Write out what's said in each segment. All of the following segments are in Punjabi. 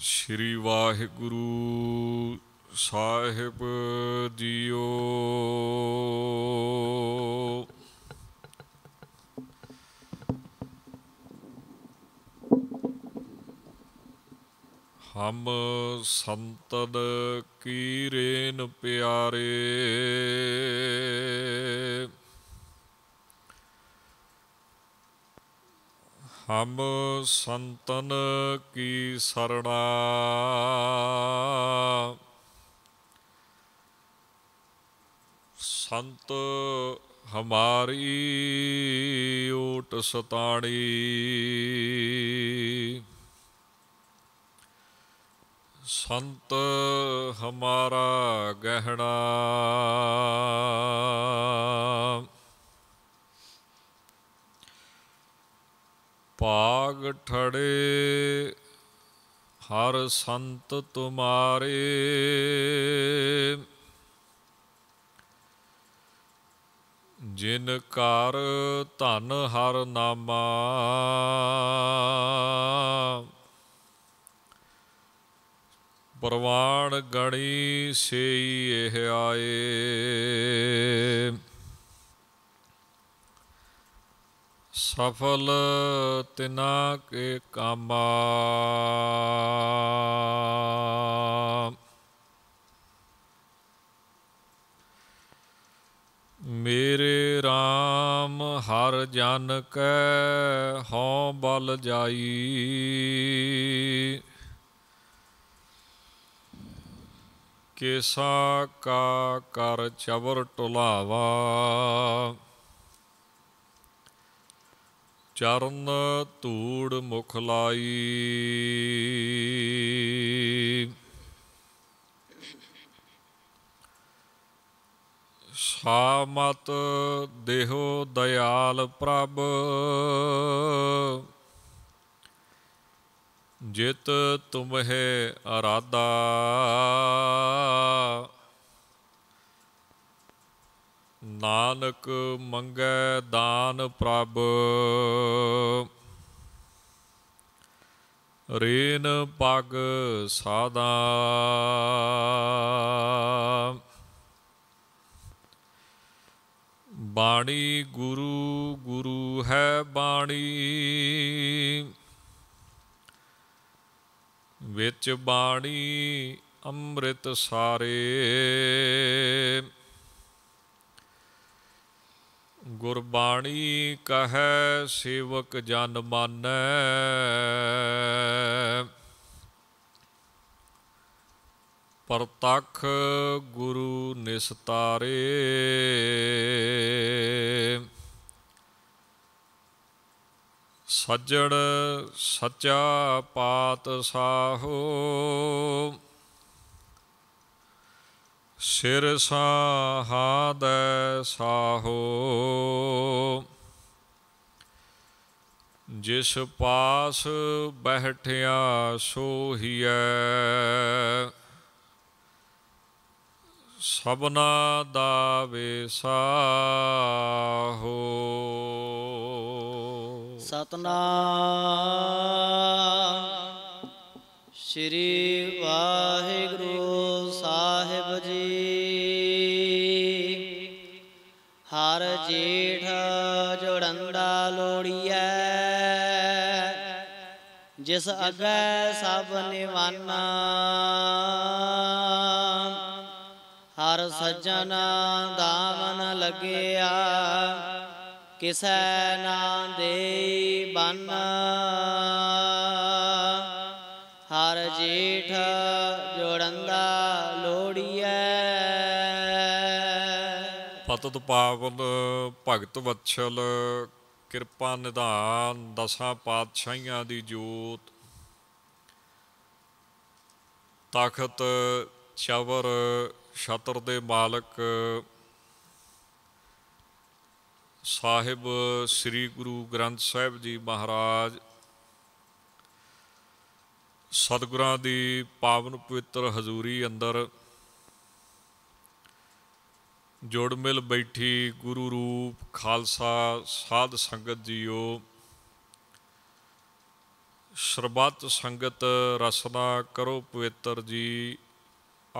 ਸ੍ਰੀ ਵਾਹਿਗੁਰੂ ਸਾਹਿਬ ਜੀਓ ਹਮ ਸੰਤਨ ਕੀ ਰੇਨ ਪਿਆਰੇ ਹਮ ਸੰਤਨ ਕੀ ਸਰਣਾ ਸੰਤ ਹਮਾਰੀ ਓਟ ਸਤਾਣੀ ਸੰਤ ਹਮਾਰਾ ਗਹਿਣਾ ਭਾਗ ਠੜੇ ਹਰ ਸੰਤ ਤੁਮਾਰੇ ਜਿਨ ਕਰ ਧਨ ਹਰ ਨਾਮਾ ਪਰਵਾਣ ਗਣੀ ਸੇਈ ਇਹ ਆਏ ਸਫਲ ਤਿਨਾ ਕੇ ਕਾਮਾ ਮੇਰੇ RAM ਹਰ ਜਨ ਕੈ ਹਉ ਬਲ ਜਾਈ ਕੇਸਾ ਕਾ ਕਰ ਚਵਰ ਟੁਲਾਵਾ ਚਰਨ ਧੂੜ ਮੁਖ ਲਾਈ ਸਾਮਤ ਦੇਹੋ ਦਇਆਲ ਪ੍ਰਭ ਜਿਤ ਤੁਮਹਿ ਅਰਾਦਾ ਨਾਨਕ ਮੰਗੈ ਦਾਨ ਪ੍ਰਭ ਰੇਨ ਪਗ ਸਾਦਾ ਬਾਣੀ ਗੁਰੂ ਗੁਰੂ ਹੈ ਬਾਣੀ ਵਿੱਚ ਬਾਣੀ ਅੰਮ੍ਰਿਤ ਸਾਰੇ ਗੁਰਬਾਣੀ ਕਹੈ ਸੇਵਕ ਜਨ ਮਾਨੈ ਪਰਤਖ ਗੁਰੂ ਨਿਸਤਾਰੇ ਸੱਜਣ ਸੱਚਾ ਸਾਹੋ ਸਿਰ ਸਾਹਾਦੈ ਸਾਹੋ ਜਿਸ ਪਾਸ ਬਹਿਠਿਆ ਸੋਹੀਐ ਸਭਨਾ ਦਾ ਵੇਸਾ ਹੋ ਸਤਨਾਮ ਸ੍ਰੀ ਵਾਹਿਗੁਰੂ ਸਾਹਿਬ ਜੀ ਹਰ ਜੀਠ ਜੋੜੰਦਾ ਲੋੜੀਐ ਜਿਸ ਅਗੈ ਸਭ ਨਿਵਾਨਾ ਹਰ ਸੱਜਣ ਦਾਵਨ ਲਗਿਆ ਕਿਸੈ ਨਾ ਦੇ ਬੰਨਾ ਏਠ ਜੋੜੰਦਾ ਲੋੜੀਐ ਫਤਤ ਪਾਵਨ ਭਗਤ ਵਛਲ ਕਿਰਪਾ ਨਿਧਾਨ ਦਸਾਂ ਪਾਤਸ਼ਾਹੀਆਂ ਦੀ ਜੋਤ ਤਾਕਤ ਚਵਰ ਛਤਰ ਦੇ ਮਾਲਕ ਸਾਹਿਬ ਸ੍ਰੀ ਗੁਰੂ ਗ੍ਰੰਥ ਸਾਹਿਬ ਜੀ ਮਹਾਰਾਜ ਸਤਿਗੁਰਾਂ ਦੀ ਪਾਵਨ ਪਵਿੱਤਰ ਹਜ਼ੂਰੀ ਅੰਦਰ ਜੋੜ ਮਿਲ ਬੈਠੀ ਗੁਰੂ ਰੂਪ ਖਾਲਸਾ ਸਾਧ ਸੰਗਤ ਜੀਓ ਸਰਬੱਤ ਸੰਗਤ ਰਸਨਾ ਕਰੋ ਪਵਿੱਤਰ ਜੀ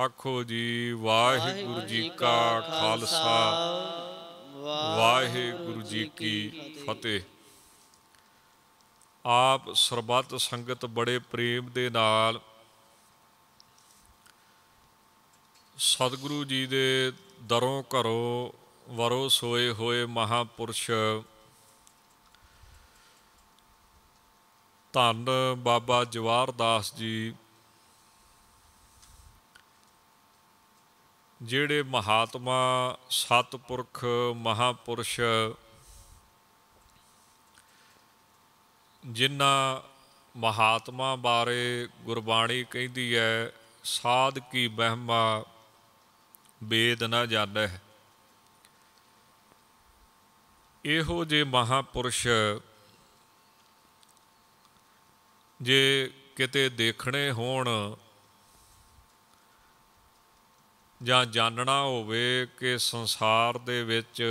ਆਖੋ ਜੀ ਵਾਹਿਗੁਰੂ ਜੀ ਕਾ ਖਾਲਸਾ ਵਾਹਿਗੁਰੂ ਜੀ ਕੀ ਫਤਿਹ ਆਪ ਸਰਬੱਤ ਸੰਗਤ ਬੜੇ ਪ੍ਰੇਮ ਦੇ ਨਾਲ ਸਤਿਗੁਰੂ ਜੀ ਦੇ ਦਰੋਂ ਘਰੋਂ ਵਰੋ ਸੋਏ ਹੋਏ ਮਹਾਪੁਰਸ਼ ਧੰਨ ਬਾਬਾ ਜਵਾਰਦਾਸ ਜੀ ਜਿਹੜੇ ਮਹਾਤਮਾ ਸਤਪੁਰਖ ਮਹਾਪੁਰਸ਼ ਜਿਨ੍ਹਾਂ ਮਹਾਤਮਾ ਬਾਰੇ ਗੁਰਬਾਣੀ ਕਹਿੰਦੀ ਹੈ ਸਾਧ ਕੀ ਬਹਿਮਾ ਬੇਦ ਨਾ ਜਾਣੈ ਇਹੋ ਜੇ ਮਹਾਪੁਰਸ਼ ਜੇ ਕਿਤੇ ਦੇਖਣੇ ਹੋਣ ਜਾਂ ਜਾਣਨਾ ਹੋਵੇ ਕਿ ਸੰਸਾਰ ਦੇ ਵਿੱਚ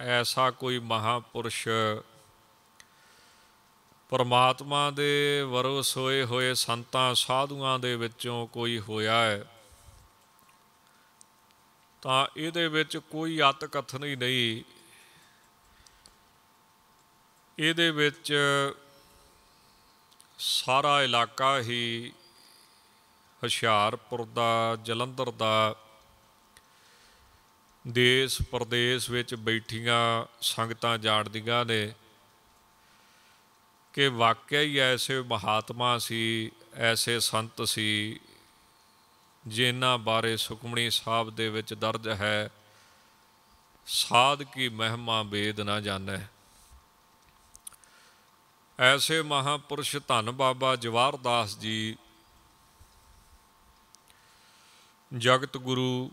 ਐਸਾ ਕੋਈ ਮਹਾਪੁਰਸ਼ ਪਰਮਾਤਮਾ ਦੇ ਵਰਸ ਹੋਏ ਹੋਏ ਸੰਤਾਂ ਸਾਧੂਆਂ ਦੇ ਵਿੱਚੋਂ ਕੋਈ ਹੋਇਆ ਹੈ ਤਾਂ ਇਹਦੇ ਵਿੱਚ ਕੋਈ ਅਤ ਕਥਨ ਹੀ ਨਹੀਂ ਇਹਦੇ ਵਿੱਚ ਸਾਰਾ ਇਲਾਕਾ ਹੀ ਹੁਸ਼ਿਆਰਪੁਰ ਦਾ ਜਲੰਧਰ ਦਾ ਦੇਸ਼ ਪ੍ਰਦੇਸ਼ ਵਿੱਚ ਬੈਠੀਆਂ ਸੰਗਤਾਂ ਜਾਣਦੀਆਂ ਨੇ ਕਿ ਵਾਕਿਆ ਹੀ ਐਸੇ ਮਹਾਤਮਾ ਸੀ ਐਸੇ ਸੰਤ ਸੀ ਜਿਨ੍ਹਾਂ ਬਾਰੇ ਸੁਖਮਣੀ ਸਾਹਿਬ ਦੇ ਵਿੱਚ ਦਰਜ ਹੈ ਸਾਧ ਕੀ ਮਹਿਮਾ ਵੇਦ ਨਾ ਜਾਣੈ ਐਸੇ ਮਹਾਪੁਰਸ਼ ਧੰਨ ਬਾਬਾ ਜਵਾਰਦਾਸ ਜੀ ਜਗਤ ਗੁਰੂ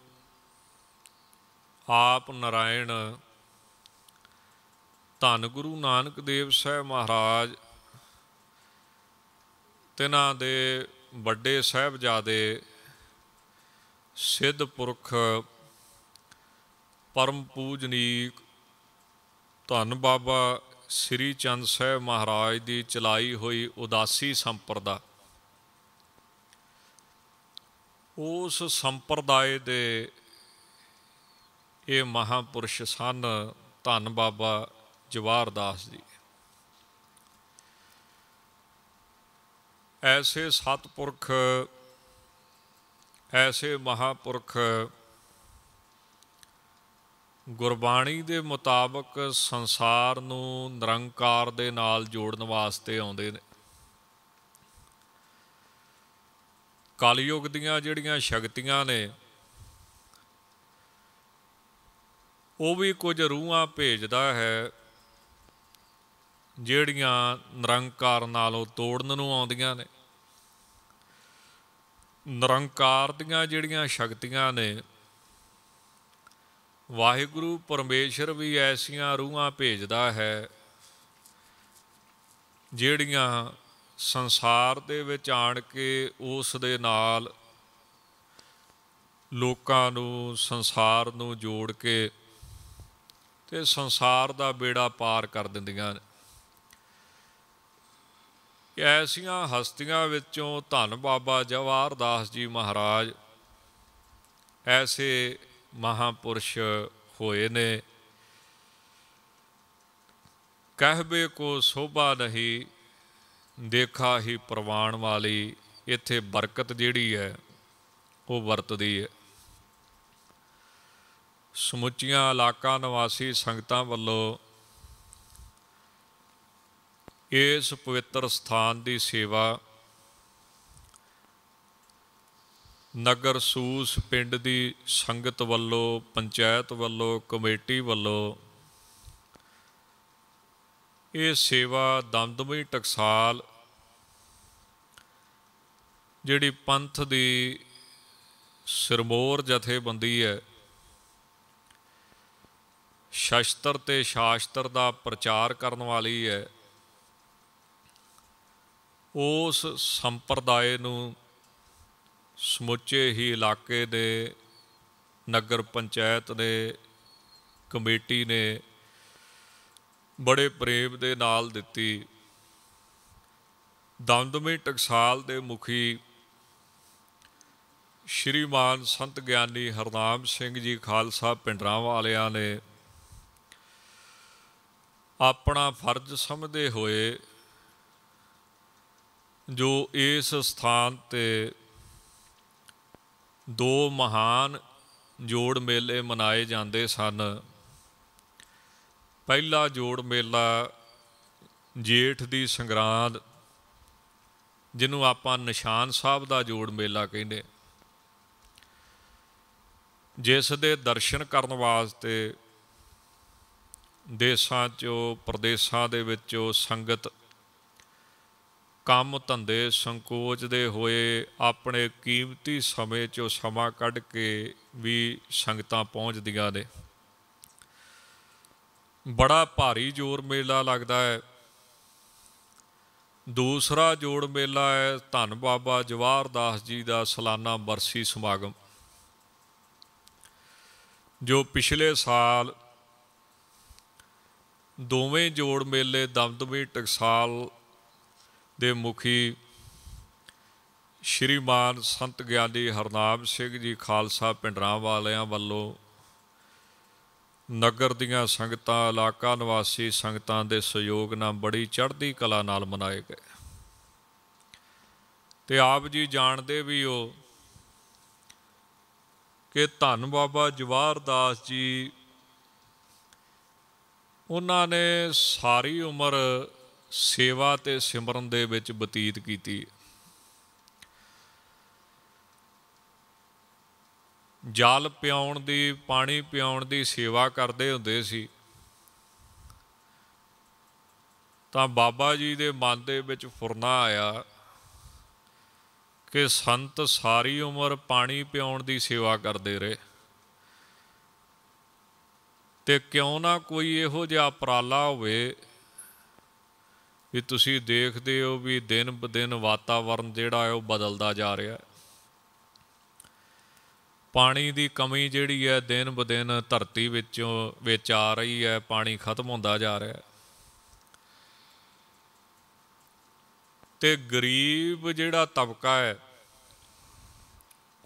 ਆਪ ਨਾਰਾਇਣ ਧੰਨ ਗੁਰੂ ਨਾਨਕ ਦੇਵ ਸਾਹਿਬ ਮਹਾਰਾਜ ਤਿਨਾਂ ਦੇ ਵੱਡੇ ਸਹਿਬਜ਼ਾਦੇ ਸਿੱਧ ਪੁਰਖ ਪਰਮ ਪੂਜਨੀਕ ਧੰਨ ਬਾਬਾ ਸ੍ਰੀ ਚੰਦ ਸਾਹਿਬ ਮਹਾਰਾਜ ਦੀ ਚਲਾਈ ਹੋਈ ਉਦਾਸੀ ਸੰਪਰਦਾ ਉਸ ਸੰਪਰਦਾਏ ਦੇ ਇਹ ਮਹਾਪੁਰਸ਼ ਸਨ ਧੰਨ ਬਾਬਾ ਜਵਾਰਦਾਸ ਜੀ ਐਸੇ ਸਤਪੁਰਖ ਐਸੇ ਮਹਾਪੁਰਖ ਗੁਰਬਾਣੀ ਦੇ ਮੁਤਾਬਕ ਸੰਸਾਰ ਨੂੰ ਨਿਰੰਕਾਰ ਦੇ ਨਾਲ ਜੋੜਨ ਵਾਸਤੇ ਆਉਂਦੇ ਨੇ ਕਲਯੁਗ ਦੀਆਂ ਜਿਹੜੀਆਂ ਸ਼ਕਤੀਆਂ ਨੇ ਉਹ ਵੀ ਕੁਝ ਰੂਹਾਂ ਭੇਜਦਾ ਹੈ ਜਿਹੜੀਆਂ ਨਿਰੰਕਾਰ ਨਾਲੋਂ ਤੋੜਨ ਨੂੰ ਆਉਂਦੀਆਂ ਨੇ ਨਿਰੰਕਾਰ ਦੀਆਂ ਜਿਹੜੀਆਂ ਸ਼ਕਤੀਆਂ ਨੇ ਵਾਹਿਗੁਰੂ ਪਰਮੇਸ਼ਰ ਵੀ ਐਸੀਆਂ ਰੂਹਾਂ ਭੇਜਦਾ ਹੈ ਜਿਹੜੀਆਂ ਸੰਸਾਰ ਦੇ ਵਿੱਚ ਆਣ ਕੇ ਉਸ ਦੇ ਨਾਲ ਲੋਕਾਂ ਨੂੰ ਸੰਸਾਰ ਨੂੰ ਜੋੜ ਕੇ ਤੇ ਸੰਸਾਰ ਦਾ ਬੇੜਾ ਪਾਰ ਕਰ ਦਿੰਦੀਆਂ ਨੇ ਐਸੀਆਂ ਹਸਤੀਆਂ ਵਿੱਚੋਂ ਧੰਨ ਬਾਬਾ ਜਵਾਰ ਦਾਸ ਜੀ ਮਹਾਰਾਜ ਐਸੇ ਮਹਾਪੁਰਸ਼ ਹੋਏ ਨੇ ਕਹਿਬੇ ਕੋ ਸੋਭਾ ਨਹੀਂ ਦੇਖਾ ਹੀ ਪ੍ਰਵਾਨ ਵਾਲੀ ਇੱਥੇ ਬਰਕਤ ਜਿਹੜੀ ਹੈ ਉਹ ਵਰਤਦੀ ਹੈ ਸਮੁੱਚੀਆਂ ਇਲਾਕਾ ਨਿਵਾਸੀ ਸੰਗਤਾਂ ਵੱਲੋਂ ਇਸ ਪਵਿੱਤਰ ਸਥਾਨ ਦੀ ਸੇਵਾ ਨਗਰ ਸੂਸ ਪਿੰਡ ਦੀ ਸੰਗਤ ਵੱਲੋਂ ਪੰਚਾਇਤ ਵੱਲੋਂ ਕਮੇਟੀ ਵੱਲੋਂ ਇਹ ਸੇਵਾ ਦਮਦਮੀ ਟਕਸਾਲ ਜਿਹੜੀ ਪੰਥ ਦੀ ਸਰਮੋਰ ਜਥੇਬੰਦੀ ਹੈ ਸ਼ਸਤਰ ਤੇ ਸ਼ਾਸਤਰ ਦਾ ਪ੍ਰਚਾਰ ਕਰਨ ਵਾਲੀ ਹੈ ਉਸ ਸੰਪਰਦਾਇ ਨੂੰ ਸਮੁੱਚੇ ਹੀ ਇਲਾਕੇ ਦੇ ਨਗਰ ਪੰਚਾਇਤ ਦੇ ਕਮੇਟੀ ਨੇ ਬੜੇ ਪ੍ਰੇਮ ਦੇ ਨਾਲ ਦਿੱਤੀ ਦੰਦਮੇ ਟਕਸਾਲ ਦੇ ਮੁਖੀ ਸ਼੍ਰੀਮਾਨ ਸੰਤ ਗਿਆਨੀ ਹਰਨਾਮ ਸਿੰਘ ਜੀ ਖਾਲਸਾ ਪਿੰਡਰਾਂ ਵਾਲਿਆਂ ਨੇ ਆਪਣਾ ਫਰਜ਼ ਸਮਝਦੇ ਹੋਏ ਜੋ ਇਸ ਸਥਾਨ ਤੇ ਦੋ ਮਹਾਨ ਜੋੜ ਮੇਲੇ ਮਨਾਏ ਜਾਂਦੇ ਸਨ ਪਹਿਲਾ ਜੋੜ ਮੇਲਾ ਜੇਠ ਦੀ ਸੰਗਰਾਂਦ ਜਿਹਨੂੰ ਆਪਾਂ ਨਿਸ਼ਾਨ ਸਾਹਿਬ ਦਾ ਜੋੜ ਮੇਲਾ ਕਹਿੰਦੇ ਜਿਸ ਦੇ ਦਰਸ਼ਨ ਕਰਨ ਵਾਸਤੇ ਦੇਸਾਂ ਚੋਂ ਪ੍ਰਦੇਸਾਂ ਦੇ ਵਿੱਚੋਂ ਸੰਗਤ ਕੰਮ ਧੰਦੇ ਸੰਕੋਚਦੇ ਹੋਏ ਆਪਣੇ ਕੀਮਤੀ ਸਮੇਂ 'ਚੋਂ ਸਮਾਂ ਕੱਢ ਕੇ ਵੀ ਸੰਗਤਾਂ ਪਹੁੰਚਦੀਆਂ ਨੇ ਬੜਾ ਭਾਰੀ ਜੋਰ ਮੇਲਾ ਲੱਗਦਾ ਹੈ ਦੂਸਰਾ ਜੋੜ ਮੇਲਾ ਹੈ ਧੰਨ ਬਾਬਾ ਜਵਾਰ ਦਾਸ ਜੀ ਦਾ ਸਾਲਾਨਾ ਬਰਸੀ ਸਮਾਗਮ ਜੋ ਪਿਛਲੇ ਸਾਲ ਦੋਵੇਂ ਜੋੜ ਮੇਲੇ ਦਮਦਮੀ ਟਕਸਾਲ ਦੇ ਮੁਖੀ ਸ਼੍ਰੀਮਾਨ ਸੰਤ ਗਿਆਨੀ ਹਰਨਾਮ ਸਿੰਘ ਜੀ ਖਾਲਸਾ ਪਿੰਡਰਾਂ ਵਾਲਿਆਂ ਵੱਲੋਂ ਨਗਰ ਦੀਆਂ ਸੰਗਤਾਂ ਇਲਾਕਾ ਨਿਵਾਸੀ ਸੰਗਤਾਂ ਦੇ ਸਹਿਯੋਗ ਨਾਲ ਬੜੀ ਚੜ੍ਹਦੀ ਕਲਾ ਨਾਲ ਮਨਾਏ ਗਏ ਤੇ ਆਪ ਜੀ ਜਾਣਦੇ ਵੀ ਹੋ ਕਿ ਧੰਨ ਬਾਬਾ ਜਵਾਰ ਦਾਸ ਜੀ ਉਹਨਾਂ ਨੇ ਸਾਰੀ ਉਮਰ ਸੇਵਾ ਤੇ ਸਿਮਰਨ ਦੇ ਵਿੱਚ ਬਤੀਤ ਕੀਤੀ ਜਲ ਪਿਉਣ ਦੀ ਪਾਣੀ ਪਿਉਣ ਦੀ ਸੇਵਾ ਕਰਦੇ ਹੁੰਦੇ ਸੀ ਤਾਂ ਬਾਬਾ ਜੀ ਦੇ ਮਨ ਦੇ ਵਿੱਚ ਫੁਰਨਾ ਆਇਆ ਕਿ ਸੰਤ ਸਾਰੀ ਉਮਰ ਪਾਣੀ ਪਿਉਣ ਦੀ ਸੇਵਾ ਕਰਦੇ ਰਹੇ ਤੇ ਕਿਉਂ ਨਾ ਕੋਈ ਇਹੋ ਜਿਹਾ ਪਰਾਲਾ ਹੋਵੇ ਵੀ ਤੁਸੀਂ ਦੇਖਦੇ ਹੋ ਵੀ ਦਿਨ ਦਿਨ ਵਾਤਾਵਰਣ ਜਿਹੜਾ ਹੈ ਉਹ ਬਦਲਦਾ ਜਾ ਰਿਹਾ ਹੈ ਪਾਣੀ ਦੀ ਕਮੀ ਜਿਹੜੀ ਹੈ ਦਿਨ ਦਿਨ ਧਰਤੀ ਵਿੱਚੋਂ ਵਿੱਚ ਆ ਰਹੀ ਹੈ ਪਾਣੀ ਖਤਮ ਹੁੰਦਾ ਜਾ ਰਿਹਾ ਹੈ ਤੇ ਗਰੀਬ ਜਿਹੜਾ ਤਬਕਾ ਹੈ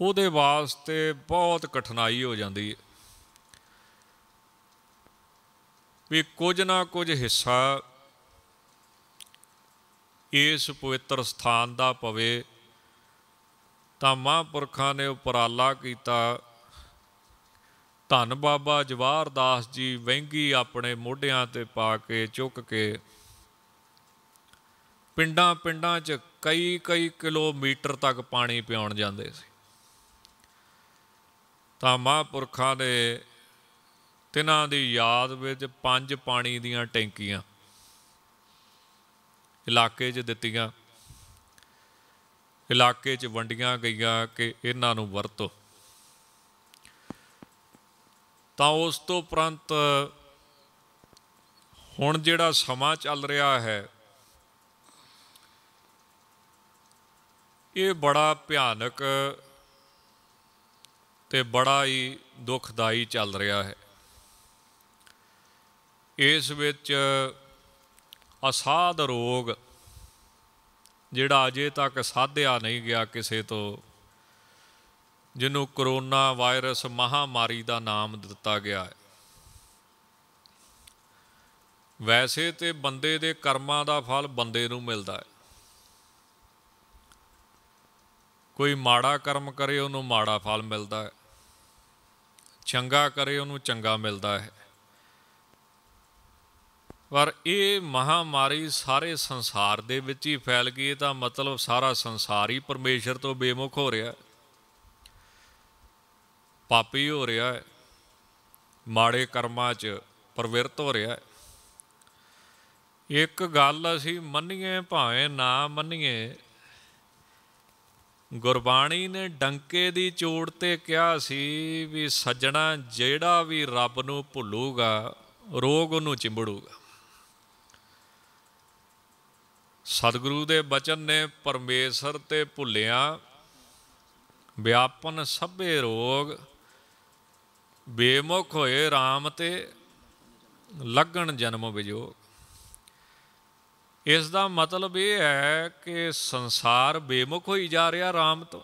ਉਹਦੇ ਵਾਸਤੇ ਬਹੁਤ ਕਠਿਨਾਈ ਹੋ ਜਾਂਦੀ ਹੈ ਵੀ ਕੁਝ ਨਾ ਕੁਝ ਹਿੱਸਾ ਇਸ ਪਵਿੱਤਰ ਸਥਾਨ ਦਾ ਪਵੇ ਤਾਂ ਮਹਾਂਪੁਰਖਾਂ ਨੇ ਉਪਰਾਲਾ ਕੀਤਾ ਧੰਨ ਬਾਬਾ ਜਵਾਰਦਾਸ ਜੀ ਵਹਿੰਗੀ ਆਪਣੇ ਮੋਢਿਆਂ ਤੇ ਪਾ ਕੇ ਚੁੱਕ ਕੇ ਪਿੰਡਾਂ ਪਿੰਡਾਂ 'ਚ ਕਈ ਕਈ ਕਿਲੋਮੀਟਰ ਤੱਕ ਪਾਣੀ ਪਿਉਣ ਜਾਂਦੇ ਸੀ ਤਾਂ ਮਹਾਂਪੁਰਖਾਂ ਦੇ ਤਿਨਾਂ ਦੀ ਯਾਦ ਵਿੱਚ ਪੰਜ ਪਾਣੀ ਦੀਆਂ ਟੈਂਕੀਆਂ ਇਲਾਕੇ 'ਚ ਦਿੱਤੀਆਂ ਇਲਾਕੇ 'ਚ ਵੰਡੀਆਂ ਗਈਆਂ ਕਿ ਇਹਨਾਂ ਨੂੰ ਵਰਤੋ ਤਾਂ ਉਸ ਤੋਂ ਪ੍ਰੰਤ ਹੁਣ ਜਿਹੜਾ ਸਮਾਂ ਚੱਲ ਰਿਹਾ ਹੈ ਇਹ ਬੜਾ ਭਿਆਨਕ ਤੇ ਬੜਾ ਹੀ ਦੁਖਦਾਈ ਚੱਲ ਰਿਹਾ ਹੈ ਇਸ ਵਿੱਚ ਅਸਾਧ ਰੋਗ ਜਿਹੜਾ ਅਜੇ ਤੱਕ ਸਾਧਿਆ ਨਹੀਂ ਗਿਆ ਕਿਸੇ ਤੋਂ ਜਿਹਨੂੰ ਕਰੋਨਾ ਵਾਇਰਸ ਮਹਾਮਾਰੀ ਦਾ ਨਾਮ ਦਿੱਤਾ ਗਿਆ ਹੈ ਵੈਸੇ ਤੇ ਬੰਦੇ ਦੇ ਕਰਮਾਂ ਦਾ ਫਲ ਬੰਦੇ ਨੂੰ ਮਿਲਦਾ ਹੈ ਕੋਈ ਮਾੜਾ ਕਰਮ ਕਰੇ ਉਹਨੂੰ ਮਾੜਾ ਫਲ ਮਿਲਦਾ ਹੈ ਚੰਗਾ ਕਰੇ ਉਹਨੂੰ ਚੰਗਾ ਮਿਲਦਾ ਹੈ ਪਰ ਇਹ ਮਹਾਮਾਰੀ ਸਾਰੇ ਸੰਸਾਰ ਦੇ ਵਿੱਚ ਹੀ ਫੈਲ ਗਈ ਤਾਂ ਮਤਲਬ ਸਾਰਾ ਸੰਸਾਰ ਹੀ ਪਰਮੇਸ਼ਰ ਤੋਂ ਬੇਮੁਖ ਹੋ ਰਿਹਾ ਪਾਪੀ ਹੋ ਰਿਹਾ ਹੈ ਮਾੜੇ ਕਰਮਾਂ 'ਚ ਪ੍ਰਵਿਰਤ ਹੋ ਰਿਹਾ ਹੈ ਇੱਕ ਗੱਲ ਅਸੀਂ ਮੰਨੀਏ ਭਾਵੇਂ ਨਾ ਮੰਨੀਏ ਗੁਰਬਾਣੀ ਨੇ ਡੰਕੇ ਦੀ ਚੋੜ ਤੇ ਕਿਹਾ ਸੀ ਵੀ ਸੱਜਣਾ ਜਿਹੜਾ ਵੀ ਰੱਬ ਨੂੰ ਭੁੱਲੂਗਾ ਰੋਗ ਉਹਨੂੰ ਚਿੰਬੜੂਗਾ ਸਤਿਗੁਰੂ ਦੇ ਬਚਨ ਨੇ ਪਰਮੇਸ਼ਰ ਤੇ ਭੁੱਲਿਆ ਵਿਆਪਨ ਸਭੇ ਰੋਗ ਬੇਮੁਖ ਹੋਏ RAM ਤੇ ਲੱਗਣ ਜਨਮ ਵਿਜੋਗ ਇਸ ਦਾ ਮਤਲਬ ਇਹ ਹੈ ਕਿ ਸੰਸਾਰ ਬੇਮੁਖ ਹੋਈ ਜਾ ਰਿਹਾ RAM ਤੋਂ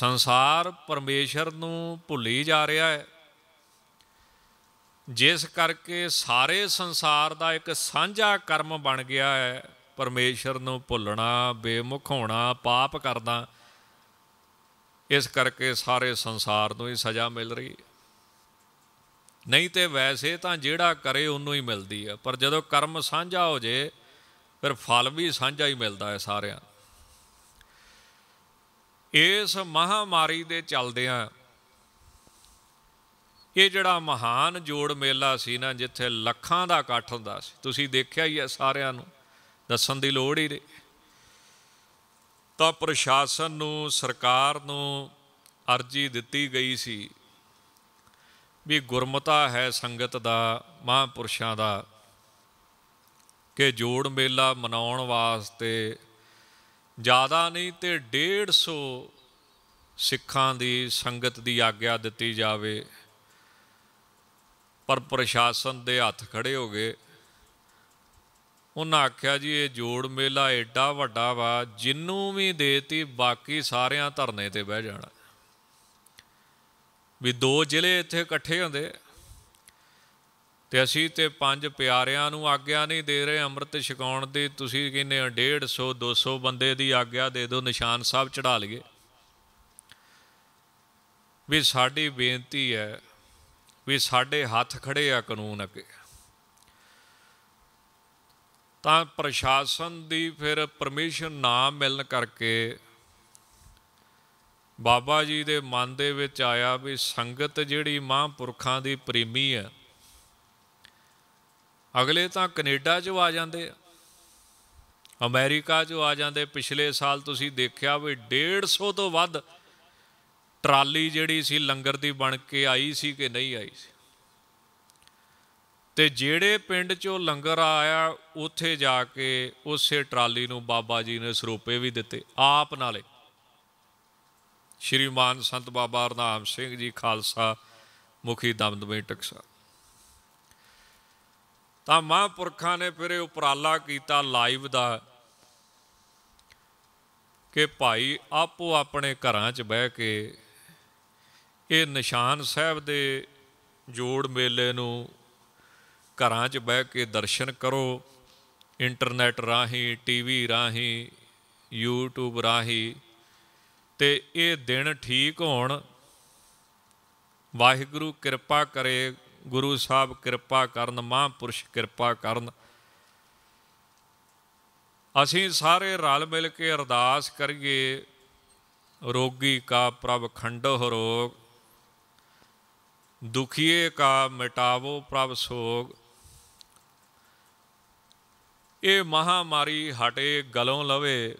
ਸੰਸਾਰ ਪਰਮੇਸ਼ਰ ਨੂੰ ਭੁੱਲੀ ਜਾ ਰਿਹਾ ਹੈ ਜਿਸ ਕਰਕੇ ਸਾਰੇ ਸੰਸਾਰ ਦਾ ਇੱਕ ਸਾਂਝਾ ਕਰਮ ਬਣ ਗਿਆ ਹੈ ਪਰਮੇਸ਼ਰ ਨੂੰ ਭੁੱਲਣਾ ਬੇਮੁਖ ਹੋਣਾ ਪਾਪ ਕਰਦਾ ਇਸ ਕਰਕੇ ਸਾਰੇ ਸੰਸਾਰ ਨੂੰ ਹੀ ਸਜ਼ਾ ਮਿਲ ਰਹੀ ਨਹੀਂ ਤੇ ਵੈਸੇ ਤਾਂ ਜਿਹੜਾ ਕਰੇ ਉਹਨੂੰ ਹੀ ਮਿਲਦੀ ਹੈ ਪਰ ਜਦੋਂ ਕਰਮ ਸਾਂਝਾ ਹੋ ਜੇ ਫਿਰ ਫਲ ਵੀ ਸਾਂਝਾ ਹੀ ਮਿਲਦਾ ਹੈ ਸਾਰਿਆਂ ਇਸ ਮਹਾਮਾਰੀ ਦੇ ਚੱਲਦਿਆਂ ਇਹ ਜਿਹੜਾ ਮਹਾਨ ਜੋੜ ਮੇਲਾ ਸੀ ਨਾ ਜਿੱਥੇ ਲੱਖਾਂ ਦਾ ਇਕੱਠ ਹੁੰਦਾ ਸੀ ਤੁਸੀਂ ਦੇਖਿਆ ਹੀ ਆ ਸਾਰਿਆਂ ਨੂੰ ਦੱਸਣ ਦੀ ਲੋੜ ਹੀ ਨਹੀਂ ਤਾਂ ਪ੍ਰਸ਼ਾਸਨ ਨੂੰ ਸਰਕਾਰ ਨੂੰ ਅਰਜੀ ਦਿੱਤੀ ਗਈ ਸੀ ਵੀ ਗੁਰਮਤਾ ਹੈ ਸੰਗਤ ਦਾ ਮਹਾਂਪੁਰਸ਼ਾਂ ਦਾ ਕਿ ਜੋੜ ਮੇਲਾ ਮਨਾਉਣ ਵਾਸਤੇ ਜ਼ਿਆਦਾ ਨਹੀਂ ਤੇ 150 ਸਿੱਖਾਂ ਦੀ ਸੰਗਤ ਦੀ ਆਗਿਆ ਦਿੱਤੀ ਜਾਵੇ ਪਰ ਪ੍ਰਸ਼ਾਸਨ ਦੇ ਹੱਥ ਖੜੇ ਹੋ ਗਏ ਉਹਨਾਂ ਆਖਿਆ ਜੀ ਇਹ ਜੋੜ ਮੇਲਾ ਏਡਾ ਵੱਡਾ ਵਾ ਜਿੰਨੂੰ ਵੀ ਦੇਤੀ ਬਾਕੀ ਸਾਰਿਆਂ ਧਰਨੇ ਤੇ ਬਹਿ ਜਾਣਾ ਵੀ ਦੋ ਜ਼ਿਲ੍ਹੇ ਇੱਥੇ ਇਕੱਠੇ ਹੁੰਦੇ ਤੇ ਅਸੀਂ ਤੇ ਪੰਜ ਪਿਆਰਿਆਂ ਨੂੰ ਆਗਿਆ ਨਹੀਂ ਦੇ ਰਹੇ ਅੰਮ੍ਰਿਤ ਛਕਾਉਣ ਦੀ ਤੁਸੀਂ ਕਹਿੰਦੇ 150 200 ਬੰਦੇ ਦੀ ਆਗਿਆ ਦੇ ਦਿਓ ਨਿਸ਼ਾਨ ਸਾਹਿਬ ਚੜਾ ਲਈਏ ਵੀ ਸਾਡੀ ਬੇਨਤੀ ਹੈ ਵੀ ਸਾਡੇ ਹੱਥ ਖੜੇ ਆ ਕਾਨੂੰਨ ਅੱਗੇ ਤਾਂ ਪ੍ਰਸ਼ਾਸਨ ਦੀ ਫਿਰ ਪਰਮਿਸ਼ਨ ਨਾ ਮਿਲਣ ਕਰਕੇ ਬਾਬਾ ਜੀ ਦੇ ਮਨ ਦੇ ਵਿੱਚ ਆਇਆ ਵੀ ਸੰਗਤ ਜਿਹੜੀ ਮਹਾਂਪੁਰਖਾਂ ਦੀ ਪ੍ਰੇਮੀ ਹੈ ਅਗਲੇ ਤਾਂ ਕੈਨੇਡਾ 'ਚ ਆ ਜਾਂਦੇ ਆ ਅਮਰੀਕਾ 'ਚ ਆ ਜਾਂਦੇ ਪਿਛਲੇ ਸਾਲ ਤੁਸੀਂ ਦੇਖਿਆ ਵੀ 150 ਤੋਂ ਵੱਧ ਟਰਾਲੀ ਜਿਹੜੀ ਸੀ ਲੰਗਰ ਦੀ ਬਣ ਕੇ ਆਈ ਸੀ ਕਿ ਨਹੀਂ ਆਈ ਸੀ ਤੇ ਜਿਹੜੇ ਪਿੰਡ 'ਚੋਂ ਲੰਗਰ ਆਇਆ ਉੱਥੇ ਜਾ ਕੇ ਉਸੇ ਟਰਾਲੀ ਨੂੰ ਬਾਬਾ ਜੀ ਨੇ ਸਰੂਪੇ ਵੀ ਦਿੱਤੇ ਆਪ ਨਾਲੇ ਸ਼੍ਰੀਮਾਨ ਸੰਤ ਬਾਬਾ ਅਰਨਾਮ ਸਿੰਘ ਜੀ ਖਾਲਸਾ ਮੁਖੀ ਦਮਦਮੇ ਟਕਸਾ ਤਾਂ ਮਹਾਂਪੁਰਖਾਂ ਨੇ ਫਿਰ ਉਪਰਾਲਾ ਕੀਤਾ ਲਾਈਵ ਦਾ ਕਿ ਭਾਈ ਆਪੋ ਆਪਣੇ ਘਰਾਂ 'ਚ ਬਹਿ ਕੇ ਇਹ ਨਿਸ਼ਾਨ ਸਾਹਿਬ ਦੇ ਜੋੜ ਮੇਲੇ ਨੂੰ ਘਰਾਂ 'ਚ ਬਹਿ ਕੇ ਦਰਸ਼ਨ ਕਰੋ ਇੰਟਰਨੈਟ ਰਾਹੀਂ ਟੀਵੀ ਰਾਹੀਂ YouTube ਰਾਹੀਂ ਤੇ ਇਹ ਦਿਨ ਠੀਕ ਹੋਣ ਵਾਹਿਗੁਰੂ ਕਿਰਪਾ ਕਰੇ ਗੁਰੂ ਸਾਹਿਬ ਕਿਰਪਾ ਕਰਨ ਮਹਾਂਪੁਰਸ਼ ਕਿਰਪਾ ਕਰਨ ਅਸੀਂ ਸਾਰੇ ਰਲ ਮਿਲ ਕੇ ਅਰਦਾਸ ਕਰੀਏ ਰੋਗੀ ਕਾ ਪ੍ਰਭ ਖੰਡੋ ਰੋਗ ਦੁਖੀਏ ਕਾ ਮਿਟਾਵੋ ਪ੍ਰਭ ਸੋਗ ਇਹ ਮਹਾਮਾਰੀ ਹਟੇ ਗਲੋਂ ਲਵੇ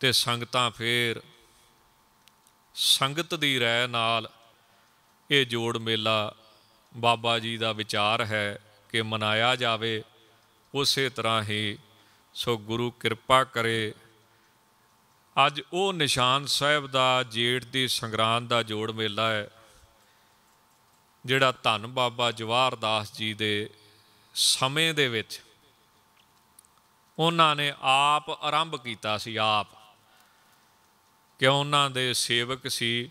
ਤੇ ਸੰਗਤਾਂ ਫੇਰ ਸੰਗਤ ਦੀ ਰਹਿ ਨਾਲ ਇਹ ਜੋੜ ਮੇਲਾ ਬਾਬਾ ਜੀ ਦਾ ਵਿਚਾਰ ਹੈ ਕਿ ਮਨਾਇਆ ਜਾਵੇ ਉਸੇ ਤਰ੍ਹਾਂ ਹੀ ਸੋ ਗੁਰੂ ਕਿਰਪਾ ਕਰੇ ਅੱਜ ਉਹ ਨਿਸ਼ਾਨ ਸਾਹਿਬ ਦਾ ਜੇਠ ਦੀ ਸੰਗਰਾਂਦ ਦਾ ਜੋੜ ਮੇਲਾ ਹੈ ਜਿਹੜਾ ਧੰਨ ਬਾਬਾ ਜਵਾਰ ਦਾਸ ਜੀ ਦੇ ਸਮੇਂ ਦੇ ਵਿੱਚ ਉਹਨਾਂ ਨੇ ਆਪ ਆਰੰਭ ਕੀਤਾ ਸੀ ਆਪ ਕਿ ਉਹਨਾਂ ਦੇ ਸੇਵਕ ਸੀ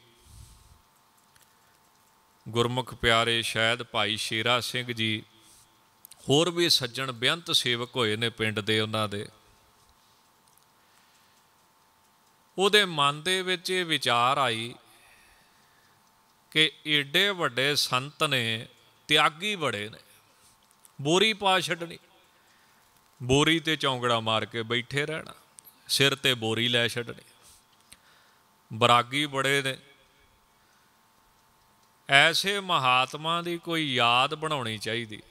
ਗੁਰਮੁਖ ਪਿਆਰੇ ਸ਼ਾਇਦ ਭਾਈ ਸ਼ੇਰਾ ਸਿੰਘ ਜੀ ਹੋਰ ਵੀ ਸੱਜਣ ਬੇਅੰਤ ਸੇਵਕ ਹੋਏ ਨੇ ਪਿੰਡ ਦੇ ਉਹਨਾਂ ਦੇ ਉਹਦੇ ਮਨ ਦੇ ਵਿੱਚ ਇਹ ਵਿਚਾਰ ਆਈ ਕਿ ਏਡੇ ਵੱਡੇ ਸੰਤ ਨੇ ਤਿਆਗੀ ਬੜੇ ਨੇ ਬੋਰੀ ਪਾ ਛੱਡਣੀ ਬੋਰੀ ਤੇ ਚੌਂਗੜਾ ਮਾਰ ਕੇ ਬੈਠੇ ਰਹਿਣਾ ਸਿਰ ਤੇ ਬੋਰੀ ਲੈ ਛੱਡਣੀ ਬਰਾਗੀ ਬੜੇ ਨੇ ਐਸੇ ਮਹਾਤਮਾ ਦੀ ਕੋਈ ਯਾਦ ਬਣਾਉਣੀ ਚਾਹੀਦੀ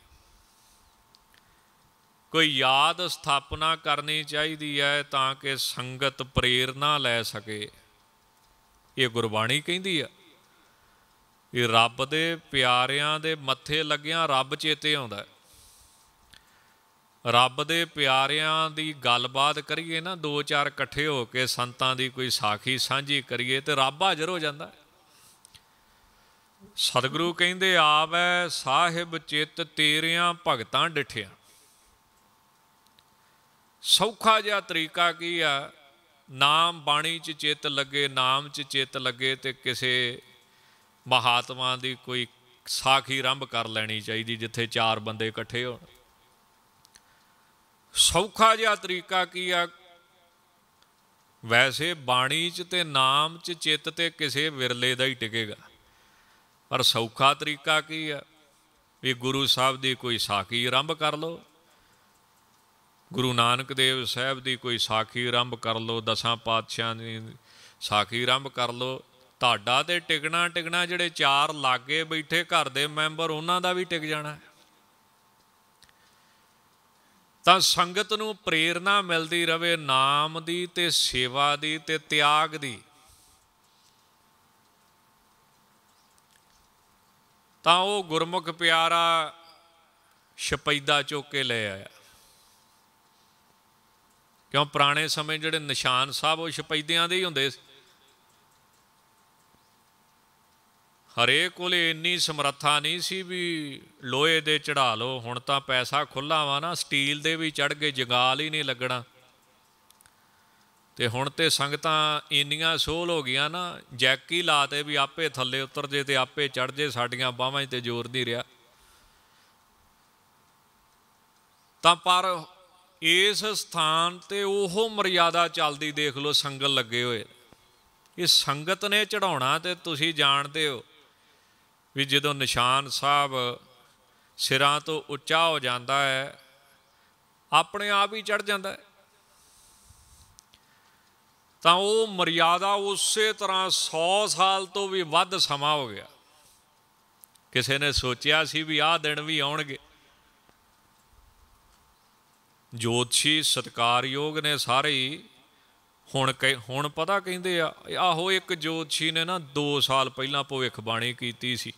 ਕੋਈ ਯਾਦ ਸਥਾਪਨਾ ਕਰਨੀ ਚਾਹੀਦੀ ਹੈ ਤਾਂ ਕਿ ਸੰਗਤ ਪ੍ਰੇਰਣਾ ਲੈ ਸਕੇ ਇਹ ਗੁਰਬਾਣੀ ਕਹਿੰਦੀ ਆ ਇਹ ਰੱਬ ਦੇ ਪਿਆਰਿਆਂ ਦੇ ਮੱਥੇ ਲੱਗਿਆਂ ਰੱਬ ਚੇਤੇ ਆਉਂਦਾ ਰੱਬ ਦੇ ਪਿਆਰਿਆਂ ਦੀ ਗੱਲਬਾਤ ਕਰੀਏ ਨਾ ਦੋ ਚਾਰ ਇਕੱਠੇ ਹੋ ਕੇ ਸੰਤਾਂ ਦੀ ਕੋਈ ਸਾਖੀ ਸਾਂਝੀ ਕਰੀਏ ਤੇ ਰੱਬ ਹਾਜ਼ਰ ਹੋ ਜਾਂਦਾ ਸਤਿਗੁਰੂ ਕਹਿੰਦੇ ਆਵੈ ਸਾਹਿਬ ਚਿੱਤ ਤੇਰਿਆਂ ਭਗਤਾਂ ਡਿਠਿਆ ਸੌਖਾ ਜਿਹਾ ਤਰੀਕਾ ਕੀ ਆ ਨਾਮ ਬਾਣੀ ਚ ਚਿੱਤ ਲੱਗੇ ਨਾਮ ਚ ਚਿੱਤ ਲੱਗੇ ਤੇ ਕਿਸੇ ਮਹਾਤਮਾ ਦੀ ਕੋਈ ਸਾਖੀ ਰੰਭ ਕਰ ਲੈਣੀ ਚਾਹੀਦੀ ਜਿੱਥੇ ਚਾਰ ਬੰਦੇ ਇਕੱਠੇ ਹੋਣ ਸੌਖਾ ਜਿਹਾ ਤਰੀਕਾ ਕੀ ਆ ਵੈਸੇ ਬਾਣੀ 'ਚ ਤੇ ਨਾਮ 'ਚ ਚਿੱਤ ਤੇ ਕਿਸੇ ਵਿਰਲੇ ਦਾ ਹੀ ਟਿਕੇਗਾ ਪਰ ਸੌਖਾ ਤਰੀਕਾ ਕੀ ਆ ਵੀ ਗੁਰੂ ਸਾਹਿਬ ਦੀ ਕੋਈ ਸਾਖੀ ਆਰੰਭ ਕਰ ਲਓ ਗੁਰੂ ਨਾਨਕ ਦੇਵ ਸਾਹਿਬ ਦੀ ਕੋਈ ਸਾਖੀ ਆਰੰਭ ਕਰ ਲਓ ਦਸਾਂ ਪਾਤਸ਼ਾਹਾਂ ਦੀ ਸਾਖੀ ਆਰੰਭ ਕਰ ਲਓ ਤੁਹਾਡਾ ਤੇ ਟਿਕਣਾ ਟਿਕਣਾ ਜਿਹੜੇ ਚਾਰ ਲਾਗੇ ਬੈਠੇ ਘਰ ਦੇ ਮੈਂਬਰ ਉਹਨਾਂ ਦਾ ਵੀ ਟਿਕ ਜਾਣਾ ਤਾਂ ਸੰਗਤ ਨੂੰ ਪ੍ਰੇਰਣਾ ਮਿਲਦੀ ਰਵੇ ਨਾਮ ਦੀ ਤੇ ਸੇਵਾ ਦੀ ਤੇ ਤਿਆਗ ਦੀ ਤਾਂ ਉਹ ਗੁਰਮੁਖ ਪਿਆਰਾ ਸ਼ਪੈਦਾ ਚੁੱਕ ਕੇ ਲੈ ਆਇਆ ਕਿਉਂ ਪੁਰਾਣੇ ਸਮੇਂ ਜਿਹੜੇ ਨਿਸ਼ਾਨ ਸਾਹਿਬ ਉਹ ਸ਼ਪੈਦਿਆਂ ਦੇ ਹੀ ਹੁੰਦੇ ਸੀ ਹਰੇਕ ਕੋਲੇ ਇੰਨੀ ਸਮਰੱਥਾ ਨਹੀਂ ਸੀ ਵੀ ਲੋਹੇ ਦੇ ਚੜਾ ਲਓ ਹੁਣ ਤਾਂ ਪੈਸਾ ਖੁੱਲਾ ਵਾ ਨਾ ਸਟੀਲ ਦੇ ਵੀ ਚੜ ਗਏ ਜਗਾਲ ਹੀ ਨਹੀਂ ਲੱਗਣਾ ਤੇ ਹੁਣ ਤੇ ਸੰਗਤਾਂ ਇੰਨੀਆਂ ਸੋਲ ਹੋ ਗਈਆਂ ਨਾ ਜੈਕ ਹੀ ਲਾਤੇ ਵੀ ਆਪੇ ਥੱਲੇ ਉਤਰ ਜੇ ਤੇ ਆਪੇ ਚੜ ਜੇ ਸਾਡੀਆਂ ਬਾਹਾਂ 'ਤੇ ਜ਼ੋਰ ਨਹੀਂ ਰਿਹਾ ਤਾਂ ਪਰ ਇਸ ਸਥਾਨ ਤੇ ਉਹ ਮਰਿਆਦਾ ਚੱਲਦੀ ਦੇਖ ਲਓ ਸੰਗਲ ਲੱਗੇ ਹੋਏ ਇਹ ਸੰਗਤ ਨੇ ਚੜਾਉਣਾ ਤੇ ਤੁਸੀਂ ਜਾਣਦੇ ਹੋ ਵੀ ਜਦੋਂ ਨਿਸ਼ਾਨ ਸਾਹਿਬ ਸਿਰਾਂ ਤੋਂ ਉੱਚਾ ਹੋ ਜਾਂਦਾ ਹੈ ਆਪਣੇ ਆਪ ਹੀ ਚੜ ਜਾਂਦਾ ਹੈ ਤਾਂ ਉਹ ਮਰਿਆਦਾ ਉਸੇ ਤਰ੍ਹਾਂ 100 ਸਾਲ ਤੋਂ ਵੀ ਵੱਧ ਸਮਾਂ ਹੋ ਗਿਆ ਕਿਸੇ ਨੇ ਸੋਚਿਆ ਸੀ ਵੀ ਆਹ ਦਿਨ ਵੀ ਆਉਣਗੇ ਜੋਤਸ਼ੀ ਸਤਕਾਰਯੋਗ ਨੇ ਸਾਰੇ ਹੁਣ ਹੁਣ ਪਤਾ ਕਹਿੰਦੇ ਆ ਆਹੋ ਇੱਕ ਜੋਤਸ਼ੀ ਨੇ ਨਾ 2 ਸਾਲ ਪਹਿਲਾਂ ਭਵਿੱਖ ਬਾਣੀ ਕੀਤੀ ਸੀ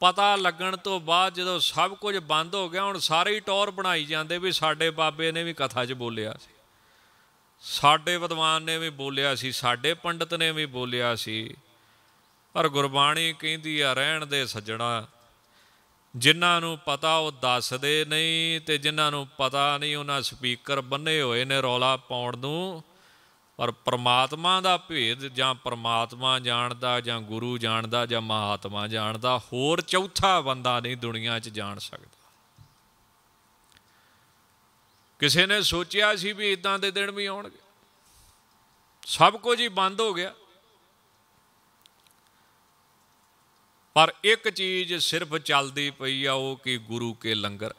ਪਤਾ ਲੱਗਣ ਤੋਂ ਬਾਅਦ ਜਦੋਂ ਸਭ ਕੁਝ ਬੰਦ ਹੋ ਗਿਆ ਹੁਣ ਸਾਰੇ ਹੀ ਟੌਰ ਬਣਾਈ ਜਾਂਦੇ ਵੀ ਸਾਡੇ ਬਾਬੇ ਨੇ ਵੀ ਕਥਾ 'ਚ ਬੋਲਿਆ ਸੀ ਸਾਡੇ ਵਿਦਵਾਨ ਨੇ ਵੀ ਬੋਲਿਆ ਸੀ ਸਾਡੇ ਪੰਡਤ ਨੇ ਵੀ ਬੋਲਿਆ ਸੀ ਪਰ ਗੁਰਬਾਣੀ ਕਹਿੰਦੀ ਆ ਰਹਿਣ ਦੇ ਸੱਜਣਾ ਜਿਨ੍ਹਾਂ ਨੂੰ ਪਤਾ ਉਹ ਦੱਸਦੇ ਨਹੀਂ ਤੇ ਜਿਨ੍ਹਾਂ ਨੂੰ ਪਤਾ ਨਹੀਂ ਉਹਨਾਂ ਸਪੀਕਰ ਬੰਨੇ ਹੋਏ ਨੇ ਰੌਲਾ ਪਾਉਣ ਨੂੰ ਪਰ ਪਰਮਾਤਮਾ ਦਾ ਭੇਦ ਜਾਂ ਪਰਮਾਤਮਾ ਜਾਣਦਾ ਜਾਂ ਗੁਰੂ ਜਾਣਦਾ ਜਾਂ ਮਹਾਤਮਾ ਜਾਣਦਾ ਹੋਰ ਚੌਥਾ ਬੰਦਾ ਨਹੀਂ ਦੁਨੀਆ 'ਚ ਜਾਣ ਸਕਦਾ ਕਿਸੇ ਨੇ ਸੋਚਿਆ ਸੀ ਵੀ ਇਦਾਂ ਦੇ ਦਿਨ ਵੀ ਆਉਣਗੇ ਸਭ ਕੁਝ ਹੀ ਬੰਦ ਹੋ ਗਿਆ ਪਰ ਇੱਕ ਚੀਜ਼ ਸਿਰਫ ਚੱਲਦੀ ਪਈ ਆ ਉਹ ਕਿ ਗੁਰੂ ਕੇ ਲੰਗਰ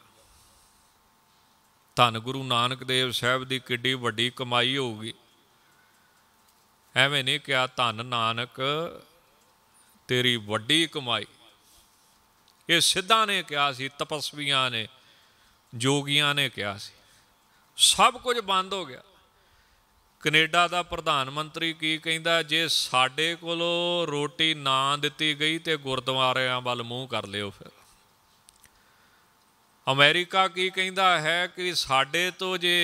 ਧੰਨ ਗੁਰੂ ਨਾਨਕ ਦੇਵ ਸਾਹਿਬ ਦੀ ਕਿੱਡੀ ਵੱਡੀ ਕਮਾਈ ਹੋਊਗੀ ਐਵੇਂ ਨਹੀਂ ਕਿਹਾ ਧੰਨ ਨਾਨਕ ਤੇਰੀ ਵੱਡੀ ਕਮਾਈ ਇਹ ਸਿੱਧਾਂ ਨੇ ਕਿਹਾ ਸੀ ਤਪਸਵੀਆਂ ਨੇ ਜੋਗੀਆਂ ਨੇ ਕਿਹਾ ਸੀ ਸਭ ਕੁਝ ਬੰਦ ਹੋ ਗਿਆ ਕੈਨੇਡਾ ਦਾ ਪ੍ਰਧਾਨ ਮੰਤਰੀ ਕੀ ਕਹਿੰਦਾ ਜੇ ਸਾਡੇ ਕੋਲੋਂ ਰੋਟੀ ਨਾ ਦਿੱਤੀ ਗਈ ਤੇ ਗੁਰਦੁਆਰਿਆਂ ਵੱਲ ਮੂੰਹ ਕਰ ਲਿਓ ਫਿਰ ਅਮਰੀਕਾ ਕੀ ਕਹਿੰਦਾ ਹੈ ਕਿ ਸਾਡੇ ਤੋਂ ਜੇ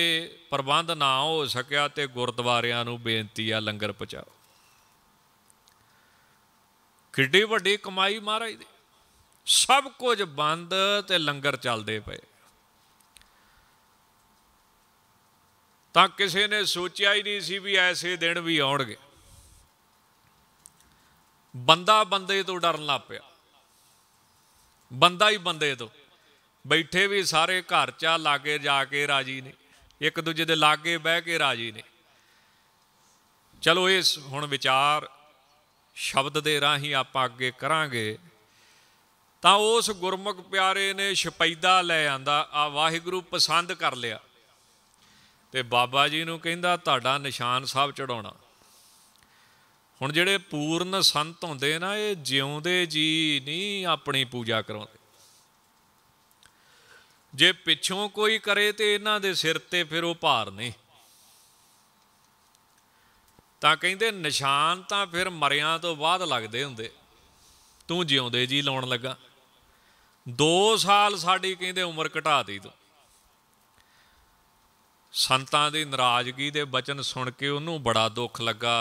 ਪ੍ਰਬੰਧ ਨਾ ਹੋ ਸਕਿਆ ਤੇ ਗੁਰਦੁਆਰਿਆਂ ਨੂੰ ਬੇਨਤੀ ਆ ਲੰਗਰ ਪਹੁੰਚਾਓ ਕਿੱਡੀ ਵੱਡੀ ਕਮਾਈ ਮਹਾਰਾਜ ਦੀ ਸਭ ਕੁਝ ਬੰਦ ਤੇ ਲੰਗਰ ਚੱਲਦੇ ਪਏ ਤਾਂ ਕਿਸੇ ਨੇ ਸੋਚਿਆ ਹੀ ਨਹੀਂ ਸੀ ਵੀ ਐਸੇ ਦਿਨ ਵੀ ਆਉਣਗੇ ਬੰਦਾ ਬੰਦੇ ਤੋਂ ਡਰਨ ਲੱਪਿਆ ਬੰਦਾ ਹੀ ਬੰਦੇ ਤੋਂ ਬੈਠੇ ਵੀ ਸਾਰੇ ਘਰ ਚਾ ਲਾਗੇ ਜਾ ਕੇ ਰਾਜੀ ਨੇ ਇੱਕ ਦੂਜੇ ਦੇ ਲਾਗੇ ਬਹਿ ਕੇ ਰਾਜੀ ਨੇ ਚਲੋ ਇਸ ਹੁਣ ਵਿਚਾਰ ਸ਼ਬਦ ਦੇ ਰਾਹੀਂ ਆਪਾਂ ਅੱਗੇ ਕਰਾਂਗੇ ਤਾਂ ਉਸ ਗੁਰਮੁਖ ਪਿਆਰੇ ਨੇ ਸ਼ਪੈਦਾ ਲੈ ਆਂਦਾ ਆ ਵਾਹਿਗੁਰੂ ਪਸੰਦ ਕਰ ਲਿਆ ਤੇ ਬਾਬਾ ਜੀ ਨੂੰ ਕਹਿੰਦਾ ਤੁਹਾਡਾ ਨਿਸ਼ਾਨ ਸਾਹਿਬ ਚੜਾਉਣਾ ਹੁਣ ਜਿਹੜੇ ਪੂਰਨ ਸੰਤ ਹੁੰਦੇ ਨਾ ਇਹ ਜਿਉਂਦੇ ਜੀ ਨਹੀਂ ਆਪਣੀ ਪੂਜਾ ਕਰਾਉਂਦੇ ਜੇ ਪਿੱਛੋਂ ਕੋਈ ਕਰੇ ਤੇ ਇਹਨਾਂ ਦੇ ਸਿਰ ਤੇ ਫਿਰ ਉਹ ਭਾਰ ਨਹੀਂ ਤਾਂ ਕਹਿੰਦੇ ਨਿਸ਼ਾਨ ਤਾਂ ਫਿਰ ਮਰਿਆਂ ਤੋਂ ਬਾਅਦ ਲੱਗਦੇ ਹੁੰਦੇ ਤੂੰ ਜਿਉਂਦੇ ਜੀ ਲਾਉਣ ਲੱਗਾ 2 ਸਾਲ ਸਾਡੀ ਕਹਿੰਦੇ ਉਮਰ ਦੇ ਤੂੰ ਸੰਤਾਂ ਦੀ ਨਾਰਾਜ਼ਗੀ ਦੇ ਬਚਨ ਸੁਣ ਕੇ ਉਹਨੂੰ ਬੜਾ ਦੁੱਖ ਲੱਗਾ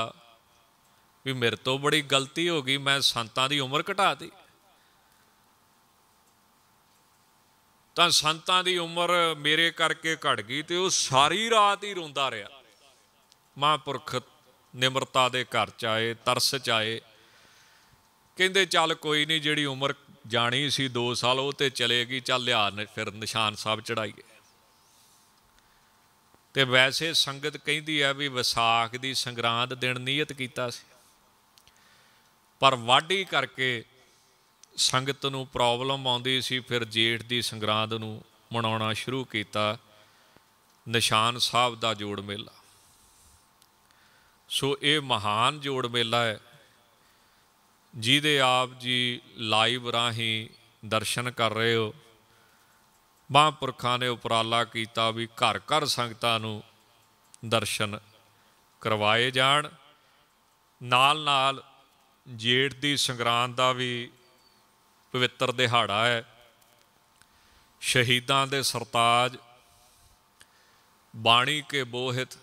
ਵੀ ਮੇਰੇ ਤੋਂ ਬੜੀ ਗਲਤੀ ਹੋ ਗਈ ਮੈਂ ਸੰਤਾਂ ਦੀ ਉਮਰ ਦੇ ਤਾਂ ਸੰਤਾਂ ਦੀ ਉਮਰ ਮੇਰੇ ਕਰਕੇ ਘਟ ਗਈ ਤੇ ਉਹ ਸਾਰੀ ਰਾਤ ਹੀ ਰੋਂਦਾ ਰਿਹਾ ਮਹਾਂਪੁਰਖ ਨਿਮਰਤਾ ਦੇ ਘਰ ਚ ਆਏ ਤਰਸ ਚ ਆਏ ਕਹਿੰਦੇ ਚੱਲ ਕੋਈ ਨਹੀਂ ਜਿਹੜੀ ਉਮਰ ਜਾਣੀ ਸੀ 2 ਸਾਲ ਉਹ ਤੇ ਚਲੇ ਗਈ ਚੱਲ ਲਿਆ ਫਿਰ ਨਿਸ਼ਾਨ ਸਾਹਿਬ ਚੜਾਈਏ ਤੇ ਵੈਸੇ ਸੰਗਤ ਕਹਿੰਦੀ ਆ ਵੀ ਵਿਸਾਖ ਦੀ ਸੰਗਰਾਂਦ ਦਿਨ ਨੀਅਤ ਕੀਤਾ ਸੀ ਪਰ ਵਾਢੀ ਕਰਕੇ ਸੰਗਤ ਨੂੰ ਪ੍ਰੋਬਲਮ ਆਉਂਦੀ ਸੀ ਫਿਰ ਜੇਠ ਦੀ ਸੰਗਰਾਂਦ ਨੂੰ ਮਨਾਉਣਾ ਸ਼ੁਰੂ ਕੀਤਾ ਨਿਸ਼ਾਨ ਸਾਹਿਬ ਦਾ ਜੋੜ ਮੇਲਾ ਸੋ ਇਹ ਮਹਾਨ ਜੋੜ ਮੇਲਾ ਹੈ ਜਿਹਦੇ ਆਪ ਜੀ ਲਾਈਵ ਰਾਹੀਂ ਦਰਸ਼ਨ ਕਰ ਰਹੇ ਹੋ ਬਾਪੁਰਖਾਂ ਨੇ ਉਪਰਾਲਾ ਕੀਤਾ ਵੀ ਘਰ ਘਰ ਸੰਗਤਾਂ ਨੂੰ ਦਰਸ਼ਨ ਕਰਵਾਏ ਜਾਣ ਨਾਲ ਨਾਲ ਜੇਠ ਦੀ ਸੰਗਰਾਂਦ ਦਾ ਵੀ ਪਵਿੱਤਰ ਦਿਹਾੜਾ ਹੈ ਸ਼ਹੀਦਾਂ ਦੇ ਸਰਤਾਜ ਬਾਣੀ ਕੇ ਬੋਹਿਤ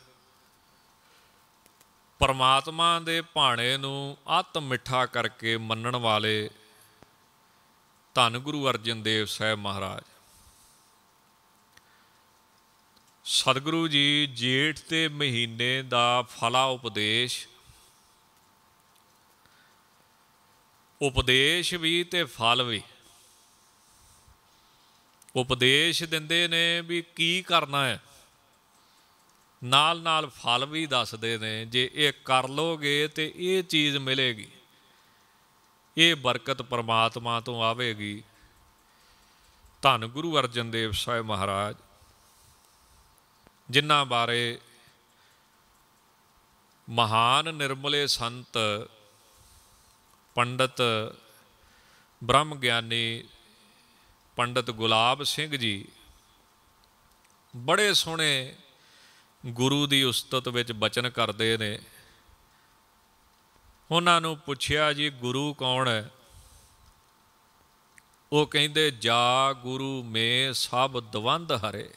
ਪਰਮਾਤਮਾ ਦੇ ਭਾਣੇ ਨੂੰ ਆਤਮ ਮਿੱਠਾ ਕਰਕੇ ਮੰਨਣ ਵਾਲੇ ਧੰਨ ਗੁਰੂ ਅਰਜਨ ਦੇਵ ਸਾਹਿਬ ਮਹਾਰਾਜ ਸਤਿਗੁਰੂ ਜੀ ਜੇਠ ਤੇ ਮਹੀਨੇ ਦਾ ਫਲਾ ਉਪਦੇਸ਼ ਉਪਦੇਸ਼ ਵੀ ਤੇ ਫਲ ਵੀ ਉਪਦੇਸ਼ ਦਿੰਦੇ ਨੇ ਵੀ ਕੀ ਕਰਨਾ ਹੈ ਨਾਲ ਨਾਲ ਫਲ ਵੀ ਦੱਸਦੇ ਨੇ ਜੇ ਇਹ ਕਰ ਲੋਗੇ ਤੇ ਇਹ ਚੀਜ਼ ਮਿਲੇਗੀ ਇਹ ਬਰਕਤ ਪਰਮਾਤਮਾ ਤੋਂ ਆਵੇਗੀ ਧੰਨ ਗੁਰੂ ਅਰਜਨ ਦੇਵ ਸਾਹਿਬ ਮਹਾਰਾਜ ਜਿਨ੍ਹਾਂ ਬਾਰੇ ਮਹਾਨ ਨਿਰਮਲੇ ਸੰਤ ਪੰਡਤ ਬ੍ਰਹਮ ਗਿਆਨੀ ਪੰਡਤ ਗੁਲਾਬ ਸਿੰਘ ਜੀ ਬੜੇ ਸੋਹਣੇ ਗੁਰੂ ਦੀ ਉਸਤਤ ਵਿੱਚ ਬਚਨ ਕਰਦੇ ਨੇ ਉਹਨਾਂ ਨੂੰ ਪੁੱਛਿਆ ਜੀ ਗੁਰੂ ਕੌਣ ਹੈ ਉਹ ਕਹਿੰਦੇ ਜਾ ਗੁਰੂ ਮੇ ਸਭ ਦਵੰਦ ਹਰੇ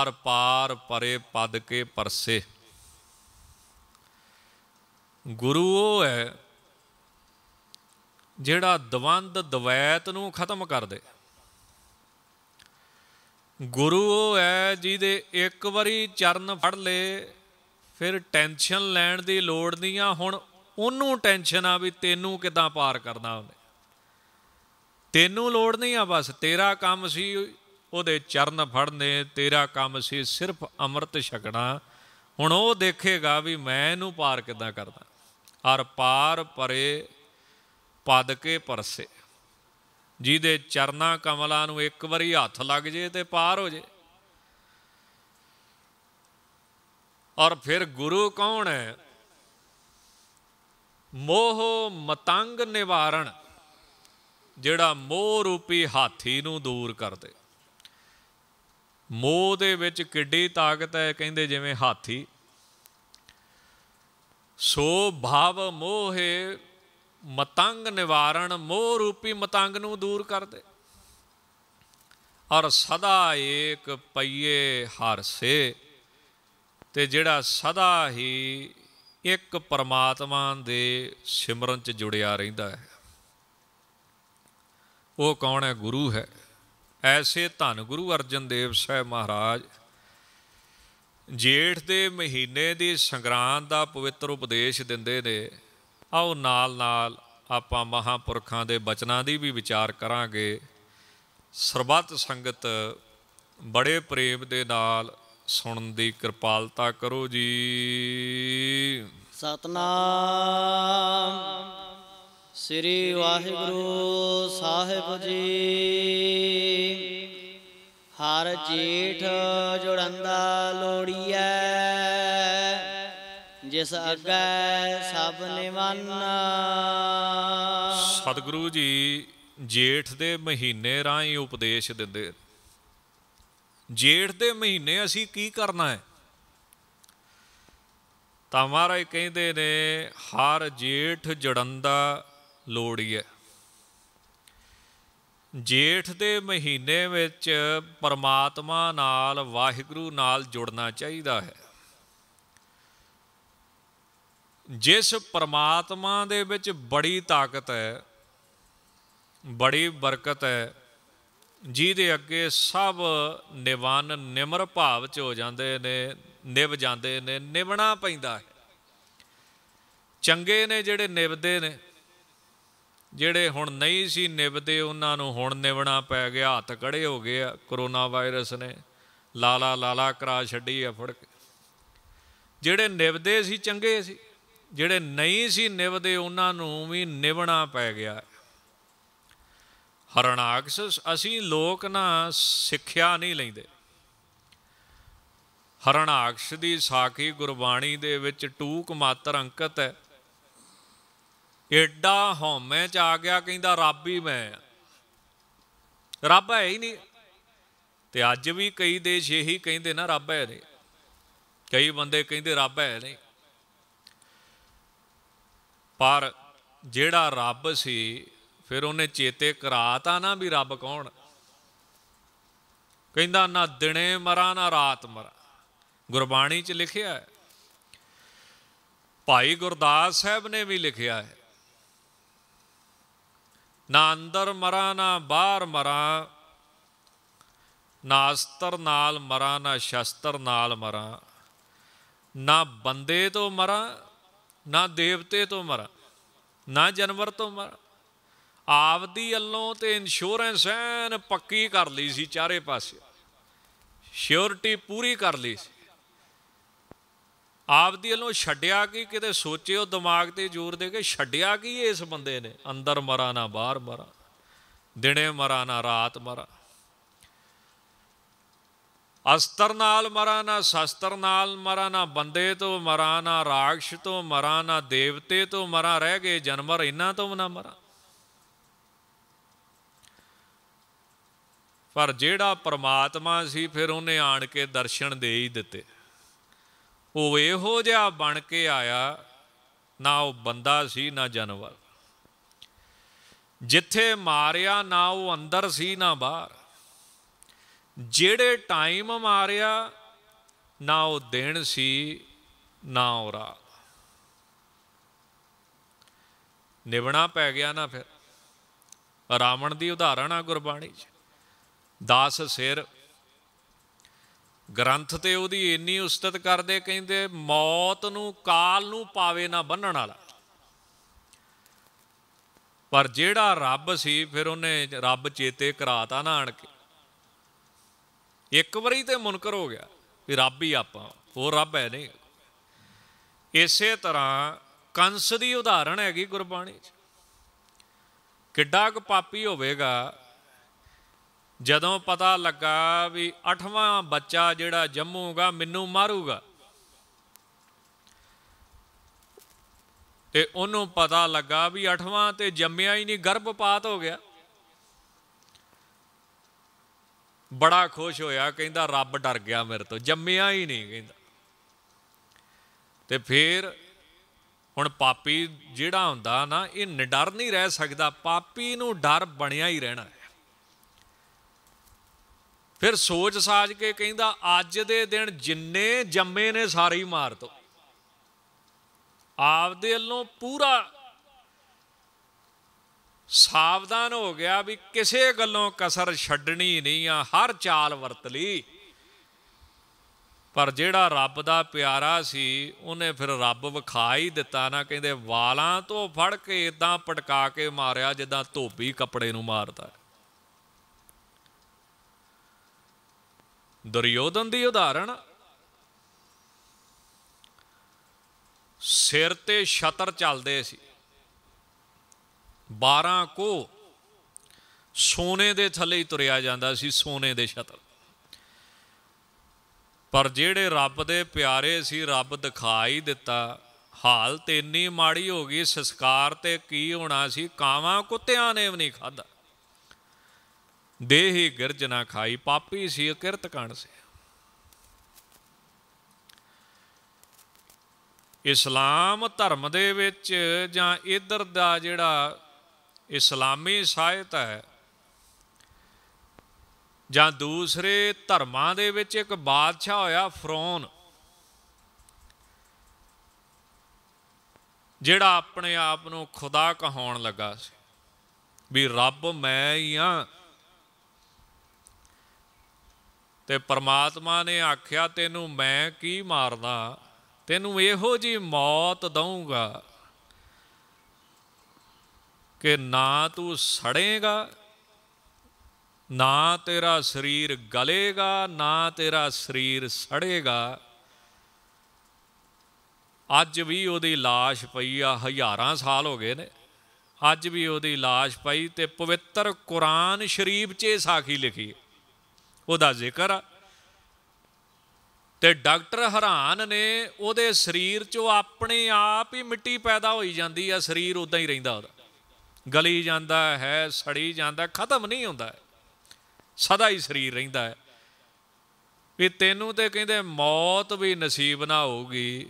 ਆਰ ਪਾਰ ਪਰੇ ਪਦ ਕੇ ਪਰਸੇ ਗੁਰੂ ਉਹ ਹੈ ਜਿਹੜਾ ਦਵੰਦ ਦਵੈਤ ਨੂੰ ਖਤਮ ਕਰ ਦੇ ਗੁਰੂ ਉਹ ਹੈ ਜਿਹਦੇ ਇੱਕ ਵਾਰੀ ਚਰਨ ਫੜ ਲੇ ਫਿਰ ਟੈਨਸ਼ਨ ਲੈਣ ਦੀ ਲੋੜ ਨਹੀਂ ਆ ਹੁਣ ਉਹਨੂੰ ਟੈਨਸ਼ਨ ਆ ਵੀ ਤੈਨੂੰ ਕਿਦਾਂ ਪਾਰ ਕਰਨਾ ਉਹਨੇ ਤੈਨੂੰ ਲੋੜ ਨਹੀਂ ਆ ਬਸ ਤੇਰਾ ਕੰਮ ਸੀ ਉਹਦੇ ਚਰਨ ਫੜਨੇ ਤੇਰਾ ਕੰਮ ਸੀ ਸਿਰਫ ਅੰਮ੍ਰਿਤ ਛਕਣਾ ਹੁਣ ਉਹ ਦੇਖੇਗਾ ਵੀ ਮੈਂ ਇਹਨੂੰ ਪਾਰ ਕਿਦਾਂ ਕਰਦਾ ਔਰ ਪਾਰ ਪਰੇ ਕੇ ਪਰਸੇ ਜਿਹਦੇ ਚਰਨਾ ਕਮਲਾਂ ਨੂੰ ਇੱਕ ਵਾਰੀ ਹੱਥ ਲੱਗ ਜੇ ਤੇ ਪਾਰ ਹੋ ਜੇ ਔਰ ਫਿਰ ਗੁਰੂ ਕੌਣ ਹੈ ਮੋਹ ਮਤੰਗ ਨਿਵਾਰਣ ਜਿਹੜਾ ਮੋਹ ਰੂਪੀ ਹਾਥੀ ਨੂੰ ਦੂਰ ਕਰਦੇ ਮੋਹ ਦੇ ਵਿੱਚ ਕਿੱਡੀ ਤਾਕਤ ਹੈ ਕਹਿੰਦੇ ਜਿਵੇਂ ਹਾਥੀ ਸੋ ਭਾਵ ਮੋਹੇ ਮਤੰਗ ਨਿਵਾਰਣ ਮੋਹ ਰੂਪੀ ਮਤੰਗ ਨੂੰ ਦੂਰ ਕਰ ਦੇ ਔਰ ਸਦਾ ਏਕ ਪਈਏ ਹਰ ਸੇ ਤੇ ਜਿਹੜਾ ਸਦਾ ਹੀ ਇੱਕ ਪਰਮਾਤਮਾ ਦੇ ਸਿਮਰਨ ਚ ਜੁੜਿਆ ਰਹਿੰਦਾ ਹੈ ਉਹ ਕੌਣ ਹੈ ਗੁਰੂ ਹੈ ਐਸੇ ਧੰਨ ਗੁਰੂ ਅਰਜਨ ਦੇਵ ਸਾਹਿਬ ਮਹਾਰਾਜ ਜੇਠ ਦੇ ਮਹੀਨੇ ਦੀ ਸੰਗਰਾਂਦ ਦਾ ਪਵਿੱਤਰ ਉਪਦੇਸ਼ ਦਿੰਦੇ ਨੇ ਆਓ ਨਾਲ ਨਾਲ ਆਪਾਂ ਮਹਾਪੁਰਖਾਂ ਦੇ ਬਚਨਾਂ ਦੀ ਵੀ ਵਿਚਾਰ ਕਰਾਂਗੇ ਸਰਬੱਤ ਸੰਗਤ ਬੜੇ ਪ੍ਰੇਮ ਦੇ ਨਾਲ ਸੁਣਨ ਦੀ ਕਿਰਪਾਲਤਾ ਕਰੋ ਜੀ ਸਤਨਾਮ ਸ੍ਰੀ ਵਾਹਿਗੁਰੂ ਸਾਹਿਬ ਜੀ ਹਰ ਜੀਠ ਜੁੜੰਦਾ ਲੋੜੀਐ ਜਿਸ ਅੱਗੇ ਸਭ ਨਿਵੰਨ ਸਤਿਗੁਰੂ ਜੀ ਜੇਠ ਦੇ ਮਹੀਨੇ ਰਾਹੀਂ ਉਪਦੇਸ਼ ਦਿੰਦੇ ਜੇਠ ਦੇ ਮਹੀਨੇ ਅਸੀਂ ਕੀ ਕਰਨਾ ਹੈ ਤਾਂ ਮਹਾਰਾਜ ਕਹਿੰਦੇ ਨੇ ਹਰ ਜੇਠ ਜੜਨ ਦਾ ਲੋੜੀ ਹੈ ਜੇਠ ਦੇ ਮਹੀਨੇ ਵਿੱਚ ਪਰਮਾਤਮਾ ਨਾਲ ਵਾਹਿਗੁਰੂ ਨਾਲ ਜੁੜਨਾ ਚਾਹੀਦਾ ਹੈ ਜਿਸ ਪਰਮਾਤਮਾ ਦੇ ਵਿੱਚ ਬੜੀ ਤਾਕਤ ਹੈ ਬੜੀ ਬਰਕਤ ਹੈ ਜਿਹਦੇ ਅੱਗੇ ਸਭ ਨਿਵਨ ਨਿਮਰ ਭਾਵ ਚ ਹੋ ਜਾਂਦੇ ਨੇ ਨਿਵ ਜਾਂਦੇ ਨੇ ਨਿਵਣਾ ਪੈਂਦਾ ਹੈ ਚੰਗੇ ਨੇ ਜਿਹੜੇ ਨਿਵਦੇ ਨੇ ਜਿਹੜੇ ਹੁਣ ਨਹੀਂ ਸੀ ਨਿਵਦੇ ਉਹਨਾਂ ਨੂੰ ਹੁਣ ਨਿਵਣਾ ਪੈ ਗਿਆ ਹੱਥ ਕੜੇ ਹੋ ਗਏ ਆ ਕਰੋਨਾ ਵਾਇਰਸ ਨੇ ਲਾਲਾ ਲਾਲਾ ਕਰਾ ਛੱਡੀ ਆ ਫੜ ਕੇ ਜਿਹੜੇ ਨਿਵਦੇ ਸੀ ਚੰਗੇ ਸੀ ਜਿਹੜੇ ਨਹੀਂ ਸੀ ਨਿਵਦੇ ਉਹਨਾਂ ਨੂੰ ਵੀ ਨਿਵਣਾ ਪੈ ਗਿਆ ਹਰਣਾਕਸ ਅਸੀਂ ਲੋਕ ਨਾ ਸਿੱਖਿਆ ਨਹੀਂ ਲੈਂਦੇ ਹਰਣਾਕਸ਼ ਦੀ ਸਾਖੀ ਗੁਰਬਾਣੀ ਦੇ ਵਿੱਚ ਟੂਕ ਮਾਤਰ ਅੰਕਤ ਹੈ ਏਡਾ ਹਉਮੈ ਚ ਆ ਗਿਆ ਕਹਿੰਦਾ ਰੱਬ ਹੀ ਮੈਂ ਰੱਬ ਹੈ ਹੀ ਨਹੀਂ ਤੇ ਅੱਜ ਵੀ ਕਈ ਦੇਸ਼ ਇਹੀ ਕਹਿੰਦੇ ਨਾ ਰੱਬ ਹੈ ਨਹੀਂ ਕਈ ਬੰਦੇ ਕਹਿੰਦੇ ਰੱਬ ਹੈ ਨਹੀਂ ਪਰ ਜਿਹੜਾ ਰੱਬ ਸੀ ਫਿਰ ਉਹਨੇ ਚੇਤੇ ਕਰਾਤਾ ਨਾ ਵੀ ਰੱਬ ਕੌਣ ਕਹਿੰਦਾ ਨਾ ਦਿਨੇ ਮਰਾਂ ਨਾ ਰਾਤ ਮਰਾਂ ਗੁਰਬਾਣੀ 'ਚ ਲਿਖਿਆ ਹੈ ਭਾਈ ਗੁਰਦਾਸ ਸਾਹਿਬ ਨੇ ਵੀ ਲਿਖਿਆ ਹੈ ਨਾ ਅੰਦਰ ਮਰਾਂ ਨਾ ਬਾਹਰ ਮਰਾਂ ਨਾ ਅਸਤਰ ਨਾਲ ਮਰਾਂ ਨਾ ਸ਼ਸਤਰ ਨਾਲ ਮਰਾਂ ਨਾ ਬੰਦੇ ਤੋਂ ਮਰਾਂ ਨਾ ਦੇਵਤੇ ਤੋਂ ਮਰਾਂ ਨਾ ਜਨਵਰ ਤੋਂ ਆਪ ਆਪਦੀ ਵੱਲੋਂ ਤੇ ਇੰਸ਼ੋਰੈਂਸ ਐਨ ਪੱਕੀ ਕਰ ਲਈ ਸੀ ਚਾਰੇ ਪਾਸੇ ਸ਼ਿਉਰਿਟੀ ਪੂਰੀ ਕਰ ਲਈ ਸੀ ਆਪਦੀ ਵੱਲੋਂ ਛੱਡਿਆ ਕੀ ਕਿਤੇ ਸੋਚਿਓ ਦਿਮਾਗ ਤੇ ਜ਼ੋਰ ਦੇ ਕੇ ਛੱਡਿਆ ਕੀ ਇਸ ਬੰਦੇ ਨੇ ਅੰਦਰ ਮਰਾ ਨਾ ਬਾਹਰ ਮਰਾ ਦਿਨੇ ਮਰਾ ਨਾ ਰਾਤ ਮਰਾ ਅਸਤਰ ਨਾਲ ਮਰਾਂ ਨਾ ਸ਼ਸਤਰ ਨਾਲ ਮਰਾਂ ਨਾ ਬੰਦੇ ਤੋਂ ਮਰਾਂ ਨਾ ਰਾਖਸ਼ ਤੋਂ ਮਰਾਂ ਨਾ ਦੇਵਤੇ ਤੋਂ ਮਰਾਂ ਰਹਿ ਗਏ ਜਨਮਰ ਇਹਨਾਂ ਤੋਂ ਨਾ ਮਰਾਂ ਪਰ ਜਿਹੜਾ ਪ੍ਰਮਾਤਮਾ ਸੀ ਫਿਰ ਉਹਨੇ ਆਣ ਕੇ ਦਰਸ਼ਨ ਦੇ ਹੀ ਦਿੱਤੇ ਉਹ ਇਹੋ ਜਿਹਾ ਬਣ ਕੇ ਆਇਆ ਨਾ ਉਹ ਬੰਦਾ ਸੀ ਨਾ ਜਾਨਵਰ ਜਿੱਥੇ ਮਾਰਿਆ ਨਾ ਉਹ ਅੰਦਰ ਸੀ ਨਾ ਬਾਹਰ ਜਿਹੜੇ ਟਾਈਮ ਮਾਰਿਆ ਨਾ ਉਹ ਦਿਨ ਸੀ ਨਾ ਉਹ ਰਾਤ ਨਿਵਣਾ ਪੈ ਗਿਆ ਨਾ ਫਿਰ ਰਾਵਣ ਦੀ ਉਦਾਹਰਣ ਆ ਗੁਰਬਾਣੀ 'ਚ ਦਾਸ ਸਿਰ ਗ੍ਰੰਥ ਤੇ ਉਹਦੀ ਇੰਨੀ ਉਸਤਤ ਕਰਦੇ ਕਹਿੰਦੇ ਮੌਤ ਨੂੰ ਕਾਲ ਨੂੰ ਪਾਵੇ ਨਾ ਬੰਨਣ ਵਾਲਾ ਪਰ ਜਿਹੜਾ ਰੱਬ ਸੀ ਫਿਰ ਉਹਨੇ ਰੱਬ ਚੇਤੇ ਕਰਾਤਾ ਨਾ ਆਣ ਕੇ ਇੱਕ ਵਾਰੀ ਤੇ ਮੁਨਕਰ ਹੋ ਗਿਆ ਵੀ ਰੱਬ ਹੀ ਆਪਾਂ ਹੋਰ ਰੱਬ ਹੈ ਨਹੀਂ ਇਸੇ ਤਰ੍ਹਾਂ ਕੰਸ ਦੀ ਉਦਾਹਰਣ ਹੈਗੀ ਗੁਰਬਾਣੀ 'ਚ ਕਿੱਡਾ ਕੁ ਪਾਪੀ ਹੋਵੇਗਾ ਜਦੋਂ ਪਤਾ ਲੱਗਾ ਵੀ ਅਠਵਾਂ ਬੱਚਾ ਜਿਹੜਾ ਜੰਮੂਗਾ ਮੈਨੂੰ ਮਾਰੂਗਾ ਤੇ ਉਹਨੂੰ ਪਤਾ ਲੱਗਾ ਵੀ ਅਠਵਾਂ ਤੇ ਜੰਮਿਆ ਹੀ ਨਹੀਂ ਗਰਭਪਾਤ ਹੋ ਗਿਆ ਬੜਾ ਖੁਸ਼ ਹੋਇਆ ਕਹਿੰਦਾ ਰੱਬ ਡਰ ਗਿਆ ਮੇਰੇ ਤੋਂ ਜੰਮਿਆ ਹੀ ਨਹੀਂ ਕਹਿੰਦਾ ਤੇ ਫਿਰ ਹੁਣ ਪਾਪੀ ਜਿਹੜਾ ਹੁੰਦਾ ਨਾ ਇਹ ਨਿਡਰ ਨਹੀਂ ਰਹਿ ਸਕਦਾ ਪਾਪੀ ਨੂੰ ਡਰ ਬਣਿਆ ਹੀ ਰਹਿਣਾ ਹੈ ਫਿਰ ਸੋਚ ਸਾਜ ਕੇ ਕਹਿੰਦਾ ਅੱਜ ਦੇ ਦਿਨ ਜਿੰਨੇ ਜੰਮੇ ਨੇ ਸਾਰੇ ਹੀ ਮਾਰ ਤੋ ਆਪਦੇ ਵੱਲੋਂ ਪੂਰਾ ਸਾਵਧਾਨ ਹੋ ਗਿਆ ਵੀ ਕਿਸੇ ਗੱਲੋਂ ਕਸਰ ਛੱਡਣੀ ਨਹੀਂ ਆ ਹਰ ਚਾਲ ਵਰਤ ਲਈ ਪਰ ਜਿਹੜਾ ਰੱਬ ਦਾ ਪਿਆਰਾ ਸੀ ਉਹਨੇ ਫਿਰ ਰੱਬ ਵਿਖਾ ਹੀ ਦਿੱਤਾ ਨਾ ਕਹਿੰਦੇ ਵਾਲਾਂ ਤੋਂ ਫੜ ਕੇ ਇਦਾਂ ਪਟਕਾ ਕੇ ਮਾਰਿਆ ਜਿੱਦਾਂ ਧੋਬੀ ਕੱਪੜੇ ਨੂੰ ਮਾਰਦਾ ਦਰਯੋਦਨ ਦੀ ਉਦਾਹਰਣ ਸਿਰ ਤੇ ਛਤਰ ਚੱਲਦੇ ਸੀ 12 ਕੋ ਸੋਨੇ ਦੇ ਥੱਲੇ ਹੀ ਤੁਰਿਆ ਜਾਂਦਾ ਸੀ ਸੋਨੇ ਦੇ ਛਤਰ ਪਰ ਜਿਹੜੇ ਰੱਬ ਦੇ ਪਿਆਰੇ ਸੀ ਰੱਬ ਦਿਖਾਈ ਦਿੱਤਾ ਹਾਲ ਤੇ ਇੰਨੀ ਮਾੜੀ ਹੋ ਗਈ ਸੰਸਕਾਰ ਤੇ ਕੀ ਹੋਣਾ ਸੀ ਕਾਵਾਂ ਕੁੱਤਿਆਂ ਨੇ ਵੀ ਨਹੀਂ ਖਾਦਾ ਦੇਹੀ ਗਿਰਜ ਨਾ ਖਾਈ ਪਾਪੀ ਸੀ ਕਿਰਤ ਕਣ ਸੀ ਇਸਲਾਮ ਧਰਮ ਦੇ ਵਿੱਚ ਜਾਂ ਇਧਰ ਦਾ ਜਿਹੜਾ ਇਸਲਾਮੀ ਸਾਹਿਤ ਹੈ ਜਾਂ ਦੂਸਰੇ ਧਰਮਾਂ ਦੇ ਵਿੱਚ ਇੱਕ ਬਾਦਸ਼ਾਹ ਹੋਇਆ ਫਰੌਨ ਜਿਹੜਾ ਆਪਣੇ ਆਪ ਨੂੰ ਖੁਦਾ ਕਹਾਉਣ ਲੱਗਾ ਸੀ ਵੀ ਰੱਬ ਮੈਂ ਹੀ ਆ ਤੇ ਪਰਮਾਤਮਾ ਨੇ ਆਖਿਆ ਤੈਨੂੰ ਮੈਂ ਕੀ ਮਾਰਦਾ ਤੈਨੂੰ ਇਹੋ ਜੀ ਮੌਤ ਦਊਗਾ ਕਿ ਨਾ ਤੂੰ ਸੜੇਗਾ ਨਾ ਤੇਰਾ ਸਰੀਰ ਗਲੇਗਾ ਨਾ ਤੇਰਾ ਸਰੀਰ ਸੜੇਗਾ ਅੱਜ ਵੀ ਉਹਦੀ লাশ ਪਈ ਆ ਹਜ਼ਾਰਾਂ ਸਾਲ ਹੋ ਗਏ ਨੇ ਅੱਜ ਵੀ ਉਹਦੀ লাশ ਪਈ ਤੇ ਪਵਿੱਤਰ ਕੁਰਾਨ ਸ਼ਰੀਫ 'ਚ ਇਹ ਸਾਖੀ ਲਿਖੀ ਉਹਦਾ ਜ਼ਿਕਰ ਆ ਤੇ ਡਾਕਟਰ ਹਰਾਨ ਨੇ ਉਹਦੇ ਸਰੀਰ 'ਚੋਂ ਆਪਣੇ ਆਪ ਹੀ ਮਿੱਟੀ ਪੈਦਾ ਹੋਈ ਜਾਂਦੀ ਆ ਸਰੀਰ ਉਦਾਂ ਹੀ ਰਹਿੰਦਾ ਉਹਦਾ ਗਲੀ ਜਾਂਦਾ ਹੈ ਸੜੀ ਜਾਂਦਾ ਖਤਮ ਨਹੀਂ ਹੁੰਦਾ ਸਦਾ ਹੀ ਸਰੀਰ ਰਹਿੰਦਾ ਹੈ ਵੀ ਤੈਨੂੰ ਤੇ ਕਹਿੰਦੇ ਮੌਤ ਵੀ ਨਸੀਬ ਨਾ ਹੋਊਗੀ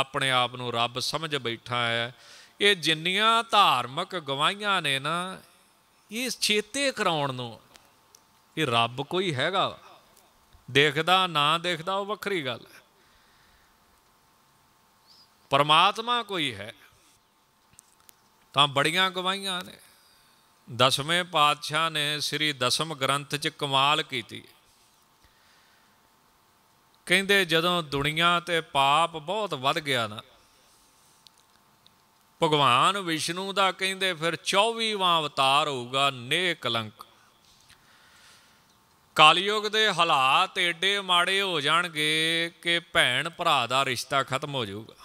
ਆਪਣੇ ਆਪ ਨੂੰ ਰੱਬ ਸਮਝ ਬੈਠਾ ਹੈ ਇਹ ਜਿੰਨੀਆਂ ਧਾਰਮਿਕ ਗਵਾਹੀਆਂ ਨੇ ਨਾ ਇਹ ਛੇਤੇ ਕਰਾਉਣ ਨੂੰ ਇਹ ਰੱਬ ਕੋਈ ਹੈਗਾ ਦੇਖਦਾ ਨਾ ਦੇਖਦਾ ਉਹ ਵੱਖਰੀ ਗੱਲ ਹੈ ਪਰਮਾਤਮਾ ਕੋਈ ਹੈ ਤਾਂ ਬੜੀਆਂ ਗਵਾਹੀਆਂ ਨੇ ਦਸਵੇਂ ਪਾਤਸ਼ਾਹ ਨੇ ਸ੍ਰੀ ਦਸਮ ਗ੍ਰੰਥ 'ਚ ਕਮਾਲ ਕੀਤੀ ਕਹਿੰਦੇ ਜਦੋਂ ਦੁਨੀਆ ਤੇ ਪਾਪ ਬਹੁਤ ਵੱਧ ਗਿਆ ਨਾ ਭਗਵਾਨ ਵਿਸ਼ਨੂੰ ਦਾ ਕਹਿੰਦੇ ਫਿਰ 24ਵਾਂ ਅਵਤਾਰ ਹੋਊਗਾ ਨੇ ਕਲੰਕ ਕਾਲਯੁਗ ਦੇ ਹਾਲਾਤ ਏਡੇ ਮਾੜੇ ਹੋ ਜਾਣਗੇ ਕਿ ਭੈਣ ਭਰਾ ਦਾ ਰਿਸ਼ਤਾ ਖਤਮ ਹੋ ਜਾਊਗਾ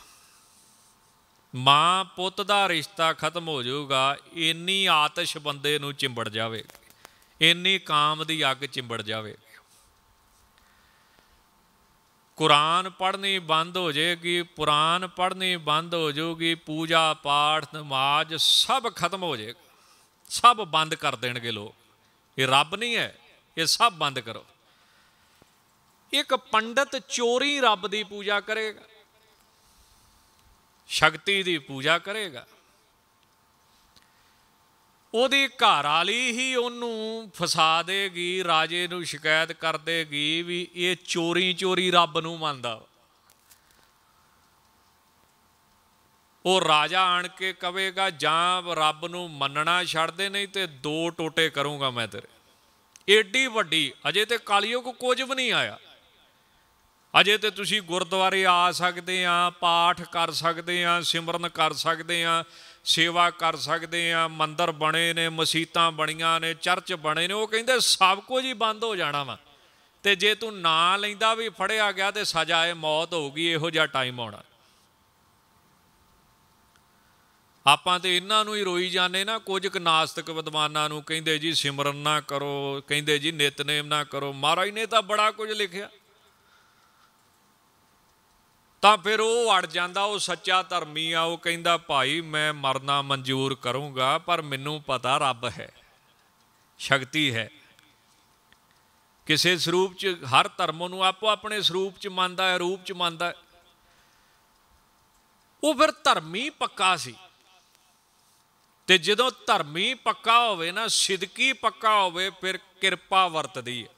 ਮਾਂ ਪੁੱਤ ਦਾ ਰਿਸ਼ਤਾ ਖਤਮ ਹੋ ਜਾਊਗਾ ਇੰਨੀ ਆਤਿਸ਼ ਬੰਦੇ ਨੂੰ ਚਿੰਬੜ ਜਾਵੇ ਇੰਨੀ ਕਾਮ ਦੀ ਅੱਗ ਚਿੰਬੜ ਜਾਵੇ ਕੁਰਾਨ ਪੜ੍ਹਨੀ ਬੰਦ ਹੋ ਜਾਏਗੀ ਪੁਰਾਨ ਪੜ੍ਹਨੀ ਬੰਦ ਹੋ ਜਾਊਗੀ ਪੂਜਾ ਪਾਠ ਨਮਾਜ਼ ਸਭ ਖਤਮ ਹੋ ਜਾਏਗਾ ਸਭ ਬੰਦ ਕਰ ਦੇਣਗੇ ਲੋਕ ਇਹ ਰੱਬ ਨਹੀਂ ਹੈ ਇਹ ਸਭ ਬੰਦ ਕਰੋ ਇੱਕ ਪੰਡਤ ਚੋਰੀ ਰੱਬ ਦੀ ਪੂਜਾ ਕਰੇਗਾ ਸ਼ਕਤੀ ਦੀ ਪੂਜਾ ਕਰੇਗਾ ਉਹਦੀ ਘਰ ਵਾਲੀ ਹੀ ਉਹਨੂੰ ਫਸਾ ਦੇਗੀ ਰਾਜੇ ਨੂੰ ਸ਼ਿਕਾਇਤ ਕਰ ਦੇਗੀ ਵੀ ਇਹ ਚੋਰੀ ਚੋਰੀ ਰੱਬ ਨੂੰ ਮੰਨਦਾ ਉਹ ਰਾਜਾ ਆਣ ਕੇ ਕਵੇਗਾ ਜਾਂ ਰੱਬ ਨੂੰ ਮੰਨਣਾ ਛੱਡ ਦੇ ਨਹੀਂ ਤੇ ਦੋ ਟੋਟੇ ਕਰੂੰਗਾ ਮੈਂ ਤੇਰੇ ਏਡੀ ਵੱਡੀ ਅਜੇ ਤੇ ਕਾਲੀਓ ਕੋ ਕੁਝ ਵੀ ਨਹੀਂ ਆਇਆ ਅਜੇ ਤੇ ਤੁਸੀਂ ਗੁਰਦੁਆਰੇ ਆ ਸਕਦੇ ਆ ਪਾਠ ਕਰ ਸਕਦੇ ਆ ਸਿਮਰਨ ਕਰ ਸਕਦੇ ਆ ਸੇਵਾ ਕਰ ਸਕਦੇ ਆ ਮੰਦਰ ਬਣੇ ਨੇ ਮਸੀਤਾਂ ਬਣੀਆਂ ਨੇ ਚਰਚ ਬਣੇ ਨੇ ਉਹ ਕਹਿੰਦੇ ਸਭ ਕੁਝ ਹੀ ਬੰਦ ਹੋ ਜਾਣਾ ਵਾ ਤੇ ਜੇ ਤੂੰ ਨਾਂ ਲੈਂਦਾ ਵੀ ਫੜਿਆ ਗਿਆ ਤੇ ਸਜ਼ਾ ਇਹ ਮੌਤ ਹੋਊਗੀ ਇਹੋ ਜਿਹਾ ਟਾਈਮ ਆਉਣਾ ਆਪਾਂ ਤੇ ਇਹਨਾਂ ਨੂੰ ਹੀ ਰੋਈ ਜਾਂਦੇ ਨਾ ਕੁਝ ਕ ਨਾਸਤਿਕ ਵਿਦਵਾਨਾਂ ਨੂੰ ਕਹਿੰਦੇ ਜੀ ਸਿਮਰਨ ਨਾ ਕਰੋ ਕਹਿੰਦੇ ਜੀ ਨਿਤਨੇਮ ਨਾ ਕਰੋ ਮਹਾਰਾਜ ਨੇ ਤਾਂ ਬੜਾ ਕੁਝ ਲਿਖਿਆ ਤਾਂ ਫਿਰ ਉਹ ਅੜ ਜਾਂਦਾ ਉਹ ਸੱਚਾ ਧਰਮੀ ਆ ਉਹ ਕਹਿੰਦਾ ਭਾਈ ਮੈਂ ਮਰਨਾ ਮਨਜ਼ੂਰ ਕਰੂੰਗਾ ਪਰ ਮੈਨੂੰ ਪਤਾ ਰੱਬ ਹੈ ਸ਼ਕਤੀ ਹੈ ਕਿਸੇ ਸਰੂਪ 'ਚ ਹਰ ਧਰਮ ਨੂੰ ਆਪੋ ਆਪਣੇ ਸਰੂਪ 'ਚ ਮੰਨਦਾ ਹੈ ਰੂਪ 'ਚ ਮੰਨਦਾ ਹੈ ਉਹ ਫਿਰ ਧਰਮੀ ਪੱਕਾ ਸੀ ਤੇ ਜਦੋਂ ਧਰਮੀ ਪੱਕਾ ਹੋਵੇ ਨਾ ਸਿਦਕੀ ਪੱਕਾ ਹੋਵੇ ਫਿਰ ਕਿਰਪਾ ਵਰਤਦੀ ਹੈ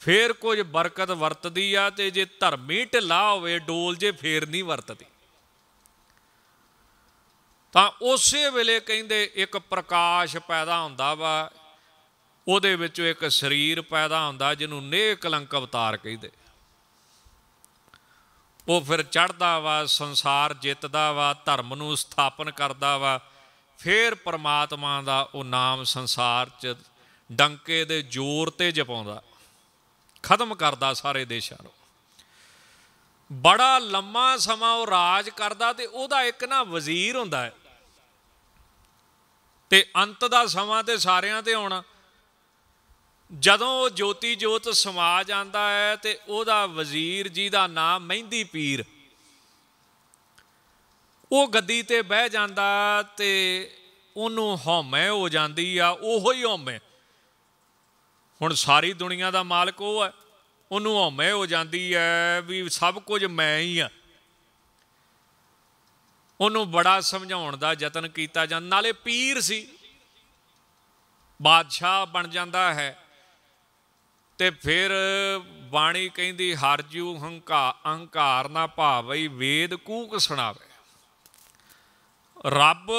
ਫੇਰ ਕੁਝ ਬਰਕਤ ਵਰਤਦੀ ਆ ਤੇ ਜੇ ਧਰਮੀ ਢਿਲਾ ਹੋਵੇ ਡੋਲ ਜੇ ਫੇਰ ਨਹੀਂ ਵਰਤਦੀ ਤਾਂ ਉਸੇ ਵੇਲੇ ਕਹਿੰਦੇ ਇੱਕ ਪ੍ਰਕਾਸ਼ ਪੈਦਾ ਹੁੰਦਾ ਵਾ ਉਹਦੇ ਵਿੱਚੋਂ ਇੱਕ ਸਰੀਰ ਪੈਦਾ ਹੁੰਦਾ ਜਿਹਨੂੰ ਨੇਹ ਕਲੰਕ ਅਵਤਾਰ ਕਹਿੰਦੇ ਉਹ ਫਿਰ ਚੜਦਾ ਵਾ ਸੰਸਾਰ ਜਿੱਤਦਾ ਵਾ ਧਰਮ ਨੂੰ ਸਥਾਪਨ ਕਰਦਾ ਵਾ ਫੇਰ ਪ੍ਰਮਾਤਮਾ ਦਾ ਉਹ ਨਾਮ ਸੰਸਾਰ 'ਚ ਡੰਕੇ ਦੇ ਜ਼ੋਰ ਤੇ ਜਪਾਉਂਦਾ ਖਤਮ ਕਰਦਾ ਸਾਰੇ ਦੇਸ਼ਾਂ ਨੂੰ ਬੜਾ ਲੰਮਾ ਸਮਾਂ ਉਹ ਰਾਜ ਕਰਦਾ ਤੇ ਉਹਦਾ ਇੱਕ ਨਾ ਵਜ਼ੀਰ ਹੁੰਦਾ ਹੈ ਤੇ ਅੰਤ ਦਾ ਸਮਾਂ ਤੇ ਸਾਰਿਆਂ ਤੇ ਆਉਣਾ ਜਦੋਂ ਉਹ ਜੋਤੀ ਜੋਤ ਸਮਾ ਜਾਂਦਾ ਹੈ ਤੇ ਉਹਦਾ ਵਜ਼ੀਰ ਜੀ ਦਾ ਨਾਮ ਮਹਿੰਦੀ ਪੀਰ ਉਹ ਗੱਦੀ ਤੇ ਬਹਿ ਜਾਂਦਾ ਤੇ ਉਹਨੂੰ ਹਉਮੈ ਹੋ ਜਾਂਦੀ ਆ ਉਹੋ ਹੀ ਹਉਮੈ ਹੁਣ ਸਾਰੀ ਦੁਨੀਆ ਦਾ ਮਾਲਕ ਉਹ ਹੈ ਉਹਨੂੰ ਹਉਮੈ ਹੋ ਜਾਂਦੀ ਹੈ ਵੀ ਸਭ ਕੁਝ ਮੈਂ ਹੀ ਆ ਉਹਨੂੰ ਬੜਾ ਸਮਝਾਉਣ ਦਾ ਯਤਨ ਕੀਤਾ ਜਾਂਦਾ ਨਾਲੇ ਪੀਰ ਸੀ ਬਾਦਸ਼ਾਹ ਬਣ ਜਾਂਦਾ ਹੈ ਤੇ ਫਿਰ ਬਾਣੀ ਕਹਿੰਦੀ ਹਰ ਜੂ ਹੰਕਾਰ ਅਹੰਕਾਰ ਨਾ ਭਾਵੇ ਵੇਦ ਕੂਕ ਸੁਣਾਵੇ ਰੱਬ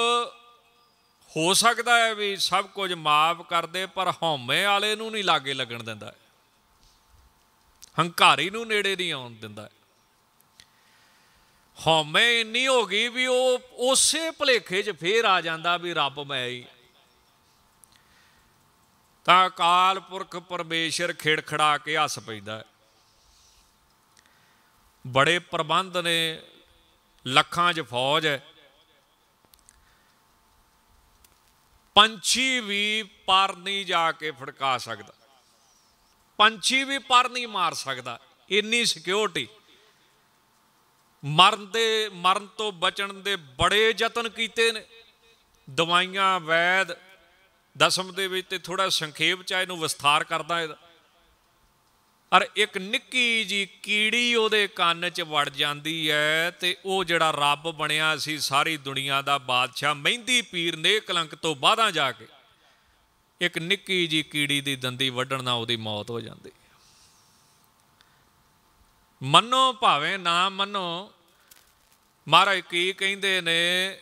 ਹੋ ਸਕਦਾ ਹੈ ਵੀ ਸਭ ਕੁਝ ਮਾਫ ਕਰ ਦੇ ਪਰ ਹਉਮੈ ਵਾਲੇ ਨੂੰ ਨਹੀਂ ਲਾਗੇ ਲੱਗਣ ਦਿੰਦਾ ਹੰਕਾਰੀ ਨੂੰ ਨੇੜੇ ਨਹੀਂ ਆਉਣ ਦਿੰਦਾ ਹਉਮੈ ਇੰਨੀ ਹੋ ਗਈ ਵੀ ਉਹ ਉਸੇ ਭਲੇਖੇ 'ਚ ਫੇਰ ਆ ਜਾਂਦਾ ਵੀ ਰੱਬ ਮੈਂ ਹੀ ਤਾਂ ਕਾਲ ਪੁਰਖ ਪਰਮੇਸ਼ਰ ਖੇੜਖੜਾ ਕੇ ਹੱਸ ਪੈਂਦਾ ਬੜੇ ਪ੍ਰਬੰਧ ਨੇ ਲੱਖਾਂ 'ਚ ਫੌਜ ਹੈ ਪੰਛੀ ਵੀ ਪਰ ਨਹੀਂ ਜਾ ਕੇ ਫੜਕਾ ਸਕਦਾ ਪੰਛੀ ਵੀ ਪਰ ਨਹੀਂ ਮਾਰ ਸਕਦਾ ਇੰਨੀ ਸਿਕਿਉਰਿਟੀ ਮਰਨ ਦੇ ਮਰਨ ਤੋਂ ਬਚਣ ਦੇ ਬੜੇ ਯਤਨ ਕੀਤੇ ਨੇ ਦਵਾਈਆਂ ਵੈਦ ਦਸਮ ਦੇ ਵਿੱਚ ਤੇ ਥੋੜਾ ਸੰਖੇਪ ਚ ਇਹਨੂੰ ਵਿਸਥਾਰ ਕਰਦਾ ਇਹਦਾ ਔਰ ਇੱਕ ਨਿੱਕੀ ਜੀ ਕੀੜੀ ਉਹਦੇ ਕੰਨ 'ਚ ਵੜ ਜਾਂਦੀ ਹੈ ਤੇ ਉਹ ਜਿਹੜਾ ਰੱਬ ਬਣਿਆ ਸੀ ਸਾਰੀ ਦੁਨੀਆ ਦਾ ਬਾਦਸ਼ਾਹ ਮਹਿੰਦੀ ਪੀਰ ਨੇ ਕਲੰਕ ਤੋਂ ਬਾਦਾਂ ਜਾ ਕੇ ਇੱਕ ਨਿੱਕੀ ਜੀ ਕੀੜੀ ਦੀ ਦੰਦੀ ਵੱਢਣ ਨਾਲ ਉਹਦੀ ਮੌਤ ਹੋ ਜਾਂਦੀ ਮੰਨੋ ਭਾਵੇਂ ਨਾ ਮੰਨੋ ਮਹਾਰਾਜ ਕੀ ਕਹਿੰਦੇ ਨੇ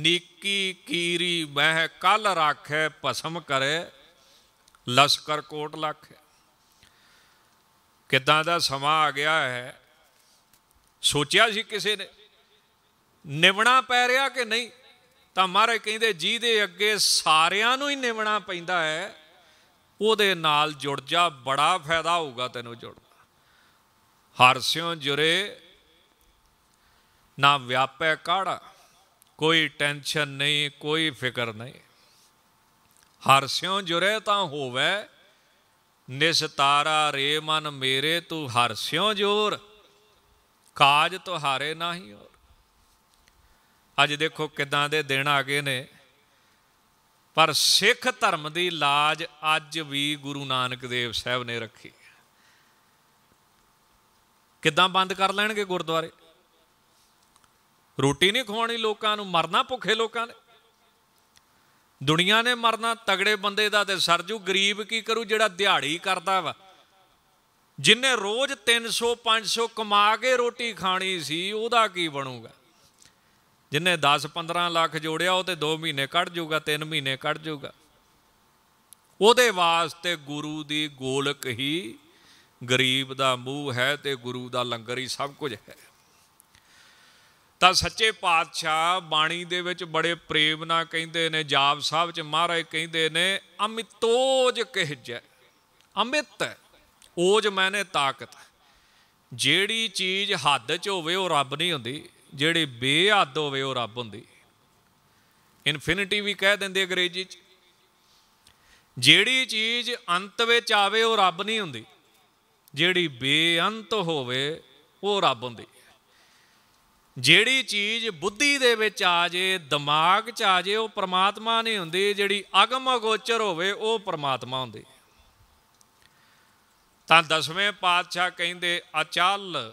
ਨੀਕੀ ਕੀਰੀ ਮਹਿ ਕਲ ਰੱਖੇ ਭਸਮ ਕਰੇ ਲਸ਼ਕਰ ਕੋਟ ਲੱਖੇ ਕਿੱਦਾਂ ਦਾ ਸਮਾਂ ਆ ਗਿਆ ਹੈ ਸੋਚਿਆ ਸੀ ਕਿਸੇ ਨੇ ਨਿਵਣਾ ਪੈ ਰਿਹਾ ਕਿ ਨਹੀਂ ਤਾਂ ਮਹਾਰਾਜ ਕਹਿੰਦੇ ਜੀ ਦੇ ਅੱਗੇ ਸਾਰਿਆਂ ਨੂੰ ਹੀ ਨਿਵਣਾ ਪੈਂਦਾ ਹੈ ਉਹਦੇ ਨਾਲ ਜੁੜ ਜਾ ਬੜਾ ਫਾਇਦਾ ਹੋਊਗਾ ਤੈਨੂੰ ਜੁੜਨਾ ਹਰ ਸਿਉ ਜੁਰੇ ਨਾ ਵਿਆਪੇ ਕਾੜਾ ਕੋਈ ਟੈਨਸ਼ਨ ਨਹੀਂ ਕੋਈ ਫਿਕਰ ਨਹੀਂ ਹਰ ਸਿਉ ਜੁਰੇ ਤਾਂ ਹੋਵੇ ਨਿਸਤਾਰਾ ਰੇ ਮਨ ਮੇਰੇ ਤੂੰ ਹਰ ਸਿਉ ਜੋਰ ਕਾਜ ਤੁਹਾਰੇ ਨਾਹੀ ਔਰ ਅੱਜ ਦੇਖੋ ਕਿਦਾਂ ਦੇ ਦਿਨ ਆ ਗਏ ਨੇ ਪਰ ਸਿੱਖ ਧਰਮ ਦੀ ਲਾਜ ਅੱਜ ਵੀ ਗੁਰੂ ਨਾਨਕ ਦੇਵ ਸਾਹਿਬ ਨੇ ਰੱਖੀ ਕਿਦਾਂ ਬੰਦ ਕਰ ਲੈਣਗੇ ਗੁਰਦੁਆਰੇ ਰੋਟੀ ਨਹੀਂ ਖਵਾਉਣੀ ਲੋਕਾਂ ਨੂੰ ਮਰਨਾ ਭੁੱਖੇ ਲੋਕਾਂ ਨੇ ਦੁਨੀਆ ਨੇ ਮਰਨਾ ਤਗੜੇ ਬੰਦੇ ਦਾ ਤੇ ਸਰਜੂ ਗਰੀਬ ਕੀ ਕਰੂ ਜਿਹੜਾ ਦਿਹਾੜੀ ਕਰਦਾ ਵਾ ਜਿੰਨੇ ਰੋਜ਼ 300 500 ਕਮਾ ਕੇ ਰੋਟੀ ਖਾਣੀ ਸੀ ਉਹਦਾ ਕੀ ਬਣੂਗਾ ਜਿੰਨੇ 10 15 ਲੱਖ ਜੋੜਿਆ ਉਹ ਤੇ 2 ਮਹੀਨੇ ਕੱਢ ਜਾਊਗਾ 3 ਮਹੀਨੇ ਕੱਢ ਜਾਊਗਾ ਉਹਦੇ ਵਾਸਤੇ ਗੁਰੂ ਦੀ ਗੋਲਕ ਹੀ ਗਰੀਬ ਦਾ ਮੂੰਹ ਹੈ ਤੇ ਗੁਰੂ ਦਾ ਲੰਗਰ ਹੀ ਸਭ ਕੁਝ ਹੈ ਤਾਂ ਸੱਚੇ ਪਾਤਸ਼ਾਹ ਬਾਣੀ ਦੇ ਵਿੱਚ ਬੜੇ ਪ੍ਰੇਮ ਨਾਲ ਕਹਿੰਦੇ ਨੇ ਜਾਪ ਸਾਹਿਬ ਚ ਮਹਾਰਾਜ ਕਹਿੰਦੇ ਨੇ ਅਮਿਤੋਜ ਕਹਿਜੈ ਅਮਿਤ ਓਜ ਮੈਨੇ ਤਾਕਤ ਜਿਹੜੀ ਚੀਜ਼ ਹੱਦ 'ਚ ਹੋਵੇ ਉਹ ਰੱਬ ਨਹੀਂ ਹੁੰਦੀ ਜਿਹੜੀ ਬੇਹੱਦ ਹੋਵੇ ਉਹ ਰੱਬ ਹੁੰਦੀ ਇਨਫਿਨਿਟੀ ਵੀ ਕਹਿ ਦਿੰਦੇ ਅੰਗਰੇਜ਼ੀ 'ਚ ਜਿਹੜੀ ਚੀਜ਼ ਅੰਤ ਵਿੱਚ ਆਵੇ ਉਹ ਰੱਬ ਨਹੀਂ ਹੁੰਦੀ ਜਿਹੜੀ ਬੇਅੰਤ ਹੋਵੇ ਉਹ ਰੱਬ ਹੁੰਦੀ ਜਿਹੜੀ ਚੀਜ਼ ਬੁੱਧੀ ਦੇ ਵਿੱਚ ਆ ਜੇ ਦਿਮਾਗ 'ਚ ਆ ਜੇ ਉਹ ਪ੍ਰਮਾਤਮਾ ਨਹੀਂ ਹੁੰਦੀ ਜਿਹੜੀ ਅਗਮ ਅਗੋਚਰ ਹੋਵੇ ਉਹ ਪ੍ਰਮਾਤਮਾ ਹੁੰਦੀ ਤਾਂ ਦਸਵੇਂ ਪਾਤਸ਼ਾਹ ਕਹਿੰਦੇ ਅਚਲ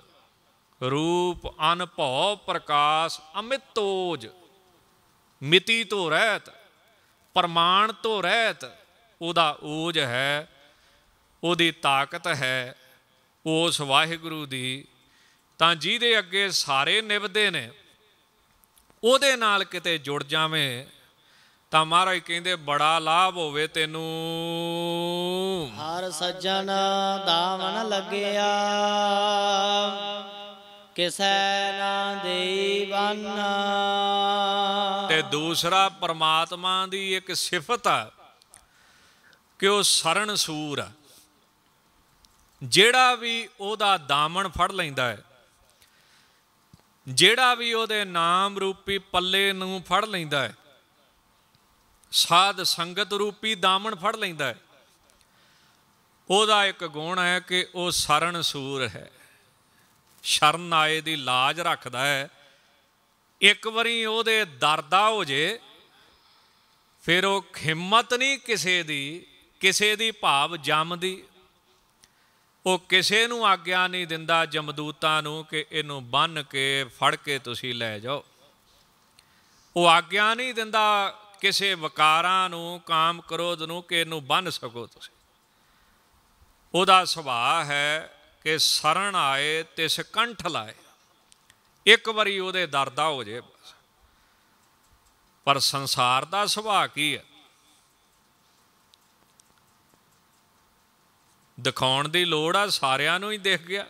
ਰੂਪ ਅਨਭਉ ਪ੍ਰਕਾਸ਼ ਅਮਿਤੋਜ ਮਿਤੀ ਤੋਂ ਰਹਿਤ ਪ੍ਰਮਾਣ ਤੋਂ ਰਹਿਤ ਉਹਦਾ ਓਜ ਹੈ ਉਹਦੀ ਤਾਕਤ ਹੈ ਉਸ ਵਾਹਿਗੁਰੂ ਦੀ ਤਾਂ ਜਿਹਦੇ ਅੱਗੇ ਸਾਰੇ ਨਿਭਦੇ ਨੇ ਉਹਦੇ ਨਾਲ ਕਿਤੇ ਜੁੜ ਜਾਵੇਂ ਤਾਂ ਮਹਾਰਾਜ ਕਹਿੰਦੇ ਬੜਾ ਲਾਭ ਹੋਵੇ ਤੈਨੂੰ ਹਰ ਸੱਜਣ ਦਾਵਨ ਲੱਗਿਆ ਕਿਸੈ ਨਾ ਦੇਵਨ ਬੰਨ ਤੇ ਦੂਸਰਾ ਪ੍ਰਮਾਤਮਾ ਦੀ ਇੱਕ ਸਿਫਤ ਆ ਕਿ ਉਹ ਸਰਣ ਸੂਰ ਆ ਜਿਹੜਾ ਵੀ ਉਹਦਾ ਦਾਮਨ ਫੜ ਲੈਂਦਾ ਹੈ ਜਿਹੜਾ ਵੀ ਉਹਦੇ ਨਾਮ ਰੂਪੀ ਪੱਲੇ ਨੂੰ ਫੜ ਲੈਂਦਾ ਹੈ ਸਾਧ ਸੰਗਤ ਰੂਪੀ ਦਾਮਨ ਫੜ ਲੈਂਦਾ ਹੈ ਉਹਦਾ ਇੱਕ ਗੁਣ ਹੈ ਕਿ ਉਹ ਸਰਣ ਸੂਰ ਹੈ ਸ਼ਰਨ ਆਏ ਦੀ ਲਾਜ ਰੱਖਦਾ ਹੈ ਇੱਕ ਵਾਰੀ ਉਹਦੇ ਦਰਦਾ ਹੋ ਜੇ ਫਿਰ ਉਹ ਹਿੰਮਤ ਨਹੀਂ ਕਿਸੇ ਦੀ ਕਿਸੇ ਦੀ ਭਾਵ ਜੰਮਦੀ ਉਹ ਕਿਸੇ ਨੂੰ ਆਗਿਆ ਨਹੀਂ ਦਿੰਦਾ ਜਮਦੂਤਾਂ ਨੂੰ ਕਿ ਇਹਨੂੰ ਬੰਨ ਕੇ ਫੜ ਕੇ ਤੁਸੀਂ ਲੈ ਜਾਓ ਉਹ ਆਗਿਆ ਨਹੀਂ ਦਿੰਦਾ ਕਿਸੇ ਵਕਾਰਾਂ ਨੂੰ ਕਾਮ ਕ੍ਰੋਧ ਨੂੰ ਕਿ ਇਹਨੂੰ ਬੰਨ ਸਕੋ ਤੁਸੀਂ ਉਹਦਾ ਸੁਭਾਅ ਹੈ ਕਿ ਸਰਣ ਆਏ ਤਿਸ ਕੰਠ ਲਾਏ ਇੱਕ ਵਾਰੀ ਉਹਦੇ ਦਰਦਾ ਹੋ ਜੇ ਪਰ ਸੰਸਾਰ ਦਾ ਸੁਭਾਅ ਕੀ ਹੈ ਦਿਖਾਉਣ ਦੀ ਲੋੜ ਆ ਸਾਰਿਆਂ ਨੂੰ ਹੀ ਦਿਖ ਗਿਆ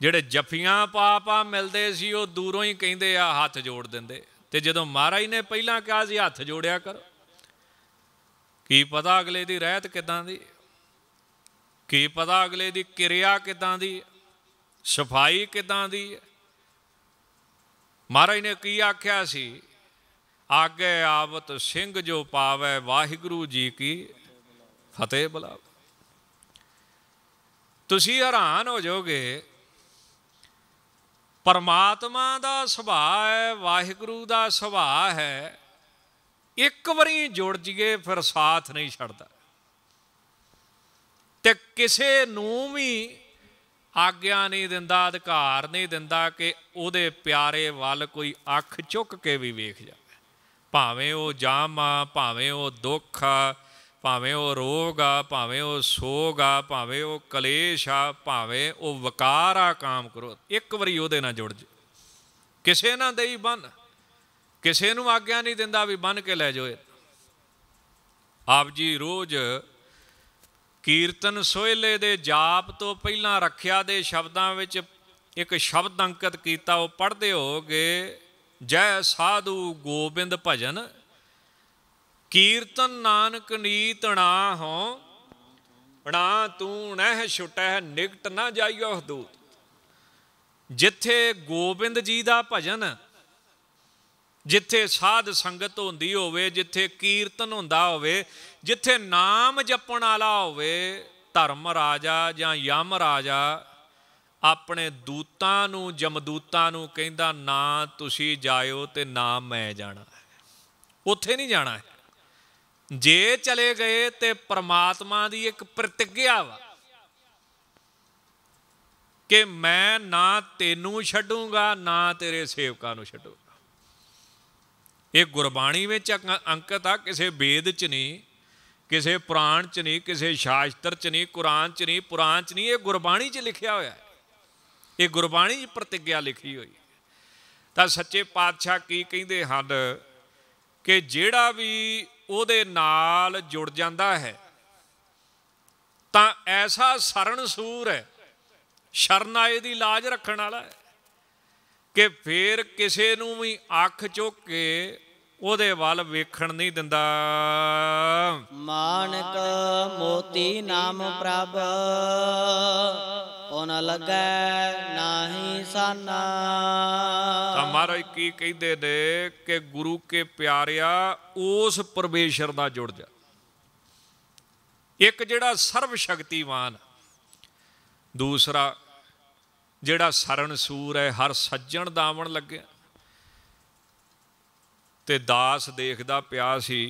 ਜਿਹੜੇ ਜਫੀਆਂ ਪਾ ਪਾ ਮਿਲਦੇ ਸੀ ਉਹ ਦੂਰੋਂ ਹੀ ਕਹਿੰਦੇ ਆ ਹੱਥ ਜੋੜ ਦਿੰਦੇ ਤੇ ਜਦੋਂ ਮਹਾਰਾਜ ਨੇ ਪਹਿਲਾਂ ਕਿਹਾ ਸੀ ਹੱਥ ਜੋੜਿਆ ਕਰ ਕੀ ਪਤਾ ਅਗਲੇ ਦੀ ਰਹਿਤ ਕਿਦਾਂ ਦੀ ਕੀ ਪਤਾ ਅਗਲੇ ਦੀ ਕਿਰਿਆ ਕਿਦਾਂ ਦੀ ਸਫਾਈ ਕਿਦਾਂ ਦੀ ਮਹਾਰਾਜ ਨੇ ਕੀ ਆਖਿਆ ਸੀ ਆਗੇ ਆਵਤ ਸਿੰਘ ਜੋ ਪਾਵੇ ਵਾਹਿਗੁਰੂ ਜੀ ਕੀ ਫਤਿਹ ਬੁਲਾਵੇ ਤੁਸੀਂ ਹੈਰਾਨ ਹੋ ਜਾਓਗੇ ਪਰਮਾਤਮਾ ਦਾ ਸੁਭਾਅ ਹੈ ਵਾਹਿਗੁਰੂ ਦਾ ਸੁਭਾਅ ਹੈ ਇੱਕ ਵਾਰੀ ਜੁੜ ਜੀਏ ਫਿਰ ਸਾਥ ਨਹੀਂ ਛੱਡਦਾ ਤੇ ਕਿਸੇ ਨੂੰ ਵੀ ਆਗਿਆ ਨਹੀਂ ਦਿੰਦਾ ਅਧਿਕਾਰ ਨਹੀਂ ਦਿੰਦਾ ਕਿ ਉਹਦੇ ਪਿਆਰੇ ਵੱਲ ਕੋਈ ਅੱਖ ਚੁੱਕ ਕੇ ਵੀ ਵੇਖ ਜਾਵੇ ਭਾਵੇਂ ਉਹ ਜਾਮਾ ਭਾਵੇਂ ਉਹ ਦੁੱਖ ਆ ਭਾਵੇਂ ਉਹ ਰੋਗ ਆ ਭਾਵੇਂ ਉਹ ਸੋਗ ਆ ਭਾਵੇਂ ਉਹ ਕਲੇਸ਼ ਆ ਭਾਵੇਂ ਉਹ ਵਕਾਰ ਆ ਕਾਮ ਕਰੋ ਇੱਕ ਵਾਰੀ ਉਹਦੇ ਨਾਲ ਜੁੜ ਜੇ ਕਿਸੇ ਨਾਲ ਦੇਈ ਬੰਨ ਕਿਸੇ ਨੂੰ ਆਗਿਆ ਨਹੀਂ ਦਿੰਦਾ ਵੀ ਬੰਨ ਕੇ ਲੈ ਜਾਓ ਆਪ ਜੀ ਰੋਜ਼ ਕੀਰਤਨ ਸੋਹਲੇ ਦੇ ਜਾਪ ਤੋਂ ਪਹਿਲਾਂ ਰੱਖਿਆ ਦੇ ਸ਼ਬਦਾਂ ਵਿੱਚ ਇੱਕ ਸ਼ਬਦ ਅੰਕਿਤ ਕੀਤਾ ਉਹ ਪੜ੍ਹਦੇ ਹੋਗੇ ਜੈ ਸਾਧੂ ਗੋਬਿੰਦ ਭਜਨ ਕੀਰਤਨ ਨਾਨਕ ਨੀਤ ਨਾ ਹੋ ਬਣਾ ਤੂੰ ਨਹਿ ਛਟੈ ਨਿਕਟ ਨਾ ਜਾਈਓ ਹਦੂਤ ਜਿੱਥੇ ਗੋਬਿੰਦ ਜੀ ਦਾ ਭਜਨ ਜਿੱਥੇ ਸਾਧ ਸੰਗਤ ਹੁੰਦੀ ਹੋਵੇ ਜਿੱਥੇ ਕੀਰਤਨ ਹੁੰਦਾ ਹੋਵੇ ਜਿੱਥੇ ਨਾਮ ਜਪਣ ਵਾਲਾ ਹੋਵੇ ਧਰਮ ਰਾਜਾ ਜਾਂ ਯਮ ਰਾਜਾ ਆਪਣੇ ਦੂਤਾਂ ਨੂੰ ਜਮਦੂਤਾਂ ਨੂੰ ਕਹਿੰਦਾ ਨਾ ਤੁਸੀਂ ਜਾਇਓ ਤੇ ਨਾ ਮੈਂ ਜਾਣਾ ਉੱਥੇ ਨਹੀਂ ਜਾਣਾ ਜੇ ਚਲੇ ਗਏ ਤੇ ਪ੍ਰਮਾਤਮਾ ਦੀ ਇੱਕ ਪ੍ਰਤੀਗਿਆ ਵਾ ਕਿ ਮੈਂ ਨਾ ਤੈਨੂੰ ਛੱਡੂਗਾ ਨਾ ਤੇਰੇ ਸੇਵਕਾਂ ਨੂੰ ਛੱਡੂਗਾ ਇਹ ਗੁਰਬਾਣੀ ਵਿੱਚ ਅੰਕਤ ਆ ਕਿਸੇ ਵੇਦ 'ਚ ਨਹੀਂ ਕਿਸੇ ਪੁਰਾਣ 'ਚ ਨਹੀਂ ਕਿਸੇ ਸ਼ਾਸਤਰ 'ਚ ਨਹੀਂ ਕੁਰਾਨ 'ਚ ਨਹੀਂ ਪੁਰਾਣ 'ਚ ਨਹੀਂ ਇਹ ਗੁਰਬਾਣੀ 'ਚ ਲਿਖਿਆ ਹੋਇਆ ਹੈ ਇਹ ਗੁਰਬਾਣੀ ਦੀ ਪ੍ਰਤੀਗਿਆ ਲਿਖੀ ਹੋਈ ਤਾਂ ਸੱਚੇ ਪਾਤਸ਼ਾਹ ਕੀ ਕਹਿੰਦੇ ਹਨ ਕਿ ਜਿਹੜਾ ਵੀ ਉਹਦੇ ਨਾਲ ਜੁੜ ਜਾਂਦਾ ਹੈ ਤਾਂ ਐਸਾ ਸਰਨ ਸੂਰ ਹੈ ਸ਼ਰਨ ਆਏ ਦੀ लाज ਰੱਖਣ ਵਾਲਾ ਹੈ ਕਿ ਫੇਰ ਕਿਸੇ ਨੂੰ ਵੀ ਅੱਖ ਚੁੱਕ ਕੇ ਉਹਦੇ ਵੱਲ ਵੇਖਣ ਨਹੀਂ ਦਿੰਦਾ ਮਾਨਕ ਮੋਤੀ ਨਾਮ ਪ੍ਰਭ ਪੁਨ ਲਗੈ ਨਾਹੀ ਸਾਨਾ ਤਾਂ ਮਹਾਰਾਜ ਕੀ ਕਹਿੰਦੇ ਨੇ ਕਿ ਗੁਰੂ ਕੇ ਪਿਆਰਿਆ ਉਸ ਪਰਮੇਸ਼ਰ ਨਾਲ ਜੁੜ ਜਾ ਇੱਕ ਜਿਹੜਾ ਸਰਵ ਸ਼ਕਤੀਮਾਨ ਦੂਸਰਾ ਜਿਹੜਾ ਸਰਨ ਸੂਰ ਹੈ ਹਰ ਸੱਜਣ ਦਾ ਆਵਣ ਲੱਗਿਆ ਤੇ ਦਾਸ ਦੇਖਦਾ ਪਿਆ ਸੀ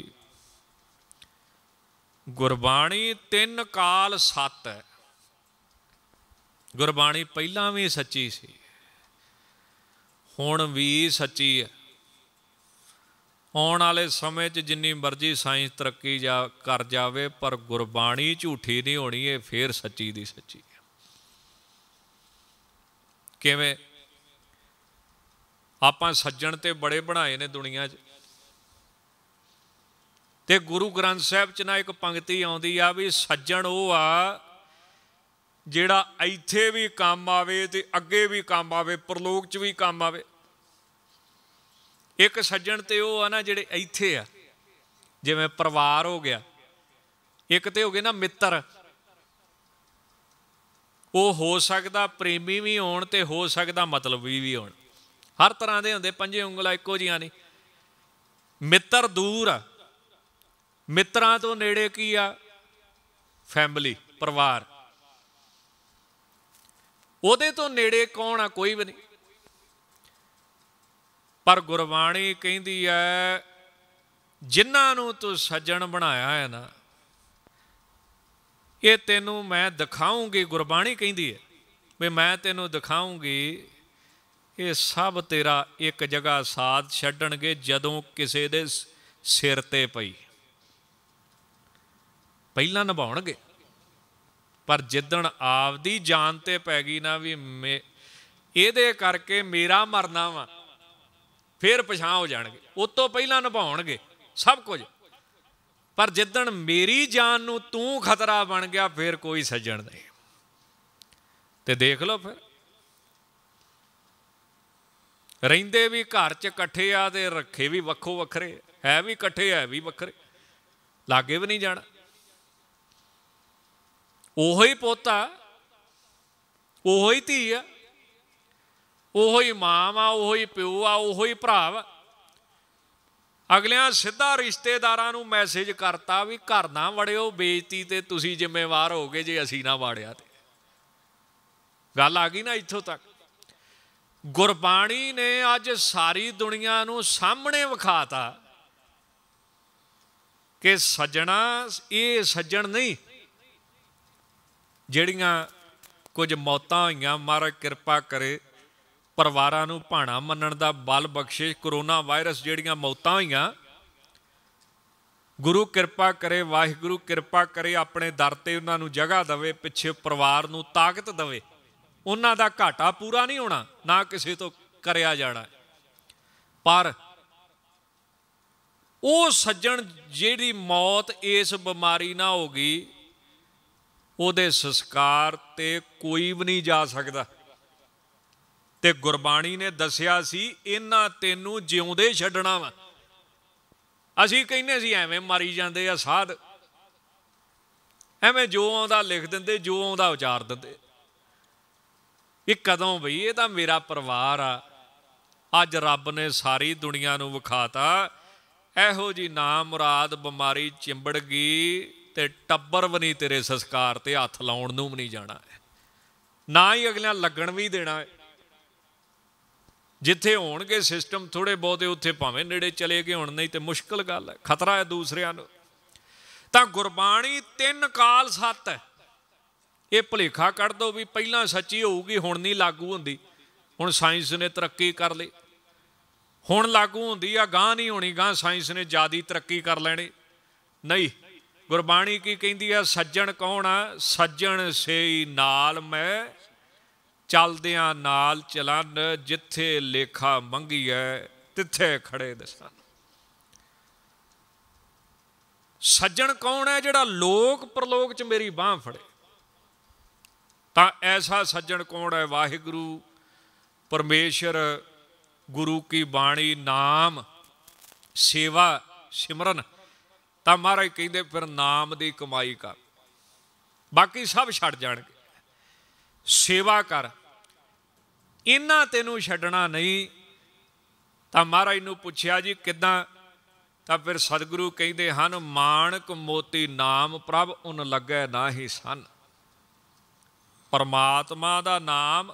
ਗੁਰਬਾਣੀ ਤਿੰਨ ਕਾਲ ਸੱਤ ਹੈ ਗੁਰਬਾਣੀ ਪਹਿਲਾਂ ਵੀ ਸੱਚੀ ਸੀ ਹੁਣ ਵੀ ਸੱਚੀ ਹੈ ਆਉਣ ਵਾਲੇ ਸਮੇਂ 'ਚ ਜਿੰਨੀ ਮਰਜ਼ੀ ਸਾਇੰਸ ਤਰੱਕੀ ਜਾ ਕਰ ਜਾਵੇ ਪਰ ਗੁਰਬਾਣੀ ਝੂਠੀ ਨਹੀਂ ਹੋਣੀ ਇਹ ਫੇਰ ਸੱਚੀ ਦੀ ਸੱਚੀ ਹੈ ਕਿਵੇਂ ਆਪਾਂ ਸੱਜਣ ਤੇ ਬੜੇ ਬਣਾਏ ਨੇ ਦੁਨੀਆ 'ਚ ਤੇ ਗੁਰੂ ਗ੍ਰੰਥ ਸਾਹਿਬ 'ਚ ਨਾ ਇੱਕ ਪੰਕਤੀ ਆਉਂਦੀ ਆ ਵੀ ਸੱਜਣ ਉਹ ਆ ਜਿਹੜਾ ਇੱਥੇ ਵੀ ਕੰਮ ਆਵੇ ਤੇ ਅੱਗੇ ਵੀ ਕੰਮ ਆਵੇ ਪ੍ਰਲੋਕ 'ਚ ਵੀ ਕੰਮ ਆਵੇ ਇੱਕ ਸੱਜਣ ਤੇ ਉਹ ਆ ਨਾ ਜਿਹੜੇ ਇੱਥੇ ਆ ਜਿਵੇਂ ਪਰਿਵਾਰ ਹੋ ਗਿਆ ਇੱਕ ਤੇ ਹੋ ਗਏ ਨਾ ਮਿੱਤਰ ਉਹ ਹੋ ਸਕਦਾ ਪ੍ਰੇਮੀ ਵੀ ਹੋਣ ਤੇ ਹੋ ਸਕਦਾ ਮਤਲਬੀ ਵੀ ਹੋਣ ਹਰ ਤਰ੍ਹਾਂ ਦੇ ਹੁੰਦੇ ਪੰਜੇ ਉਂਗਲਾਂ ਇੱਕੋ ਜੀਆਂ ਨਹੀਂ ਮਿੱਤਰ ਦੂਰ ਆ ਮਿੱਤਰਾਂ ਤੋਂ ਨੇੜੇ ਕੀ ਆ ਫੈਮਿਲੀ ਪਰਿਵਾਰ ਉਹਦੇ ਤੋਂ ਨੇੜੇ ਕੌਣ ਆ ਕੋਈ ਵੀ ਨਹੀਂ ਪਰ ਗੁਰਬਾਣੀ ਕਹਿੰਦੀ ਐ ਜਿਨ੍ਹਾਂ ਨੂੰ ਤੂੰ ਸੱਜਣ ਬਣਾਇਆ ਹੈ ਨਾ ਇਹ ਤੈਨੂੰ ਮੈਂ ਦਿਖਾਉਂਗੀ ਗੁਰਬਾਣੀ ਕਹਿੰਦੀ ਐ ਵੀ ਮੈਂ ਤੈਨੂੰ ਦਿਖਾਉਂਗੀ ਇਹ ਸਭ ਤੇਰਾ ਇੱਕ ਜਗ੍ਹਾ ਸਾਥ ਛੱਡਣਗੇ ਜਦੋਂ ਕਿਸੇ ਦੇ ਸਿਰ ਤੇ ਪਈ ਪਹਿਲਾਂ ਨਿਭਾਉਣਗੇ ਪਰ ਜਿੱਦਣ ਆਪਦੀ ਜਾਨ ਤੇ ਪੈ ਗਈ ਨਾ ਵੀ ਇਹਦੇ ਕਰਕੇ ਮੇਰਾ ਮਰਨਾ ਵਾ ਫਿਰ ਪਛਾਣ ਹੋ ਜਾਣਗੇ ਉਸ ਤੋਂ ਪਹਿਲਾਂ ਨਿਭਾਉਣਗੇ ਸਭ ਕੁਝ ਪਰ ਜਿੱਦਣ ਮੇਰੀ ਜਾਨ ਨੂੰ ਤੂੰ ਖਤਰਾ ਬਣ ਗਿਆ ਫਿਰ ਕੋਈ ਸੱਜਣ ਨਹੀਂ ਤੇ ਦੇਖ ਲਓ ਫਿਰ ਰਹਿੰਦੇ ਵੀ ਘਰ 'ਚ ਇਕੱਠੇ ਆ ਤੇ ਰੱਖੇ ਵੀ ਵੱਖੋ ਵੱਖਰੇ ਹੈ ਵੀ ਇਕੱਠੇ ਹੈ ਵੀ ਵੱਖਰੇ ਲਾਗੇ ਵੀ ਨਹੀਂ ਜਾਣਾ ਉਹੋ ਹੀ ਪੋਤਾ ਉਹੋ ਹੀ ਧੀ ਆ ਉਹੋ ਹੀ ਮਾਂ ਆ ਉਹੋ ਹੀ ਪਿਓ ਆ ਉਹੋ ਹੀ ਭਰਾ ਵਾ ਅਗਲਿਆਂ ਸਿੱਧਾ ਰਿਸ਼ਤੇਦਾਰਾਂ ਨੂੰ ਮੈਸੇਜ ਕਰਤਾ ਵੀ ਘਰ ਨਾ ਵੜਿਓ ਬੇਇੱਜ਼ਤੀ ਤੇ ਤੁਸੀਂ ਜ਼ਿੰਮੇਵਾਰ ਹੋਗੇ ਜੇ ਅਸੀਂ ਨਾ ਵਾੜਿਆ ਤੇ ਗੱਲ ਆ ਗਈ ਨਾ ਇੱਥੋਂ ਤੱਕ ਗੁਰਬਾਣੀ ਨੇ ਅੱਜ ਸਾਰੀ ਦੁਨੀਆ ਨੂੰ ਸਾਹਮਣੇ ਵਿਖਾਤਾ ਕਿ ਸੱਜਣਾ ਇਹ ਸੱਜਣ ਨਹੀਂ ਜਿਹੜੀਆਂ ਕੁਝ ਮੌਤਾਂ ਹੋਈਆਂ ਮਹਾਰਾਜ ਕਿਰਪਾ ਕਰੇ ਪਰਿਵਾਰਾਂ ਨੂੰ ਭਾਣਾ ਮੰਨਣ ਦਾ ਬਲ ਬਖਸ਼ੇ ਕਰੋਨਾ ਵਾਇਰਸ ਜਿਹੜੀਆਂ ਮੌਤਾਂ ਹੋਈਆਂ ਗੁਰੂ ਕਿਰਪਾ ਕਰੇ ਵਾਹਿਗੁਰੂ ਕਿਰਪਾ ਕਰੇ ਆਪਣੇ ਦਰ ਤੇ ਉਹਨਾਂ ਨੂੰ ਜਗ੍ਹਾ ਦੇਵੇ ਪਿੱਛੇ ਪਰਿਵਾਰ ਨੂੰ ਤਾਕਤ ਦੇਵੇ ਉਹਨਾਂ ਦਾ ਘਾਟਾ ਪੂਰਾ ਨਹੀਂ ਹੋਣਾ ਨਾ ਕਿਸੇ ਤੋਂ ਕਰਿਆ ਜਾਣਾ ਪਰ ਉਹ ਸੱਜਣ ਜਿਹੜੀ ਮੌਤ ਇਸ ਬਿਮਾਰੀ ਨਾਲ ਹੋ ਗਈ ਉਹਦੇ ਸੰਸਕਾਰ ਤੇ ਕੋਈ ਵੀ ਨਹੀਂ ਜਾ ਸਕਦਾ ਤੇ ਗੁਰਬਾਣੀ ਨੇ ਦੱਸਿਆ ਸੀ ਇਹਨਾਂ ਤੈਨੂੰ ਜਿਉਂਦੇ ਛੱਡਣਾ ਵਾ ਅਸੀਂ ਕਹਿੰਨੇ ਸੀ ਐਵੇਂ ਮਾਰੀ ਜਾਂਦੇ ਆ ਸਾਧ ਐਵੇਂ ਜੋ ਆਉਂਦਾ ਲਿਖ ਦਿੰਦੇ ਜੋ ਆਉਂਦਾ ਉਚਾਰ ਦਿੰਦੇ ਇਹ ਕਦੋਂ ਬਈ ਇਹ ਤਾਂ ਮੇਰਾ ਪਰਿਵਾਰ ਆ ਅੱਜ ਰੱਬ ਨੇ ਸਾਰੀ ਦੁਨੀਆ ਨੂੰ ਵਿਖਾਤਾ ਇਹੋ ਜੀ ਨਾਮ ਮੁਰਾਦ ਬਿਮਾਰੀ ਚਿੰਬੜ ਗਈ ਤੇ ਟੱਬਰ ਵੀ ਨਹੀਂ ਤੇਰੇ ਸੰਸਕਾਰ ਤੇ ਹੱਥ ਲਾਉਣ ਨੂੰ ਵੀ ਨਹੀਂ ਜਾਣਾ ਨਾ ਹੀ ਅਗਲਿਆਂ ਲੱਗਣ ਵੀ ਦੇਣਾ ਜਿੱਥੇ ਹੋਣਗੇ ਸਿਸਟਮ ਥੋੜੇ ਬਹੁਤੇ ਉੱਥੇ ਭਾਵੇਂ ਨੇੜੇ ਚਲੇ ਗਏ ਹੁਣ ਨਹੀਂ ਤੇ ਮੁਸ਼ਕਲ ਗੱਲ ਹੈ ਖਤਰਾ ਹੈ ਦੂਸਰਿਆਂ ਨੂੰ ਤਾਂ ਗੁਰਬਾਣੀ ਤਿੰਨ ਕਾਲ ਸੱਤ ਹੈ ਇਹ ਭਲੇਖਾ ਕੱਢ ਦੋ ਵੀ ਪਹਿਲਾਂ ਸੱਚੀ ਹੋਊਗੀ ਹੁਣ ਨਹੀਂ ਲਾਗੂ ਹੁੰਦੀ ਹੁਣ ਸਾਇੰਸ ਨੇ ਤਰੱਕੀ ਕਰ ਲਈ ਹੁਣ ਲਾਗੂ ਹੁੰਦੀ ਆ ਗਾਂ ਨਹੀਂ ਹੋਣੀ ਗਾਂ ਸਾਇੰਸ ਨੇ ਜਿਆਦੀ ਤਰੱਕੀ ਕਰ ਲੈਣੀ ਨਹੀਂ ਗੁਰਬਾਣੀ ਕੀ ਕਹਿੰਦੀ ਆ ਸੱਜਣ ਕੌਣ ਆ ਸੱਜਣ ਸੇਈ ਨਾਲ ਮੈਂ ਚਲਦਿਆਂ ਨਾਲ ਚਲਨ ਜਿੱਥੇ ਲੇਖਾ ਮੰਗੀ ਐ ਤਿੱਥੇ ਖੜੇ ਦਸਾਂ ਸੱਜਣ ਕੌਣ ਹੈ ਜਿਹੜਾ ਲੋਕ ਪ੍ਰਲੋਕ ਚ ਮੇਰੀ ਬਾਹ ਫੜੇ ਤਾਂ ਐਸਾ ਸੱਜਣ ਕੌਣ ਹੈ ਵਾਹਿਗੁਰੂ ਪਰਮੇਸ਼ਰ ਗੁਰੂ ਕੀ ਬਾਣੀ ਨਾਮ ਸੇਵਾ ਸਿਮਰਨ ਤਾਂ ਮਹਾਰਾਜ ਕਹਿੰਦੇ ਫਿਰ ਨਾਮ ਦੀ ਕਮਾਈ ਕਰ ਬਾਕੀ ਸਭ ਛੱਡ ਜਾਣਗੇ ਸੇਵਾ ਕਰ ਇਹਨਾਂ ਤੈਨੂੰ ਛੱਡਣਾ ਨਹੀਂ ਤਾਂ ਮਹਾਰਾਜ ਨੂੰ ਪੁੱਛਿਆ ਜੀ ਕਿਦਾਂ ਤਾਂ ਫਿਰ ਸਤਿਗੁਰੂ ਕਹਿੰਦੇ ਹਨ ਮਾਨਕ ਮੋਤੀ ਨਾਮ ਪ੍ਰਭ ਉਨ ਲੱਗੈ ਨਾਹੀ ਸਨ ਪਰਮਾਤਮਾ ਦਾ ਨਾਮ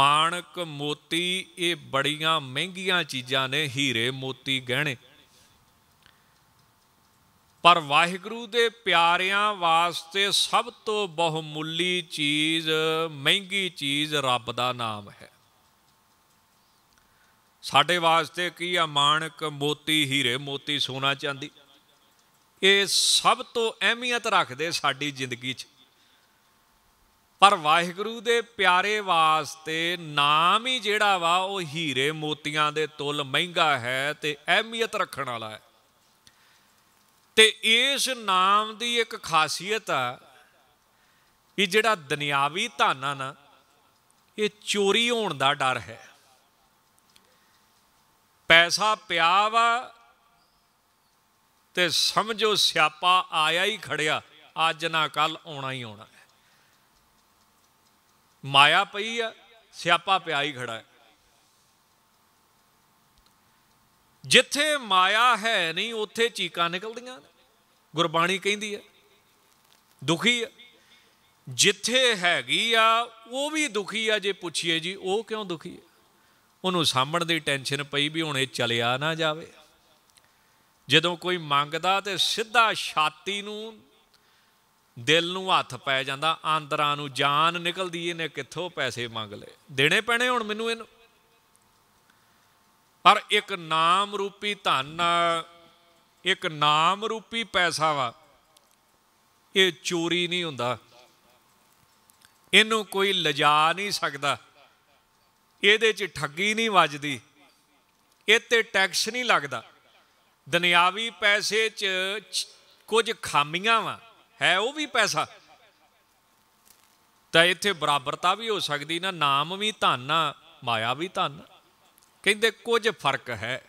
ਮਾਨਕ ਮੋਤੀ ਇਹ ਬੜੀਆਂ ਮਹਿੰਗੀਆਂ ਚੀਜ਼ਾਂ ਨੇ ਹੀਰੇ ਮੋਤੀ ਗਹਿਣੇ ਪਰ ਵਾਹਿਗੁਰੂ ਦੇ ਪਿਆਰਿਆਂ ਵਾਸਤੇ ਸਭ ਤੋਂ ਬਹੁਮੁੱਲੀ ਚੀਜ਼ ਮਹਿੰਗੀ ਚੀਜ਼ ਰੱਬ ਦਾ ਨਾਮ ਹੈ ਸਾਡੇ ਵਾਸਤੇ ਕੀ ਆ ਮਾਨਕ ਮੋਤੀ ਹੀਰੇ ਮੋਤੀ ਸੋਨਾ ਚਾਂਦੀ ਇਹ ਸਭ ਤੋਂ ਅਹਿਮੀਅਤ ਰੱਖਦੇ ਸਾਡੀ ਜ਼ਿੰਦਗੀ 'ਚ ਪਰ ਵਾਹਿਗੁਰੂ ਦੇ ਪਿਆਰੇ ਵਾਸਤੇ ਨਾਮ ਹੀ ਜਿਹੜਾ ਵਾ ਉਹ ਹੀਰੇ ਮੋਤੀਆਂ ਦੇ ਤੁਲ ਮਹਿੰਗਾ ਹੈ ਤੇ ਅਹਿਮੀਅਤ ਰੱਖਣ ਵਾਲਾ ਹੈ ਤੇ ਇਸ ਨਾਮ ਦੀ ਇੱਕ ਖਾਸੀਅਤ ਆ ਕਿ ਜਿਹੜਾ ਦੁਨਿਆਵੀ ਧਾਨਾ ਨਾ ਇਹ ਚੋਰੀ ਹੋਣ ਦਾ ਡਰ ਹੈ ਪੈਸਾ ਪਿਆ ਵਾ ਤੇ ਸਮਝੋ ਸਿਆਪਾ ਆਇਆ ਹੀ ਖੜਿਆ ਅੱਜ ਨਾ ਕੱਲ ਆਉਣਾ ਹੀ ਆਉਣਾ ਹੈ ਮਾਇਆ ਪਈ ਆ ਸਿਆਪਾ ਪਿਆ ਹੀ ਖੜਾ ਹੈ ਜਿੱਥੇ ਮਾਇਆ ਹੈ ਨਹੀਂ ਉੱਥੇ ਚੀਕਾਂ ਨਿਕਲਦੀਆਂ ਨੇ ਗੁਰਬਾਣੀ ਕਹਿੰਦੀ ਹੈ ਦੁਖੀ ਜਿੱਥੇ ਹੈਗੀ ਆ ਉਹ ਵੀ ਦੁਖੀ ਆ ਜੇ ਪੁੱਛੀਏ ਜੀ ਉਹ ਕਿਉਂ ਦੁਖੀ ਹੈ ਉਹਨੂੰ ਸਾਹਮਣ ਦੀ ਟੈਨਸ਼ਨ ਪਈ ਵੀ ਹੁਣ ਇਹ ਚਲਿਆ ਨਾ ਜਾਵੇ ਜਦੋਂ ਕੋਈ ਮੰਗਦਾ ਤੇ ਸਿੱਧਾ ਛਾਤੀ ਨੂੰ ਦਿਲ ਨੂੰ ਹੱਥ ਪੈ ਜਾਂਦਾ ਆਂਦਰਾਂ ਨੂੰ ਜਾਨ ਨਿਕਲਦੀ ਇਹਨੇ ਕਿੱਥੋਂ ਪੈਸੇ ਮੰਗ ਲਏ ਦੇਣੇ ਪੈਣੇ ਹੁਣ ਮੈਨੂੰ ਇਹਨੂੰ ਪਰ ਇੱਕ ਨਾਮ ਰੂਪੀ ਧਨ ਇੱਕ ਨਾਮ ਰੂਪੀ ਪੈਸਾ ਵਾ ਇਹ ਚੋਰੀ ਨਹੀਂ ਹੁੰਦਾ ਇਹਨੂੰ ਕੋਈ ਲਜਾ ਨਹੀਂ ਸਕਦਾ ਇਹਦੇ 'ਚ ਠੱਗੀ ਨਹੀਂ ਵੱਜਦੀ ਇਹ ਤੇ ਟੈਕਸ ਨਹੀਂ ਲੱਗਦਾ ਦੁਨਿਆਵੀ ਪੈਸੇ 'ਚ ਕੁਝ ਖਾਮੀਆਂ ਵਾ ਹੈ ਉਹ ਵੀ ਪੈਸਾ ਤਾਂ ਇੱਥੇ ਬਰਾਬਰਤਾ ਵੀ ਹੋ ਸਕਦੀ ਨਾ ਨਾਮ ਵੀ ਧਨ ਆ ਮਾਇਆ ਵੀ ਧਨ ਆ ਕਹਿੰਦੇ ਕੁਝ ਫਰਕ ਹੈ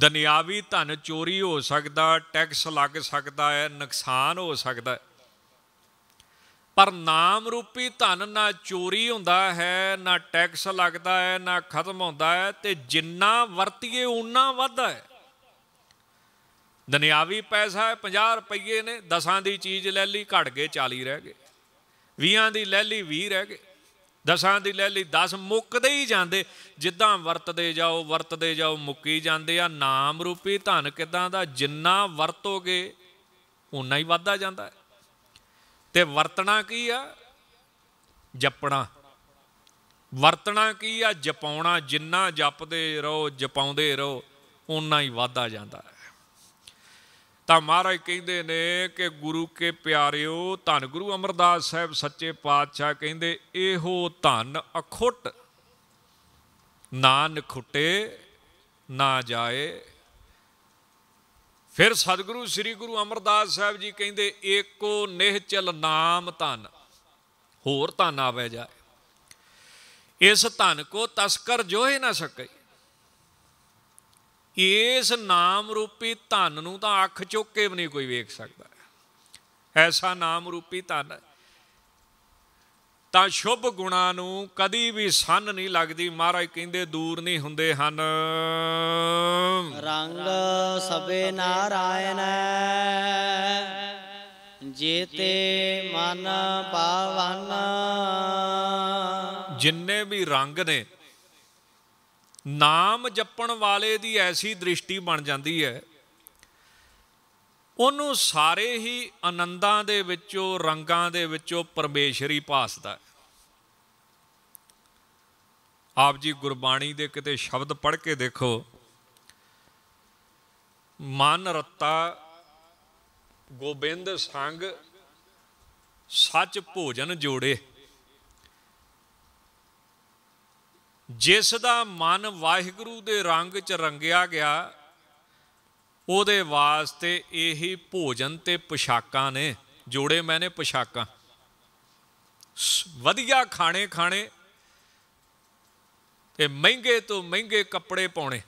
ਦੁਨਿਆਵੀ ਧਨ ਚੋਰੀ ਹੋ ਸਕਦਾ ਟੈਕਸ ਲੱਗ ਸਕਦਾ ਹੈ ਨੁਕਸਾਨ ਹੋ ਸਕਦਾ ਪਰ ਨਾਮ ਰੂਪੀ ਧਨ ਨਾ ਚੋਰੀ ਹੁੰਦਾ ਹੈ ਨਾ ਟੈਕਸ ਲੱਗਦਾ ਹੈ ਨਾ ਖਤਮ ਹੁੰਦਾ ਹੈ ਤੇ ਜਿੰਨਾ ਵਰਤੀਏ ਉਨਾ ਵੱਧਾ ਹੈ ਦੁਨਿਆਵੀ ਪੈਸਾ ਹੈ 50 ਰੁਪਏ ਨੇ ਦਸਾਂ ਦੀ ਚੀਜ਼ ਲੈ ਲਈ ਘਟ ਗਏ 40 ਰਹਿ ਗਏ 20ਾਂ ਦੀ ਲੈ ਲਈ 20 ਰਹਿ ਗਏ ਦਸਾਂ ਦੀ ਲੈ ਲਈ 10 ਮੁੱਕਦੇ ਹੀ ਜਾਂਦੇ ਜਿੱਦਾਂ ਵਰਤਦੇ ਜਾਓ ਵਰਤਦੇ ਜਾਓ ਮੁੱਕੀ ਜਾਂਦੇ ਆ ਨਾਮ ਰੂਪੀ ਧਨ ਕਿਦਾਂ ਦਾ ਜਿੰਨਾ ਵਰਤੋਗੇ ਉਨਾ ਹੀ ਵੱਧਦਾ ਜਾਂਦਾ ਹੈ ਤੇ ਵਰਤਣਾ ਕੀ ਆ ਜਪਣਾ ਵਰਤਣਾ ਕੀ ਆ ਜਪਾਉਣਾ ਜਿੰਨਾ ਜਪਦੇ ਰਹੋ ਜਪਾਉਂਦੇ ਰਹੋ ਉਨਾ ਹੀ ਵੱਧਦਾ ਜਾਂਦਾ ਹੈ ਤਾਂ ਮਹਾਰਾਜ ਕਹਿੰਦੇ ਨੇ ਕਿ ਗੁਰੂ ਕੇ ਪਿਆਰਿਓ ਧੰਨ ਗੁਰੂ ਅਮਰਦਾਸ ਸਾਹਿਬ ਸੱਚੇ ਪਾਤਸ਼ਾਹ ਕਹਿੰਦੇ ਇਹੋ ਧੰਨ ਅਖੁੱਟ ਨਾਨ ਖੁੱਟੇ ਨਾ ਜਾਏ ਫਿਰ ਸਤਿਗੁਰੂ ਸ੍ਰੀ ਗੁਰੂ ਅਮਰਦਾਸ ਸਾਹਿਬ ਜੀ ਕਹਿੰਦੇ ਏਕੋ ਨਿਹਚਲ ਨਾਮ ਧਨ ਹੋਰ ਧਨ ਆਵੇ ਜਾਏ ਇਸ ਧਨ ਕੋ ਤਸਕਰ ਜੋਹੇ ਨਾ ਸਕੇ ਇਸ ਨਾਮ ਰੂਪੀ ਧਨ ਨੂੰ ਤਾਂ ਅੱਖ ਚੁੱਕ ਕੇ ਵੀ ਨਹੀਂ ਕੋਈ ਵੇਖ ਸਕਦਾ ਐਸਾ ਨਾਮ ਰੂਪੀ ਧਨ ਤਾਂ ਸ਼ੁਭ ਗੁਣਾ ਨੂੰ ਕਦੀ ਵੀ ਸੰਨ ਨਹੀਂ ਲੱਗਦੀ ਮਹਾਰਾਜ ਕਹਿੰਦੇ ਦੂਰ ਨਹੀਂ ਹੁੰਦੇ ਹਨ ਰੰਗ ਸਭੇ ਨਾਰਾਇਣ ਜੀਤੇ ਮਨ ਪਾਵਨ ਜਿੰਨੇ ਵੀ ਰੰਗ ਨੇ ਨਾਮ ਜਪਣ ਵਾਲੇ ਦੀ ਐਸੀ ਦ੍ਰਿਸ਼ਟੀ ਬਣ ਜਾਂਦੀ ਹੈ ਉਹਨੂੰ ਸਾਰੇ ਹੀ ਆਨੰਦਾਂ ਦੇ ਵਿੱਚੋਂ ਰੰਗਾਂ ਦੇ ਵਿੱਚੋਂ ਪਰਮੇਸ਼ਰੀ ਪਾਸਦਾ ਆਪ ਜੀ ਗੁਰਬਾਣੀ ਦੇ ਕਿਤੇ ਸ਼ਬਦ ਪੜ੍ਹ ਕੇ ਦੇਖੋ ਮਨ ਰਤਾ ਗੋਬਿੰਦ ਸੰਗ ਸੱਚ ਭੋਜਨ ਜੋੜੇ ਜਿਸ ਦਾ ਮਨ ਵਾਹਿਗੁਰੂ ਦੇ ਰੰਗ 'ਚ ਰੰਗਿਆ ਗਿਆ ਉਹਦੇ ਵਾਸਤੇ ਇਹੀ ਭੋਜਨ ਤੇ ਪੋਸ਼ਾਕਾਂ ਨੇ ਜੋੜੇ ਮੈਨੇ ਪੋਸ਼ਾਕਾਂ ਵਧੀਆ ਖਾਣੇ ਖਾਣੇ ਤੇ ਮਹਿੰਗੇ ਤੋਂ ਮਹਿੰਗੇ ਕੱਪੜੇ ਪਾਉਣੇ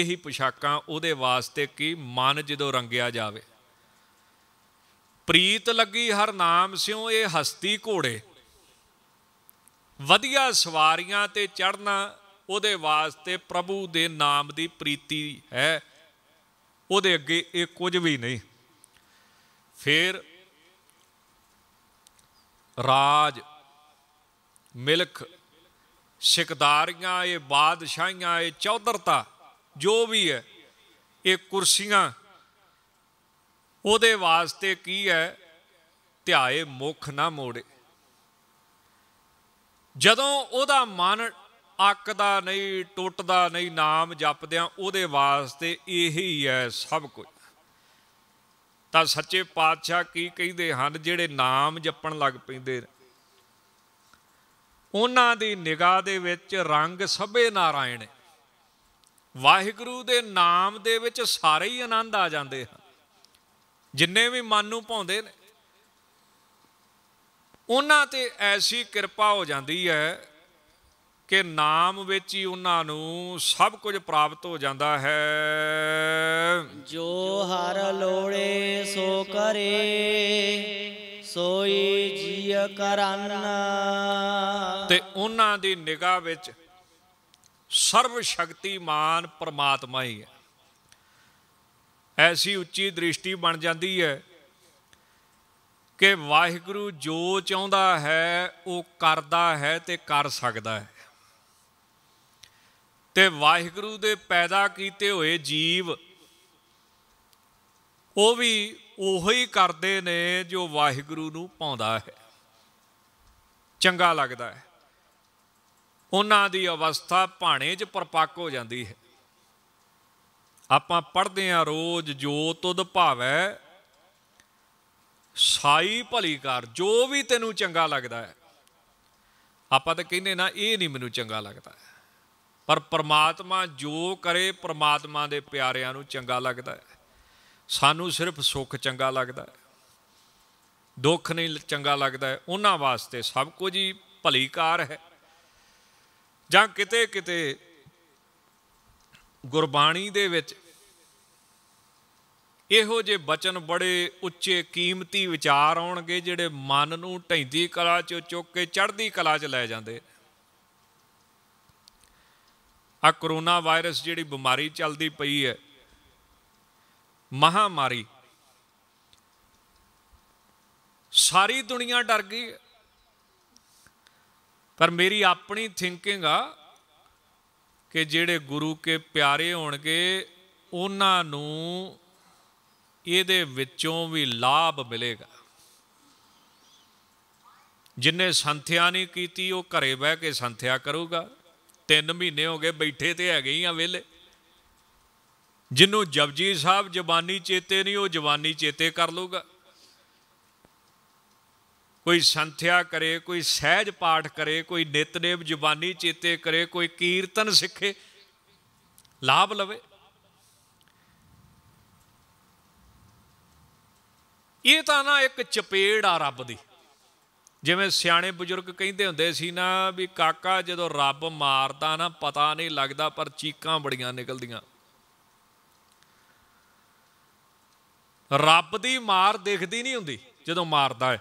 ਇਹੀ ਪੋਸ਼ਾਕਾਂ ਉਹਦੇ ਵਾਸਤੇ ਕੀ ਮਨ ਜਦੋਂ ਰੰਗਿਆ ਜਾਵੇ ਪ੍ਰੀਤ ਲੱਗੀ ਹਰ ਨਾਮ ਸਿਉ ਇਹ ਹਸਤੀ ਘੋੜੇ ਵਧੀਆ ਸਵਾਰੀਆਂ ਤੇ ਚੜਨਾ ਉਹਦੇ ਵਾਸਤੇ ਪ੍ਰਭੂ ਦੇ ਨਾਮ ਦੀ ਪ੍ਰੀਤੀ ਹੈ ਉਹਦੇ ਅੱਗੇ ਇਹ ਕੁਝ ਵੀ ਨਹੀਂ ਫਿਰ ਰਾਜ ਮਿਲਖ ਸ਼ਿਕਦਾਰੀਆਂ ਇਹ ਬਾਦਸ਼ਾਹੀਆਂ ਇਹ ਚੌਧਰਤਾ ਜੋ ਵੀ ਹੈ ਇਹ ਕੁਰਸੀਆਂ ਉਹਦੇ ਵਾਸਤੇ ਕੀ ਹੈ ਧਿਆਏ ਮੁਖ ਨਾ ਮੋੜੇ ਜਦੋਂ ਉਹਦਾ ਮਨ ਅੱਕਦਾ ਨਹੀਂ ਟੁੱਟਦਾ ਨਹੀਂ ਨਾਮ ਜਪਦਿਆਂ ਉਹਦੇ ਵਾਸਤੇ ਇਹੀ ਹੈ ਸਭ ਕੁਝ ਤਾਂ ਸੱਚੇ ਪਾਤਸ਼ਾਹ ਕੀ ਕਹਿੰਦੇ ਹਨ ਜਿਹੜੇ ਨਾਮ ਜਪਣ ਲੱਗ ਪੈਂਦੇ ਉਹਨਾਂ ਦੀ ਨਿਗਾਹ ਦੇ ਵਿੱਚ ਰੰਗ ਸਭੇ ਨਾਰਾਇਣ ਵਾਹਿਗੁਰੂ ਦੇ ਨਾਮ ਦੇ ਵਿੱਚ ਸਾਰੇ ਹੀ ਆਨੰਦ ਆ ਜਾਂਦੇ ਹਨ ਜਿੰਨੇ ਵੀ ਮਨ ਨੂੰ ਭਾਉਂਦੇ ਨੇ ਉਹਨਾਂ ਤੇ ਐਸੀ ਕਿਰਪਾ ਹੋ ਜਾਂਦੀ ਹੈ ਕਿ ਨਾਮ ਵਿੱਚ ਹੀ ਉਹਨਾਂ ਨੂੰ ਸਭ ਕੁਝ ਪ੍ਰਾਪਤ ਹੋ ਜਾਂਦਾ ਹੈ ਜੋ ਹਰ ਲੋੜੇ ਸੋ ਕਰੇ ਸੋਈ ਜੀ ਕਰਨ ਤੇ ਉਹਨਾਂ ਦੀ ਨਿਗਾਹ ਵਿੱਚ ਸਰਵ ਸ਼ਕਤੀਮਾਨ ਪਰਮਾਤਮਾ ਹੀ ਹੈ ਐਸੀ ਉੱਚੀ ਦ੍ਰਿਸ਼ਟੀ ਬਣ ਜਾਂਦੀ ਹੈ ਕਿ ਵਾਹਿਗੁਰੂ ਜੋ ਚਾਹੁੰਦਾ ਹੈ ਉਹ ਕਰਦਾ ਹੈ ਤੇ ਕਰ ਸਕਦਾ ਹੈ ਤੇ ਵਾਹਿਗੁਰੂ ਦੇ ਪੈਦਾ ਕੀਤੇ ਹੋਏ ਜੀਵ ਉਹ ਵੀ ਉਹੀ ਕਰਦੇ ਨੇ ਜੋ ਵਾਹਿਗੁਰੂ ਨੂੰ ਪਾਉਂਦਾ ਹੈ ਚੰਗਾ ਲੱਗਦਾ ਹੈ ਉਹਨਾਂ ਦੀ ਅਵਸਥਾ ਭਾਣੇ 'ਚ ਪਰਪੱਕ ਹੋ ਜਾਂਦੀ ਹੈ ਆਪਾਂ ਪੜ੍ਹਦੇ ਆ ਰੋਜ਼ ਜੋ ਤੁਧ ਭਾਵੈ ਸਾਈ ਭਲੀ ਕਰ ਜੋ ਵੀ ਤੈਨੂੰ ਚੰਗਾ ਲੱਗਦਾ ਹੈ ਆਪਾਂ ਤਾਂ ਕਹਿੰਦੇ ਨਾ ਇਹ ਨਹੀਂ ਮੈਨੂੰ ਚੰਗਾ ਲੱਗਦਾ ਪਰ ਪਰਮਾਤਮਾ ਜੋ ਕਰੇ ਪਰਮਾਤਮਾ ਦੇ ਪਿਆਰਿਆਂ ਨੂੰ ਚੰਗਾ ਲੱਗਦਾ ਹੈ ਸਾਨੂੰ ਸਿਰਫ ਸੁੱਖ ਚੰਗਾ ਲੱਗਦਾ ਹੈ ਦੁੱਖ ਨਹੀਂ ਚੰਗਾ ਲੱਗਦਾ ਹੈ ਉਹਨਾਂ ਵਾਸਤੇ ਸਭ ਕੁਝ ਹੀ ਭਲੀ ਕਾਰ ਹੈ ਜਾਂ ਕਿਤੇ ਕਿਤੇ ਗੁਰਬਾਣੀ ਦੇ ਵਿੱਚ ਇਹੋ ਜੇ ਬਚਨ ਬੜੇ ਉੱਚੇ ਕੀਮਤੀ ਵਿਚਾਰ ਆਉਣਗੇ ਜਿਹੜੇ ਮਨ ਨੂੰ ਢੈਂਦੀ ਕਲਾ 'ਚ ਚੁੱਕ ਕੇ ਚੜ੍ਹਦੀ ਕਲਾ 'ਚ ਲੈ ਜਾਂਦੇ ਆ ਕਰੋਨਾ ਵਾਇਰਸ ਜਿਹੜੀ ਬਿਮਾਰੀ ਚੱਲਦੀ ਪਈ ਹੈ ਮਹਾਮਾਰੀ ਸਾਰੀ ਦੁਨੀਆ ਡਰ ਗਈ ਪਰ ਮੇਰੀ ਆਪਣੀ ਥਿੰਕਿੰਗ ਆ ਕਿ ਜਿਹੜੇ ਗੁਰੂ ਕੇ ਪਿਆਰੇ ਹੋਣਗੇ ਉਹਨਾਂ ਨੂੰ ਇਹਦੇ ਵਿੱਚੋਂ ਵੀ ਲਾਭ ਮਿਲੇਗਾ ਜਿਨੇ ਸੰਥਿਆ ਨਹੀਂ ਕੀਤੀ ਉਹ ਘਰੇ ਬਹਿ ਕੇ ਸੰਥਿਆ ਕਰੂਗਾ ਤਿੰਨ ਮਹੀਨੇ ਹੋ ਗਏ ਬੈਠੇ ਤੇ ਹੈਗੇ ਹੀ ਆ ਵਿਲੇ ਜਿਹਨੂੰ ਜਪਜੀ ਸਾਹਿਬ ਜ਼ਬਾਨੀ ਚੇਤੇ ਨਹੀਂ ਉਹ ਜ਼ਬਾਨੀ ਚੇਤੇ ਕਰ ਲੂਗਾ ਕੋਈ ਸੰਥਿਆ ਕਰੇ ਕੋਈ ਸਹਿਜ ਪਾਠ ਕਰੇ ਕੋਈ ਨਿਤਨੇਮ ਜ਼ਬਾਨੀ ਚੇਤੇ ਕਰੇ ਕੋਈ ਕੀਰਤਨ ਸਿੱਖੇ ਲਾਭ ਲਵੇ ਇਹ ਤਾਂ ਨਾ ਇੱਕ ਚਪੇੜ ਆ ਰੱਬ ਦੀ ਜਿਵੇਂ ਸਿਆਣੇ ਬਜ਼ੁਰਗ ਕਹਿੰਦੇ ਹੁੰਦੇ ਸੀ ਨਾ ਵੀ ਕਾਕਾ ਜਦੋਂ ਰੱਬ ਮਾਰਦਾ ਨਾ ਪਤਾ ਨਹੀਂ ਲੱਗਦਾ ਪਰ ਚੀਕਾਂ ਬੜੀਆਂ ਨਿਕਲਦੀਆਂ ਰੱਬ ਦੀ ਮਾਰ ਦਿਖਦੀ ਨਹੀਂ ਹੁੰਦੀ ਜਦੋਂ ਮਾਰਦਾ ਹੈ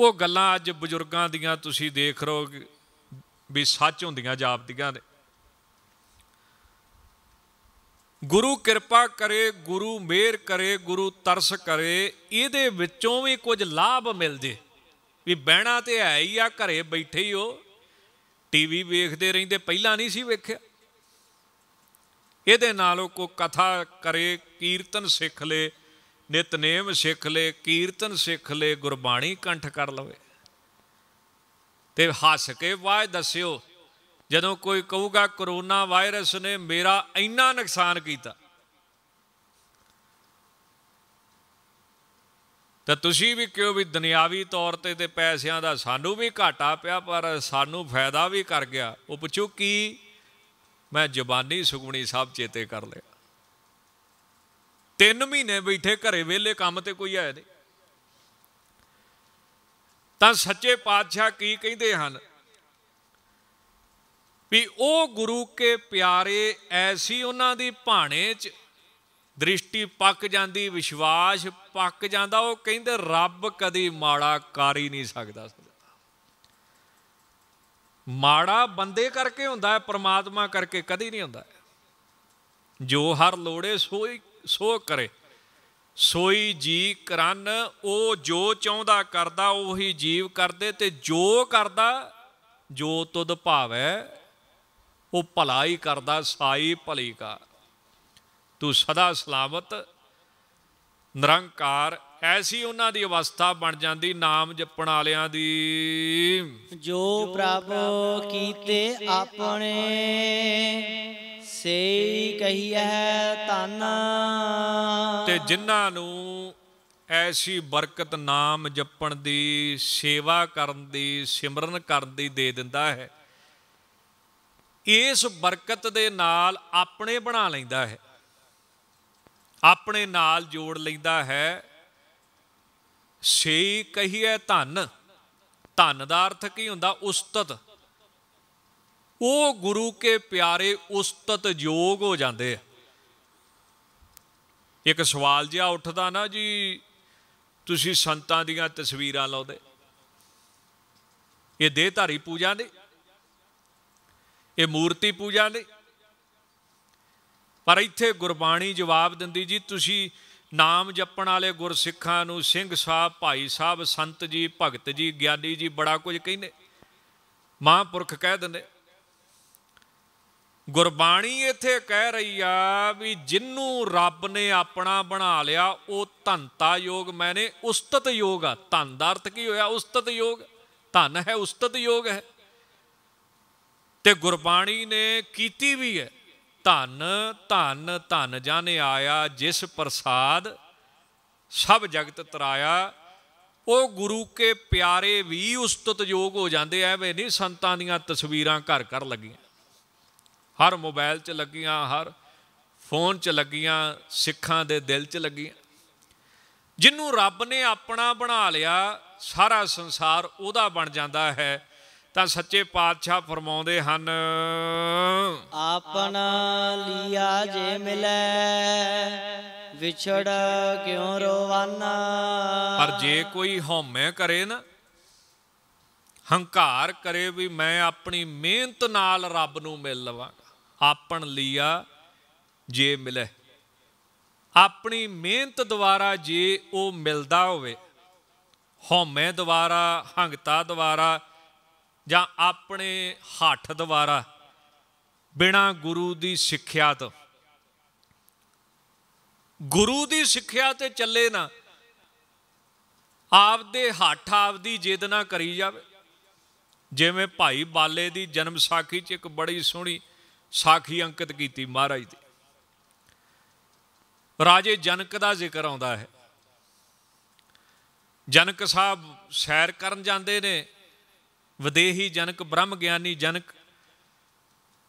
ਉਹ ਗੱਲਾਂ ਅੱਜ ਬਜ਼ੁਰਗਾਂ ਦੀਆਂ ਤੁਸੀਂ ਦੇਖ ਰਹੋ ਵੀ ਸੱਚ ਹੁੰਦੀਆਂ ਜਾਪਦੀਆਂ ਨੇ ਗੁਰੂ ਕਿਰਪਾ ਕਰੇ ਗੁਰੂ ਮੇਰ ਕਰੇ ਗੁਰੂ ਤਰਸ ਕਰੇ ਇਹਦੇ ਵਿੱਚੋਂ ਵੀ ਕੁਝ ਲਾਭ ਮਿਲ ਜੇ ਵੀ ਬਹਿਣਾ ਤੇ ਹੈ ਹੀ ਆ ਘਰੇ ਬੈਠੇ ਹੀ ਹੋ ਟੀਵੀ ਵੇਖਦੇ ਰਹਿੰਦੇ ਪਹਿਲਾਂ ਨਹੀਂ ਸੀ ਵੇਖਿਆ ਇਹਦੇ ਨਾਲ ਉਹ ਕੋ ਕਥਾ ਕਰੇ ਕੀਰਤਨ ਸਿੱਖ ਲੇ ਨਿਤਨੇਮ ਸਿੱਖ ਲੇ ਕੀਰਤਨ ਸਿੱਖ ਲੇ ਗੁਰਬਾਣੀ ਕੰਠ ਕਰ ਲਵੇ ਤੇ ਹੱਸ ਕੇ ਵਾਜ ਦੱਸਿਓ ਜਦੋਂ ਕੋਈ ਕਹੂਗਾ ਕਰੋਨਾ ਵਾਇਰਸ ਨੇ ਮੇਰਾ ਇੰਨਾ ਨੁਕਸਾਨ ਕੀਤਾ ਤਾਂ ਤੁਸੀਂ ਵੀ ਕਿਉਂ ਵੀ ਦੁਨਿਆਵੀ ਤੌਰ ਤੇ ਤੇ ਪੈਸਿਆਂ ਦਾ ਸਾਨੂੰ ਵੀ ਘਾਟਾ ਪਿਆ ਪਰ ਸਾਨੂੰ ਫਾਇਦਾ ਵੀ ਕਰ ਗਿਆ ਉਹ ਪੁੱਛੋ ਕੀ ਮੈਂ ਜ਼ਬਾਨੀ ਸੁਗਮਣੀ ਸਾਹਿਬ ਚੇਤੇ ਕਰ ਲਿਆ ਤਿੰਨ ਮਹੀਨੇ ਬੈਠੇ ਘਰੇ ਵਿਹਲੇ ਕੰਮ ਤੇ ਕੋਈ ਆਇਆ ਨਹੀਂ ਤਾਂ ਸੱਚੇ ਪਾਤਸ਼ਾਹ ਕੀ ਕਹਿੰਦੇ ਹਨ ਵੀ ਉਹ ਗੁਰੂ ਕੇ ਪਿਆਰੇ ਐਸੀ ਉਹਨਾਂ ਦੀ ਭਾਣੇ 'ਚ ਦ੍ਰਿਸ਼ਟੀ ਪੱਕ ਜਾਂਦੀ ਵਿਸ਼ਵਾਸ ਪੱਕ ਜਾਂਦਾ ਉਹ ਕਹਿੰਦੇ ਰੱਬ ਕਦੀ ਮਾੜਾ ਕਰ ਹੀ ਨਹੀਂ ਸਕਦਾ ਮਾੜਾ ਬੰਦੇ ਕਰਕੇ ਹੁੰਦਾ ਹੈ ਪ੍ਰਮਾਤਮਾ ਕਰਕੇ ਕਦੀ ਨਹੀਂ ਹੁੰਦਾ ਜੋ ਹਰ ਲੋੜੇ ਸੋਈ ਸੋ ਕਰੇ ਸੋਈ ਜੀ ਕਰਨ ਉਹ ਜੋ ਚਾਹੁੰਦਾ ਕਰਦਾ ਉਹੀ ਜੀਵ ਕਰਦੇ ਤੇ ਜੋ ਕਰਦਾ ਜੋ ਤੁਧ ਭਾਵੈ ਉਹ ਭਲਾ ਹੀ ਕਰਦਾ ਸਾਈ ਭਲੀ ਕਾ ਤੂੰ ਸਦਾ ਸਲਾਮਤ ਨਿਰੰਕਾਰ ਐਸੀ ਉਹਨਾਂ ਦੀ ਅਵਸਥਾ ਬਣ ਜਾਂਦੀ ਨਾਮ ਜਪਣ ਵਾਲਿਆਂ ਦੀ ਜੋ ਪ੍ਰਭ ਕੀਤੇ ਆਪਣੇ ਸੇ ਕਹੀਐ ਤਨ ਤੇ ਜਿਨ੍ਹਾਂ ਨੂੰ ਐਸੀ ਬਰਕਤ ਨਾਮ ਜਪਣ ਦੀ ਸੇਵਾ ਕਰਨ ਦੀ ਸਿਮਰਨ ਕਰਨ ਦੀ ਦੇ ਦਿੰਦਾ ਹੈ ਇਸ ਬਰਕਤ ਦੇ ਨਾਲ ਆਪਣੇ ਬਣਾ ਲੈਂਦਾ ਹੈ ਆਪਣੇ ਨਾਲ ਜੋੜ ਲੈਂਦਾ ਹੈ ਸੇ ਕਹੀਏ ਧਨ ਧਨ ਦਾ ਅਰਥ ਕੀ ਹੁੰਦਾ ਉਸਤਤ ਉਹ ਗੁਰੂ ਕੇ ਪਿਆਰੇ ਉਸਤਤ ਜੋਗ ਹੋ ਜਾਂਦੇ ਆ ਇੱਕ ਸਵਾਲ ਜਿਹਾ ਉੱਠਦਾ ਨਾ ਜੀ ਤੁਸੀਂ ਸੰਤਾਂ ਦੀਆਂ ਤਸਵੀਰਾਂ ਲਾਉਦੇ ਇਹ ਦੇਹਧਾਰੀ ਪੂਜਾ ਦੇ ਇਹ ਮੂਰਤੀ ਪੂਜਾ ਨੇ ਪਰ ਇੱਥੇ ਗੁਰਬਾਣੀ ਜਵਾਬ ਦਿੰਦੀ ਜੀ ਤੁਸੀਂ ਨਾਮ ਜਪਣ ਵਾਲੇ ਗੁਰਸਿੱਖਾਂ ਨੂੰ ਸਿੰਘ ਸਾਹਿਬ ਭਾਈ ਸਾਹਿਬ ਸੰਤ ਜੀ ਭਗਤ ਜੀ ਗਿਆਨੀ ਜੀ ਬੜਾ ਕੁਝ ਕਹਿੰਦੇ ਮਹਾਂਪੁਰਖ ਕਹਿ ਦਿੰਦੇ ਗੁਰਬਾਣੀ ਇੱਥੇ ਕਹਿ ਰਹੀ ਆ ਵੀ ਜਿੰਨੂੰ ਰੱਬ ਨੇ ਆਪਣਾ ਬਣਾ ਲਿਆ ਉਹ ਧੰਤਾ ਯੋਗ ਮੈਨੇ ਉਸਤਤ ਯੋਗ ਆ ਧੰਦਾਰਤ ਕੀ ਹੋਇਆ ਉਸਤਤ ਯੋਗ ਧੰਨ ਹੈ ਉਸਤਤ ਯੋਗ ਹੈ ਤੇ ਗੁਰਬਾਣੀ ਨੇ ਕੀਤੀ ਵੀ ਹੈ ਧਨ ਧਨ ਧਨ ਜਾਣੇ ਆਇਆ ਜਿਸ ਪ੍ਰਸਾਦ ਸਭ ਜਗਤ ਤਰਾਇਆ ਉਹ ਗੁਰੂ ਕੇ ਪਿਆਰੇ ਵੀ ਉਸਤਤ ਯੋਗ ਹੋ ਜਾਂਦੇ ਐਵੇਂ ਨਹੀਂ ਸੰਤਾਂ ਦੀਆਂ ਤਸਵੀਰਾਂ ਘਰ ਘਰ ਲੱਗੀਆਂ ਹਰ ਮੋਬਾਈਲ 'ਚ ਲੱਗੀਆਂ ਹਰ ਫੋਨ 'ਚ ਲੱਗੀਆਂ ਸਿੱਖਾਂ ਦੇ ਦਿਲ 'ਚ ਲੱਗੀਆਂ ਜਿਹਨੂੰ ਰੱਬ ਨੇ ਆਪਣਾ ਬਣਾ ਲਿਆ ਸਾਰਾ ਸੰਸਾਰ ਉਹਦਾ ਬਣ ਜਾਂਦਾ ਹੈ ਤਾਂ ਸੱਚੇ ਪਾਤਸ਼ਾਹ ਫਰਮਾਉਂਦੇ ਹਨ ਆਪਣਾ ਲਿਆ ਜੇ ਮਿਲੈ ਵਿਛੜ ਕਿਉ ਰੋਵਾਨਾ ਪਰ ਜੇ ਕੋਈ ਹਉਮੈ ਕਰੇ ਨਾ ਹੰਕਾਰ ਕਰੇ ਵੀ ਮੈਂ ਆਪਣੀ ਮਿਹਨਤ ਨਾਲ ਰੱਬ ਨੂੰ ਮਿਲ ਲਵਾਂਗਾ ਆਪਣ ਲਿਆ ਜੇ ਮਿਲੈ ਆਪਣੀ ਮਿਹਨਤ ਦੁਆਰਾ ਜੇ ਉਹ ਮਿਲਦਾ ਹੋਵੇ ਹਉਮੈ ਦੁਆਰਾ ਹੰਗਤਾ ਦੁਆਰਾ ਜਾਂ ਆਪਣੇ ਹੱਥ ਦੁਆਰਾ ਬਿਨਾ ਗੁਰੂ ਦੀ ਸਿੱਖਿਆ ਤੋਂ ਗੁਰੂ ਦੀ ਸਿੱਖਿਆ ਤੇ ਚੱਲੇ ਨਾ ਆਪਦੇ ਹੱਥ ਆਪਦੀ ਜਿੱਦ ਨਾ ਕਰੀ ਜਾਵੇ ਜਿਵੇਂ ਭਾਈ ਬਾਲੇ ਦੀ ਜਨਮ ਸਾਖੀ 'ਚ ਇੱਕ ਬੜੀ ਸੋਹਣੀ ਸਾਖੀ ਅੰਕਿਤ ਕੀਤੀ ਮਹਾਰਾਜ ਦੀ ਰਾਜੇ ਜਨਕ ਦਾ ਜ਼ਿਕਰ ਆਉਂਦਾ ਹੈ ਜਨਕ ਸਾਹਿਬ ਸੈਰ ਕਰਨ ਜਾਂਦੇ ਨੇ ਵਿਦੇਹੀ ਜਨਕ ਬ੍ਰਹਮ ਗਿਆਨੀ ਜਨਕ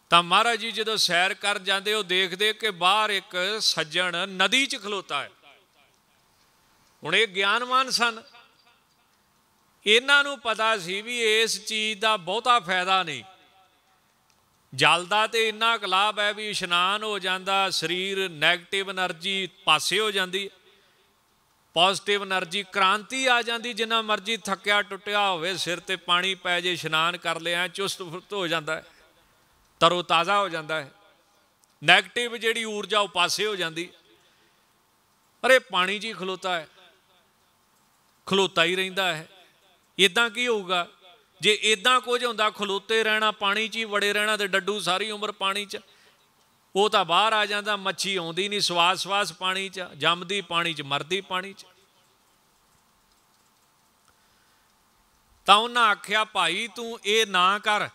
ਤਾਂ ਮਹਾਰਾਜ ਜੀ ਜਦੋਂ ਸੈਰ ਕਰ ਜਾਂਦੇ ਉਹ ਦੇਖਦੇ ਕਿ ਬਾਹਰ ਇੱਕ ਸੱਜਣ ਨਦੀ 'ਚ ਖਲੋਤਾ ਹੈ ਹੁਣ ਇਹ ਗਿਆਨਵਾਨ ਸਨ ਇਹਨਾਂ ਨੂੰ ਪਤਾ ਸੀ ਵੀ ਇਸ ਚੀਜ਼ ਦਾ ਬਹੁਤਾ ਫਾਇਦਾ ਨਹੀਂ ਜਲ ਦਾ ਤੇ ਇੰਨਾ ਕਲਾਬ ਹੈ ਵੀ ਇਸ਼ਨਾਨ ਹੋ ਜਾਂਦਾ ਸਰੀਰ 네ਗੇਟਿਵ એનર્ਜੀ ਪਾਸੇ ਹੋ ਜਾਂਦੀ ਪੋਜ਼ਿਟਿਵ એનર્ਜੀ ਕ੍ਰਾਂਤੀ ਆ ਜਾਂਦੀ ਜਿੰਨਾ ਮਰਜੀ ਥੱਕਿਆ ਟੁੱਟਿਆ ਹੋਵੇ ਸਿਰ ਤੇ ਪਾਣੀ ਪੈ ਜੇ ਇਸ਼ਨਾਨ ਕਰ ਲਿਆ ਚੁਸਤ ਫੁਰਤ ਹੋ ਜਾਂਦਾ ਹੈ ਤਰੋ ਤਾਜ਼ਾ ਹੋ ਜਾਂਦਾ ਹੈ 네ਗੇਟਿਵ ਜਿਹੜੀ ਊਰਜਾ ਉਹ ਪਾਸੇ ਹੋ ਜਾਂਦੀ ਅਰੇ ਪਾਣੀ ਜੀ ਖਲੋਤਾ ਹੈ ਖਲੋਤਾ ਹੀ ਰਹਿੰਦਾ ਹੈ ਇਦਾਂ ਕੀ ਹੋਊਗਾ ਜੇ ਇਦਾਂ ਕੁਝ ਹੁੰਦਾ ਖਲੋਤੇ ਰਹਿਣਾ ਪਾਣੀ 'ਚ ਹੀ ਵੜੇ ਰਹਿਣਾ ਤੇ ਡੱਡੂ ਸਾਰੀ ਉਮਰ ਪਾਣੀ 'ਚ ਉਹ ਤਾਂ ਬਾਹਰ ਆ ਜਾਂਦਾ ਮੱਛੀ ਆਉਂਦੀ ਨਹੀਂ ਸਵਾਸ ਸਵਾਸ ਪਾਣੀ 'ਚ ਜੰਮਦੀ ਪਾਣੀ 'ਚ ਮਰਦੀ ਪਾਣੀ 'ਚ ਤਾਂ ਉਹਨਾਂ ਆਖਿਆ ਭਾਈ ਤੂੰ ਇਹ ਨਾ ਕਰ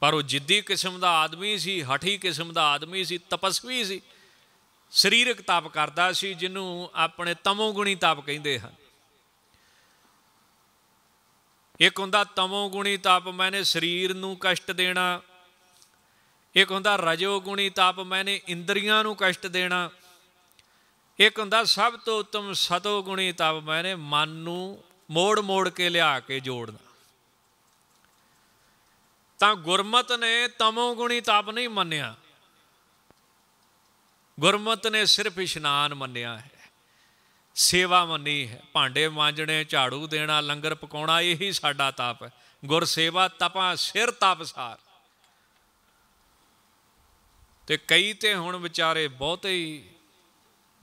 ਪਰ ਉਹ ਜਿੱਦੀ ਕਿਸਮ ਦਾ ਆਦਮੀ ਸੀ ਹਠੀ ਕਿਸਮ ਦਾ ਆਦਮੀ ਸੀ ਤਪਸਵੀ ਸੀ ਸਰੀਰਕ ਤਪ ਕਰਦਾ ਸੀ ਜਿਹਨੂੰ ਆਪਣੇ ਤਮੋ ਗੁਣੀ ਤਪ ਕਹਿੰਦੇ ਹਨ ਇੱਕ ਹੁੰਦਾ ਤਮੋ ਗੁਣੀ ਤਪ ਮੈਨੇ ਸਰੀਰ ਨੂੰ ਕਸ਼ਟ ਦੇਣਾ ਇੱਕ ਹੁੰਦਾ ਰਜੋ ਗੁਣੀ ਤਾਪ ਮੈਨੇ ਇੰਦਰੀਆਂ ਨੂੰ ਕਸ਼ਟ ਦੇਣਾ ਇੱਕ ਹੁੰਦਾ ਸਭ ਤੋਂ ਉੱਤਮ ਸਤੋ ਗੁਣੀ ਤਾਪ ਮੈਨੇ ਮਨ ਨੂੰ ਮੋੜ ਮੋੜ ਕੇ ਲਿਆ ਕੇ ਜੋੜਨਾ ਤਾਂ ਗੁਰਮਤ ਨੇ ਤਮੋ ਗੁਣੀ ਤਾਪ ਨਹੀਂ ਮੰਨਿਆ ਗੁਰਮਤ ਨੇ ਸਿਰਫ ਇਸ਼ਨਾਨ ਮੰਨਿਆ ਹੈ ਸੇਵਾ ਮੰਨੀ ਹੈ ਭਾਂਡੇ ਮਾਂਜਣੇ ਝਾੜੂ ਦੇਣਾ ਲੰਗਰ ਪਕਾਉਣਾ ਇਹੀ ਸਾਡਾ ਤਾਪ ਹੈ ਗੁਰ ਸੇਵਾ ਤਪਾ ਸਿਰ ਤਪਸਾਰ ਤੇ ਕਈ ਤੇ ਹੁਣ ਵਿਚਾਰੇ ਬਹੁਤੇ ਹੀ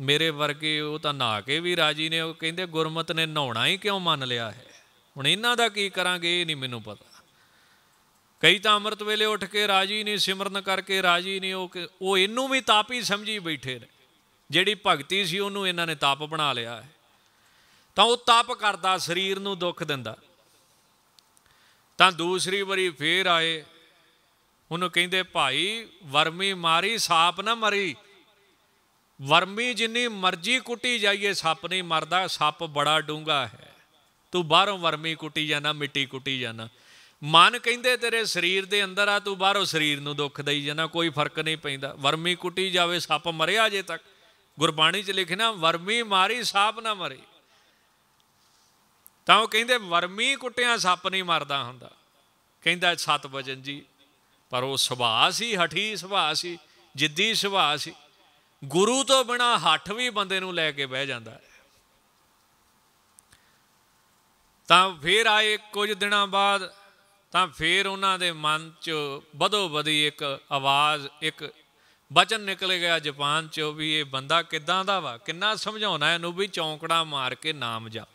ਮੇਰੇ ਵਰਗੇ ਉਹ ਤਾਂ ਨਹਾ ਕੇ ਵੀ ਰਾਜੀ ਨੇ ਉਹ ਕਹਿੰਦੇ ਗੁਰਮਤ ਨੇ ਨਹਾਉਣਾ ਹੀ ਕਿਉਂ ਮੰਨ ਲਿਆ ਹੈ ਹੁਣ ਇਹਨਾਂ ਦਾ ਕੀ ਕਰਾਂਗੇ ਇਹ ਨਹੀਂ ਮੈਨੂੰ ਪਤਾ ਕਈ ਤਾਂ ਅੰਮ੍ਰਿਤ ਵੇਲੇ ਉੱਠ ਕੇ ਰਾਜੀ ਨਹੀਂ ਸਿਮਰਨ ਕਰਕੇ ਰਾਜੀ ਨਹੀਂ ਉਹ ਉਹ ਇਹਨੂੰ ਵੀ ਤਾਪ ਹੀ ਸਮਝੀ ਬੈਠੇ ਨੇ ਜਿਹੜੀ ਭਗਤੀ ਸੀ ਉਹਨੂੰ ਇਹਨਾਂ ਨੇ ਤਾਪ ਬਣਾ ਲਿਆ ਹੈ ਤਾਂ ਉਹ ਤਾਪ ਕਰਦਾ ਸਰੀਰ ਨੂੰ ਦੁੱਖ ਦਿੰਦਾ ਤਾਂ ਦੂਸਰੀ ਵਾਰੀ ਫੇਰ ਆਏ ਉਹਨੂੰ ਕਹਿੰਦੇ ਭਾਈ ਵਰਮੀ ਮਾਰੀ ਸਾਪ ਨਾ ਮਰੀ ਵਰਮੀ ਜਿੰਨੀ ਮਰਜੀ ਕੁੱਟੀ ਜਾਈਏ ਸੱਪ ਨਹੀਂ ਮਰਦਾ ਸੱਪ ਬੜਾ ਡੂੰਗਾ ਹੈ ਤੂੰ ਬਾਹਰੋਂ ਵਰਮੀ ਕੁੱਟੀ ਜਾਣਾ ਮਿੱਟੀ ਕੁੱਟੀ ਜਾਣਾ ਮਨ ਕਹਿੰਦੇ ਤੇਰੇ ਸਰੀਰ ਦੇ ਅੰਦਰ ਆ ਤੂੰ ਬਾਹਰੋਂ ਸਰੀਰ ਨੂੰ ਦੁੱਖ ਦੇਈ ਜਾਣਾ ਕੋਈ ਫਰਕ ਨਹੀਂ ਪੈਂਦਾ ਵਰਮੀ ਕੁੱਟੀ ਜਾਵੇ ਸੱਪ ਮਰਿਆ ਜੇ ਤੱਕ ਗੁਰਬਾਣੀ 'ਚ ਲਿਖਣਾ ਵਰਮੀ ਮਾਰੀ ਸਾਪ ਨਾ ਮਰੇ ਤਾਂ ਉਹ ਕਹਿੰਦੇ ਵਰਮੀ ਕੁੱਟਿਆ ਸੱਪ ਨਹੀਂ ਮਰਦਾ ਹੁੰਦਾ ਕਹਿੰਦਾ ਸਤਵਜਨ ਜੀ ਪਰ ਉਹ ਸੁਭਾਅ ਸੀ ਹਠੀ ਸੁਭਾਅ ਸੀ ਜਿੱਦੀ ਸੁਭਾਅ ਸੀ ਗੁਰੂ ਤੋਂ ਬਿਨਾ ਹੱਠ ਵੀ ਬੰਦੇ ਨੂੰ ਲੈ ਕੇ ਬਹਿ ਜਾਂਦਾ ਹੈ ਤਾਂ ਫੇਰ ਆਏ ਕੁਝ ਦਿਨਾਂ ਬਾਅਦ ਤਾਂ ਫੇਰ ਉਹਨਾਂ ਦੇ ਮਨ 'ਚ ਬਦੋ ਬਦੀ ਇੱਕ ਆਵਾਜ਼ ਇੱਕ ਬਚਨ ਨਿਕਲ ਗਿਆ ਜਾਪਾਨ 'ਚ ਵੀ ਇਹ ਬੰਦਾ ਕਿੱਦਾਂ ਦਾ ਵਾ ਕਿੰਨਾ ਸਮਝਾਉਣਾ ਇਹਨੂੰ ਵੀ ਚੌਂਕੜਾ ਮਾਰ ਕੇ ਨਾਮ ਜਾ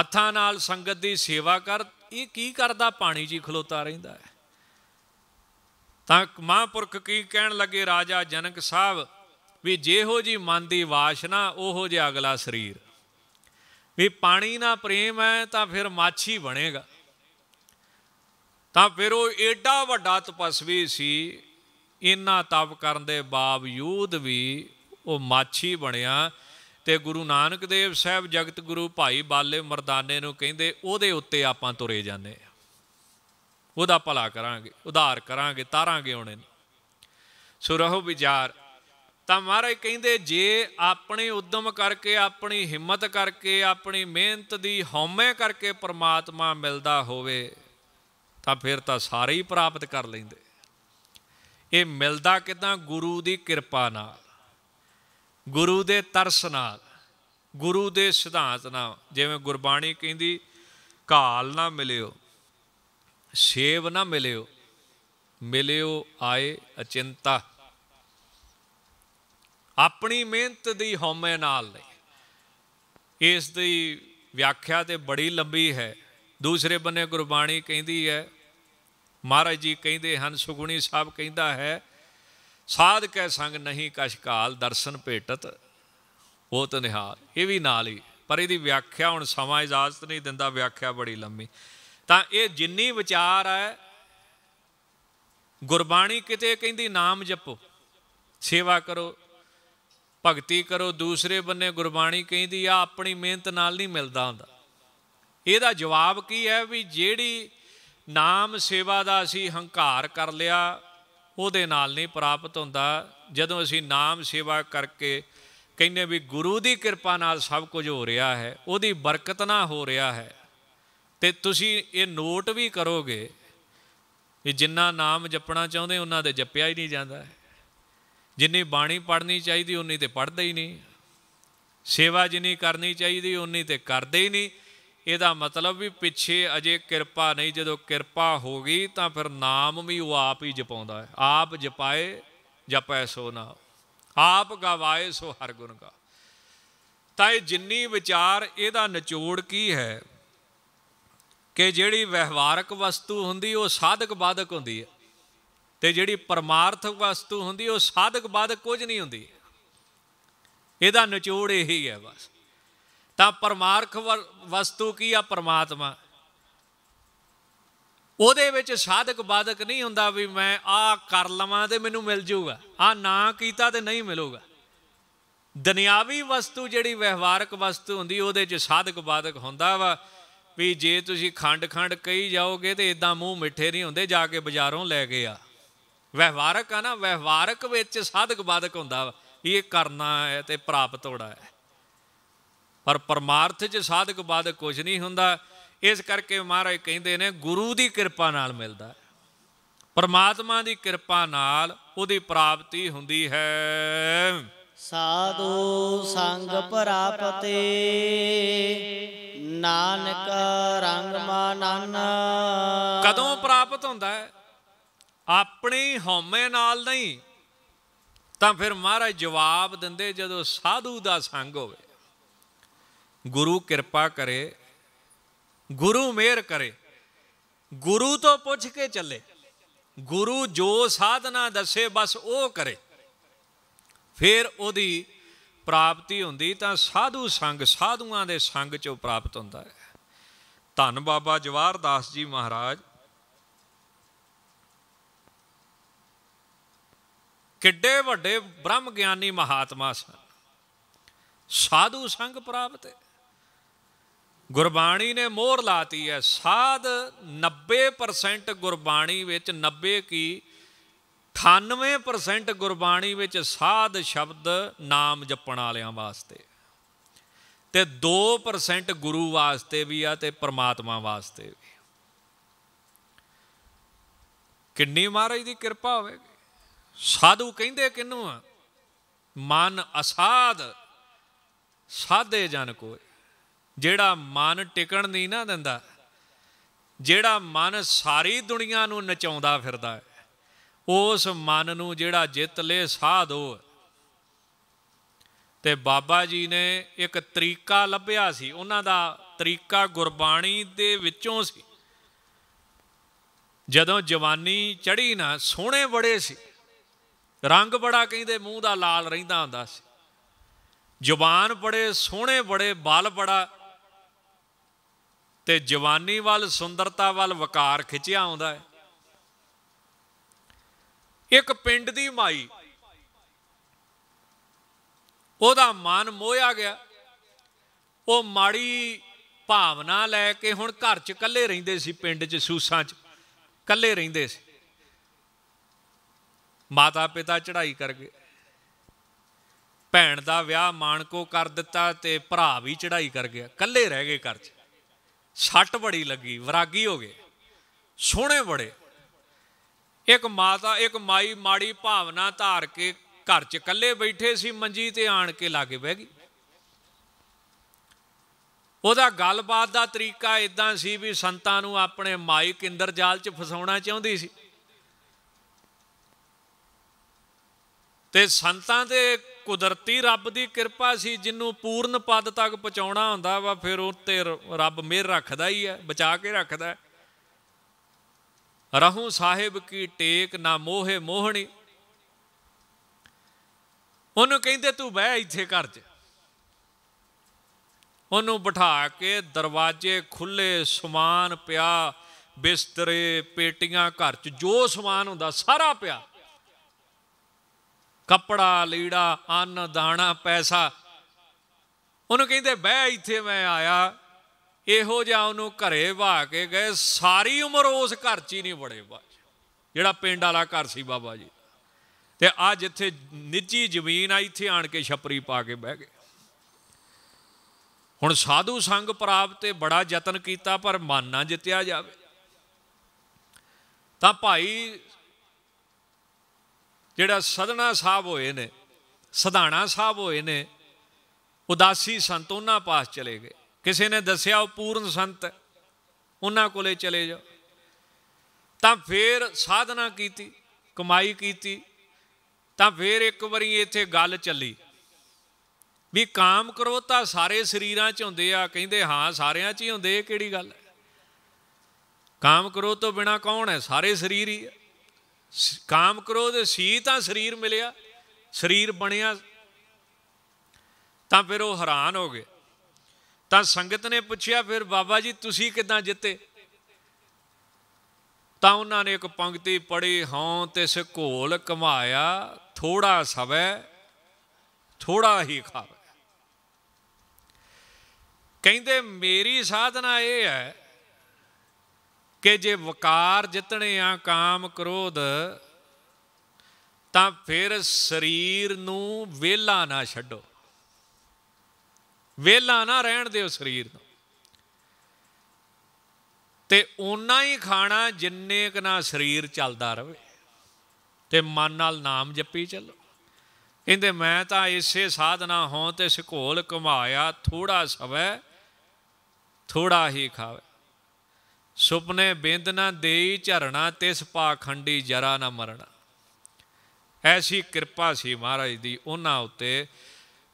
ਹੱਥਾਂ ਨਾਲ ਸੰਗਤ ਦੀ ਸੇਵਾ ਕਰ ਇਹ ਕੀ ਕਰਦਾ ਪਾਣੀ 'ਚ ਖਲੋਤਾ ਰਹਿੰਦਾ ਹੈ ਤਾਂ ਮਹਾਂਪੁਰਖ ਕੀ ਕਹਿਣ ਲੱਗੇ ਰਾਜਾ ਜਨਕ ਸਾਹਿਬ ਵੀ ਜਿਹੋ ਜੀ ਮਨ ਦੀ ਵਾਸ਼ਨਾ ਉਹੋ ਜਿਹਾ ਅਗਲਾ ਸਰੀਰ ਵੀ ਪਾਣੀ ਨਾਲ ਪ੍ਰੇਮ ਹੈ ਤਾਂ ਫਿਰ ਮਾਛੀ ਬਣੇਗਾ ਤਾਂ ਫਿਰ ਉਹ ਏਡਾ ਵੱਡਾ ਤਪਸਵੀ ਸੀ ਇੰਨਾ ਤਪ ਕਰਨ ਦੇ ਬਾਵਜੂਦ ਵੀ ਉਹ ਮਾਛੀ ਬਣਿਆ ਤੇ ਗੁਰੂ ਨਾਨਕ ਦੇਵ ਸਾਹਿਬ ਜਗਤ ਗੁਰੂ ਭਾਈ ਬਾਲੇ ਮਰਦਾਨੇ ਨੂੰ ਕਹਿੰਦੇ ਉਹਦੇ ਉੱਤੇ ਆਪਾਂ ਤੁਰੇ ਜਾਂਦੇ ਆ ਉਹਦਾ ਭਲਾ ਕਰਾਂਗੇ ਉਧਾਰ ਕਰਾਂਗੇ ਤਾਰਾਂਗੇ ਉਹਨੇ ਸੋ ਰਹੋ ਵਿਚਾਰ ਤਾਂ ਮਹਾਰਾਜ ਕਹਿੰਦੇ ਜੇ ਆਪਣੇ ਉਦਮ ਕਰਕੇ ਆਪਣੀ ਹਿੰਮਤ ਕਰਕੇ ਆਪਣੀ ਮਿਹਨਤ ਦੀ ਹਉਮੈ ਕਰਕੇ ਪ੍ਰਮਾਤਮਾ ਮਿਲਦਾ ਹੋਵੇ ਤਾਂ ਫਿਰ ਤਾਂ ਸਾਰੇ ਹੀ ਪ੍ਰਾਪਤ ਕਰ ਲੈਂਦੇ ਇਹ ਮਿਲਦਾ ਕਿਦਾਂ ਗੁਰੂ ਦੀ ਕਿਰਪਾ ਨਾਲ ਗੁਰੂ ਦੇ ਤਰਸ ਨਾਲ ਗੁਰੂ ਦੇ ਸਿਧਾਂਤ ਨਾਲ ਜਿਵੇਂ ਗੁਰਬਾਣੀ ਕਹਿੰਦੀ ਕਾਲ ਨਾ ਮਿਲਿਓ ਸੇਵ ਨਾ ਮਿਲਿਓ ਮਿਲਿਓ ਆਏ ਅਚਿੰਤਾ ਆਪਣੀ ਮਿਹਨਤ ਦੀ ਹਉਮੈ ਨਾਲ ਇਸ ਦੀ ਵਿਆਖਿਆ ਤੇ ਬੜੀ ਲੰਬੀ ਹੈ ਦੂਸਰੇ ਬੰਨੇ ਗੁਰਬਾਣੀ ਕਹਿੰਦੀ ਹੈ ਮਹਾਰਾਜ ਜੀ ਕਹਿੰਦੇ ਹਨ ਸੁਗੁਣੀ ਸਾਹਿਬ ਕਹਿੰਦਾ ਹੈ ਸਾਧ ਕੈ ਸੰਗ ਨਹੀਂ ਕਛ ਕਾਲ ਦਰਸ਼ਨ ਭੇਟਤ ਉਹ ਤਨਿਹਾਲ ਇਹ ਵੀ ਨਾਲ ਹੀ ਪਰ ਇਹਦੀ ਵਿਆਖਿਆ ਹੁਣ ਸਮਾਂ ਇਜਾਜ਼ਤ ਨਹੀਂ ਦਿੰਦਾ ਵਿਆਖਿਆ ਬੜੀ ਲੰਮੀ ਤਾਂ ਇਹ ਜਿੰਨੀ ਵਿਚਾਰ ਹੈ ਗੁਰਬਾਣੀ ਕਿਤੇ ਕਹਿੰਦੀ ਨਾਮ ਜਪੋ ਸੇਵਾ ਕਰੋ ਭਗਤੀ ਕਰੋ ਦੂਸਰੇ ਬੰਨੇ ਗੁਰਬਾਣੀ ਕਹਿੰਦੀ ਆ ਆਪਣੀ ਮਿਹਨਤ ਨਾਲ ਨਹੀਂ ਮਿਲਦਾ ਹੁੰਦਾ ਇਹਦਾ ਜਵਾਬ ਕੀ ਹੈ ਵੀ ਜਿਹੜੀ ਨਾਮ ਸੇਵਾ ਦਾ ਅਸੀਂ ਹੰਕਾਰ ਕਰ ਲਿਆ ਉਹਦੇ ਨਾਲ ਨਹੀਂ ਪ੍ਰਾਪਤ ਹੁੰਦਾ ਜਦੋਂ ਅਸੀਂ ਨਾਮ ਸੇਵਾ ਕਰਕੇ ਕਹਿੰਨੇ ਵੀ ਗੁਰੂ ਦੀ ਕਿਰਪਾ ਨਾਲ ਸਭ ਕੁਝ ਹੋ ਰਿਹਾ ਹੈ ਉਹਦੀ ਬਰਕਤ ਨਾਲ ਹੋ ਰਿਹਾ ਹੈ ਤੇ ਤੁਸੀਂ ਇਹ ਨੋਟ ਵੀ ਕਰੋਗੇ ਕਿ ਜਿੰਨਾ ਨਾਮ ਜਪਣਾ ਚਾਹੁੰਦੇ ਉਹਨਾਂ ਦੇ ਜਪਿਆ ਹੀ ਨਹੀਂ ਜਾਂਦਾ ਜਿੰਨੀ ਬਾਣੀ ਪੜ੍ਹਨੀ ਚਾਹੀਦੀ ਉਨੀ ਤੇ ਪੜ੍ਹਦੇ ਹੀ ਨਹੀਂ ਸੇਵਾ ਜਿੰਨੀ ਕਰਨੀ ਚਾਹੀਦੀ ਉਨੀ ਤੇ ਕਰਦੇ ਹੀ ਨਹੀਂ ਇਹਦਾ ਮਤਲਬ ਵੀ ਪਿੱਛੇ ਅਜੇ ਕਿਰਪਾ ਨਹੀਂ ਜਦੋਂ ਕਿਰਪਾ ਹੋ ਗਈ ਤਾਂ ਫਿਰ ਨਾਮ ਵੀ ਉਹ ਆਪ ਹੀ ਜਪਾਉਂਦਾ ਹੈ ਆਪ ਜਪਾਏ ਜਪੈ ਸੋ ਨਾ ਆਪ ਗਵਾਏ ਸੋ ਹਰ ਗੁਣ ਗਾ ਤਾਂ ਇਹ ਜਿੰਨੀ ਵਿਚਾਰ ਇਹਦਾ ਨਿਚੋੜ ਕੀ ਹੈ ਕਿ ਜਿਹੜੀ ਵਿਵਹਾਰਕ ਵਸਤੂ ਹੁੰਦੀ ਉਹ ਸਾਧਕ ਬਾਧਕ ਹੁੰਦੀ ਹੈ ਤੇ ਜਿਹੜੀ ਪਰਮਾਰਥਕ ਵਸਤੂ ਹੁੰਦੀ ਉਹ ਸਾਧਕ ਬਾਧਕ ਕੁਝ ਨਹੀਂ ਹੁੰਦੀ ਇਹਦਾ ਨਿਚੋੜ ਇਹੀ ਹੈ ਬਸ ਤਾਂ ਪਰਮਾਰਥ ਵਸਤੂ ਕੀ ਆ ਪਰਮਾਤਮਾ ਉਹਦੇ ਵਿੱਚ ਸਾਧਕ ਬਾਧਕ ਨਹੀਂ ਹੁੰਦਾ ਵੀ ਮੈਂ ਆ ਕਰ ਲਵਾਂ ਤੇ ਮੈਨੂੰ ਮਿਲ ਜਾਊਗਾ ਆ ਨਾ ਕੀਤਾ ਤੇ ਨਹੀਂ ਮਿਲੂਗਾ ਦੁਨਿਆਵੀ ਵਸਤੂ ਜਿਹੜੀ ਵਿਵਹਾਰਕ ਵਸਤੂ ਹੁੰਦੀ ਉਹਦੇ 'ਚ ਸਾਧਕ ਬਾਧਕ ਹੁੰਦਾ ਵਾ ਵੀ ਜੇ ਤੁਸੀਂ ਖੰਡ ਖੰਡ ਕਹੀ ਜਾਓਗੇ ਤੇ ਇਦਾਂ ਮੂੰਹ ਮਿੱਠੇ ਨਹੀਂ ਹੁੰਦੇ ਜਾ ਕੇ ਬਾਜ਼ਾਰੋਂ ਲੈ ਕੇ ਆ ਵਿਵਹਾਰਕ ਆ ਨਾ ਵਿਵਹਾਰਕ ਵਿੱਚ ਸਾਧਕ ਬਾਧਕ ਹੁੰਦਾ ਇਹ ਕਰਨਾ ਹੈ ਤੇ ਪ੍ਰਾਪਤ ਹੋਣਾ ਹੈ ਪਰ ਪਰਮਾਰਥ 'ਚ ਸਾਧਕ ਬਾਧਕ ਕੁਝ ਨਹੀਂ ਹੁੰਦਾ ਇਸ ਕਰਕੇ ਮਹਾਰਾਜ ਕਹਿੰਦੇ ਨੇ ਗੁਰੂ ਦੀ ਕਿਰਪਾ ਨਾਲ ਮਿਲਦਾ ਹੈ ਪਰਮਾਤਮਾ ਦੀ ਕਿਰਪਾ ਨਾਲ ਉਹਦੀ ਪ੍ਰਾਪਤੀ ਹੁੰਦੀ ਹੈ ਸਾਧੂ ਸੰਗ ਪ੍ਰਾਪਤੇ ਨਾਨਕ ਰੰਗ ਮਾਨਨ ਕਦੋਂ ਪ੍ਰਾਪਤ ਹੁੰਦਾ ਹੈ ਆਪਣੀ ਹਉਮੈ ਨਾਲ ਨਹੀਂ ਤਾਂ ਫਿਰ ਮਹਾਰਾਜ ਜਵਾਬ ਦਿੰਦੇ ਜਦੋਂ ਸਾਧੂ ਦਾ ਸੰਗ ਹੋਵੇ ਗੁਰੂ ਕਿਰਪਾ ਕਰੇ ਗੁਰੂ ਮਿਹਰ ਕਰੇ ਗੁਰੂ ਤੋਂ ਪੁੱਛ ਕੇ ਚੱਲੇ ਗੁਰੂ ਜੋ ਸਾਧਨਾ ਦੱਸੇ ਬਸ ਉਹ ਕਰੇ ਫਿਰ ਉਹਦੀ ਪ੍ਰਾਪਤੀ ਹੁੰਦੀ ਤਾਂ ਸਾਧੂ ਸੰਗ ਸਾਧੂਆਂ ਦੇ ਸੰਗ ਚੋਂ ਪ੍ਰਾਪਤ ਹੁੰਦਾ ਹੈ ਧੰਨ ਬਾਬਾ ਜਵਾਰ ਦਾਸ ਜੀ ਮਹਾਰਾਜ ਕਿੱਡੇ ਵੱਡੇ ਬ੍ਰਹਮ ਗਿਆਨੀ ਮਹਾਤਮਾ ਸਨ ਸਾਧੂ ਸੰਗ ਪ੍ਰਾਪਤ ਹੈ ਗੁਰਬਾਣੀ ਨੇ ਮੋਹਰ ਲਾਤੀ ਹੈ ਸਾਧ 90% ਗੁਰਬਾਣੀ ਵਿੱਚ 90 ਕੀ 98% ਗੁਰਬਾਣੀ ਵਿੱਚ ਸਾਧ ਸ਼ਬਦ ਨਾਮ ਜਪਣ ਵਾਲਿਆਂ ਵਾਸਤੇ ਤੇ 2% ਗੁਰੂ ਵਾਸਤੇ ਵੀ ਆ ਤੇ ਪਰਮਾਤਮਾ ਵਾਸਤੇ ਵੀ ਕਿੰਨੀ ਮਹਾਰਾਜ ਦੀ ਕਿਰਪਾ ਹੋਵੇਗੀ ਸਾਧੂ ਕਹਿੰਦੇ ਕਿੰਨੂ ਆ ਮਨ ਅਸਾਧ ਸਾਧੇ ਜਨ ਕੋ ਜਿਹੜਾ ਮਨ ਟਿਕਣ ਨਹੀਂ ਨਾ ਦਿੰਦਾ ਜਿਹੜਾ ਮਨ ਸਾਰੀ ਦੁਨੀਆ ਨੂੰ ਨਚਾਉਂਦਾ ਫਿਰਦਾ ਹੈ ਉਸ ਮਨ ਨੂੰ ਜਿਹੜਾ ਜਿੱਤ ਲੇ ਸਾਧੋ ਤੇ ਬਾਬਾ ਜੀ ਨੇ ਇੱਕ ਤਰੀਕਾ ਲੱਭਿਆ ਸੀ ਉਹਨਾਂ ਦਾ ਤਰੀਕਾ ਗੁਰਬਾਣੀ ਦੇ ਵਿੱਚੋਂ ਸੀ ਜਦੋਂ ਜਵਾਨੀ ਚੜੀ ਨਾ ਸੋਹਣੇ ਬੜੇ ਸੀ ਰੰਗ ਬੜਾ ਕਹਿੰਦੇ ਮੂੰਹ ਦਾ ਲਾਲ ਰਹਿੰਦਾ ਹੁੰਦਾ ਸੀ ਜਵਾਨ ਬੜੇ ਸੋਹਣੇ ਬੜੇ ਬਾਲ ਬੜਾ ਤੇ ਜਵਾਨੀ ਵੱਲ ਸੁੰਦਰਤਾ ਵੱਲ ਵਕਾਰ ਖਿੱਚਿਆ ਆਉਂਦਾ ਹੈ ਇੱਕ ਪਿੰਡ ਦੀ ਮਾਈ ਉਹਦਾ ਮਨ ਮੋਹਿਆ ਗਿਆ ਉਹ ਮਾੜੀ ਭਾਵਨਾ ਲੈ ਕੇ ਹੁਣ ਘਰ 'ਚ ਇਕੱਲੇ ਰਹਿੰਦੇ ਸੀ ਪਿੰਡ 'ਚ ਸੂਸਾਂ 'ਚ ਇਕੱਲੇ ਰਹਿੰਦੇ ਸੀ ਮਾਤਾ ਪਿਤਾ ਚੜ੍ਹਾਈ ਕਰ ਗਏ ਭੈਣ ਦਾ ਵਿਆਹ ਮਾਨਕੋ ਕਰ ਦਿੱਤਾ ਤੇ ਭਰਾ ਵੀ ਚੜ੍ਹਾਈ ਕਰ ਗਿਆ ਇਕੱਲੇ ਰਹਿ ਗਏ ਘਰ 'ਚ ਛੱਟ ਬੜੀ ਲੱਗੀ ਵਿਰਾਗੀ ਹੋ ਗਏ ਸੋਹਣੇ ਬੜੇ ਇੱਕ ਮਾਤਾ ਇੱਕ ਮਾਈ ਮਾੜੀ ਭਾਵਨਾ ਧਾਰ ਕੇ ਘਰ 'ਚ ਇਕੱਲੇ ਬੈਠੇ ਸੀ ਮੰਜੀ ਤੇ ਆਣ ਕੇ ਲਾਗੇ ਬਹਿ ਗਈ ਉਹਦਾ ਗੱਲਬਾਤ ਦਾ ਤਰੀਕਾ ਇਦਾਂ ਸੀ ਵੀ ਸੰਤਾਂ ਨੂੰ ਆਪਣੇ ਮਾਈ ਕਿੰਦਰ ਜਾਲ 'ਚ ਫਸਾਉਣਾ ਚਾਹੁੰਦੀ ਸੀ ਤੇ ਸੰਤਾਂ ਦੇ ਕੁਦਰਤੀ ਰੱਬ ਦੀ ਕਿਰਪਾ ਸੀ ਜਿੰਨੂੰ ਪੂਰਨ ਪਦ ਤੱਕ ਪਹੁੰਚਾਉਣਾ ਹੁੰਦਾ ਵਾ ਫਿਰ ਉਹ ਤੇ ਰੱਬ ਮਿਹਰ ਰੱਖਦਾ ਹੀ ਹੈ ਬਚਾ ਕੇ ਰੱਖਦਾ ਹੈ ਰਹੂ ਸਾਹਿਬ ਕੀ ਟੇਕ ਨਾ ਮੋਹੇ ਮੋਹਣੀ ਉਹਨੂੰ ਕਹਿੰਦੇ ਤੂੰ ਬਹਿ ਇੱਥੇ ਘਰ 'ਚ ਉਹਨੂੰ ਬਿਠਾ ਕੇ ਦਰਵਾਜ਼ੇ ਖੁੱਲੇ ਸਮਾਨ ਪਿਆ ਬਿਸਤਰੇ ਪੇਟੀਆਂ ਘਰ 'ਚ ਜੋ ਸਮਾਨ ਹੁੰਦਾ ਸਾਰਾ ਪਿਆ ਕੱਪੜਾ ਲੀੜਾ ਅੰਨ ਦਾਣਾ ਪੈਸਾ ਉਹਨੂੰ ਕਹਿੰਦੇ ਬਹਿ ਇੱਥੇ ਮੈਂ ਆਇਆ ਇਹੋ ਜਿਹਾ ਉਹਨੂੰ ਘਰੇ ਵਾ ਕੇ ਗਏ ਸਾਰੀ ਉਮਰ ਉਸ ਘਰ 'ਚ ਹੀ ਨਹੀਂ ਬੜੇ ਬਾਜ ਜਿਹੜਾ ਪਿੰਡ ਵਾਲਾ ਘਰ ਸੀ ਬਾਬਾ ਜੀ ਤੇ ਆ ਜਿੱਥੇ ਨਿੱਜੀ ਜ਼ਮੀਨ ਆ ਇੱਥੇ ਆਣ ਕੇ ਛਪਰੀ ਪਾ ਕੇ ਬਹਿ ਗਏ ਹੁਣ ਸਾਧੂ ਸੰਗ ਪ੍ਰਾਪਤ ਤੇ ਬੜਾ ਯਤਨ ਕੀਤਾ ਪਰ ਮਨ ਨਾ ਜਿੱਤਿਆ ਜਾਵੇ ਤਾਂ ਭਾਈ ਜਿਹੜਾ ਸਦਨਾ ਸਾਹਿਬ ਹੋਏ ਨੇ ਸਧਾਣਾ ਸਾਹਿਬ ਹੋਏ ਨੇ ਉਦਾਸੀ ਸੰਤ ਉਹਨਾਂ ਪਾਸ ਚਲੇ ਗਏ ਕਿਸੇ ਨੇ ਦੱਸਿਆ ਉਹ ਪੂਰਨ ਸੰਤ ਹੈ ਉਹਨਾਂ ਕੋਲੇ ਚਲੇ ਜਾਓ ਤਾਂ ਫੇਰ ਸਾਧਨਾ ਕੀਤੀ ਕਮਾਈ ਕੀਤੀ ਤਾਂ ਫੇਰ ਇੱਕ ਵਾਰੀ ਇੱਥੇ ਗੱਲ ਚੱਲੀ ਵੀ ਕਾਮ ਤਾਂ ਸਾਰੇ ਸਰੀਰਾਂ 'ਚ ਹੁੰਦੇ ਆ ਕਹਿੰਦੇ ਹਾਂ ਸਾਰਿਆਂ 'ਚ ਹੀ ਹੁੰਦੇ ਇਹ ਕਿਹੜੀ ਗੱਲ ਹੈ ਕਾਮ ਕ੍ਰੋਧ ਤੋਂ ਬਿਨਾ ਕੌਣ ਹੈ ਸਾਰੇ ਸਰੀਰ ਹੀ ਕਾਮ ਕ੍ਰੋਧ ਸੀ ਤਾਂ ਸਰੀਰ ਮਿਲਿਆ ਸਰੀਰ ਬਣਿਆ ਤਾਂ ਫਿਰ ਉਹ ਹੈਰਾਨ ਹੋ ਗਏ ਤਾਂ ਸੰਗਤ ਨੇ ਪੁੱਛਿਆ ਫਿਰ ਬਾਬਾ ਜੀ ਤੁਸੀਂ ਕਿਦਾਂ ਜਿੱਤੇ ਤਾਂ ਉਹਨਾਂ ਨੇ ਇੱਕ ਪੰਕਤੀ ਪੜ੍ਹੀ ਤੇ ਤਿਸ ਘੋਲ ਕਮਾਇਆ ਥੋੜਾ ਸਵੇ ਥੋੜਾ ਹੀ ਖਾਵੇ ਕਹਿੰਦੇ ਮੇਰੀ ਸਾਧਨਾ ਇਹ ਹੈ ਕਿ ਜੇ ਵਕਾਰ ਜਿੱਤਣੇ ਆ ਕਾਮ ਕ੍ਰੋਧ ਤਾਂ ਫਿਰ ਸਰੀਰ ਨੂੰ ਵੇਲਾ ਨਾ ਛੱਡੋ ਵੇਲਾ ਨਾ ਰਹਿਣ ਦਿਓ ਸਰੀਰ ਨੂੰ ਤੇ ਉਨਾ ਹੀ ਖਾਣਾ ਜਿੰਨੇ ਕ ਨਾ ਸਰੀਰ ਚੱਲਦਾ ਰਵੇ ਤੇ ਮਨ ਨਾਲ ਨਾਮ ਜਪੀ ਚੱਲੋ ਕਹਿੰਦੇ ਮੈਂ ਤਾਂ ਇਸੇ ਸਾਧਨਾ ਹਾਂ ਤੇ ਸਿਕੋਲ ਕਮਾਇਆ ਥੋੜਾ ਸਵੇ ਥੋੜਾ ਹੀ ਖਾਵੇ ਸੁਪਨੇ ਬਿੰਦ ਨਾ ਦੇਈ ਝਰਣਾ ਤਿਸ ਪਾਖੰਡੀ ਜਰਾ ਨਾ ਮਰਣਾ ਐਸੀ ਕਿਰਪਾ ਸੀ ਮਹਾਰਾਜ ਦੀ ਉਹਨਾਂ ਉੱਤੇ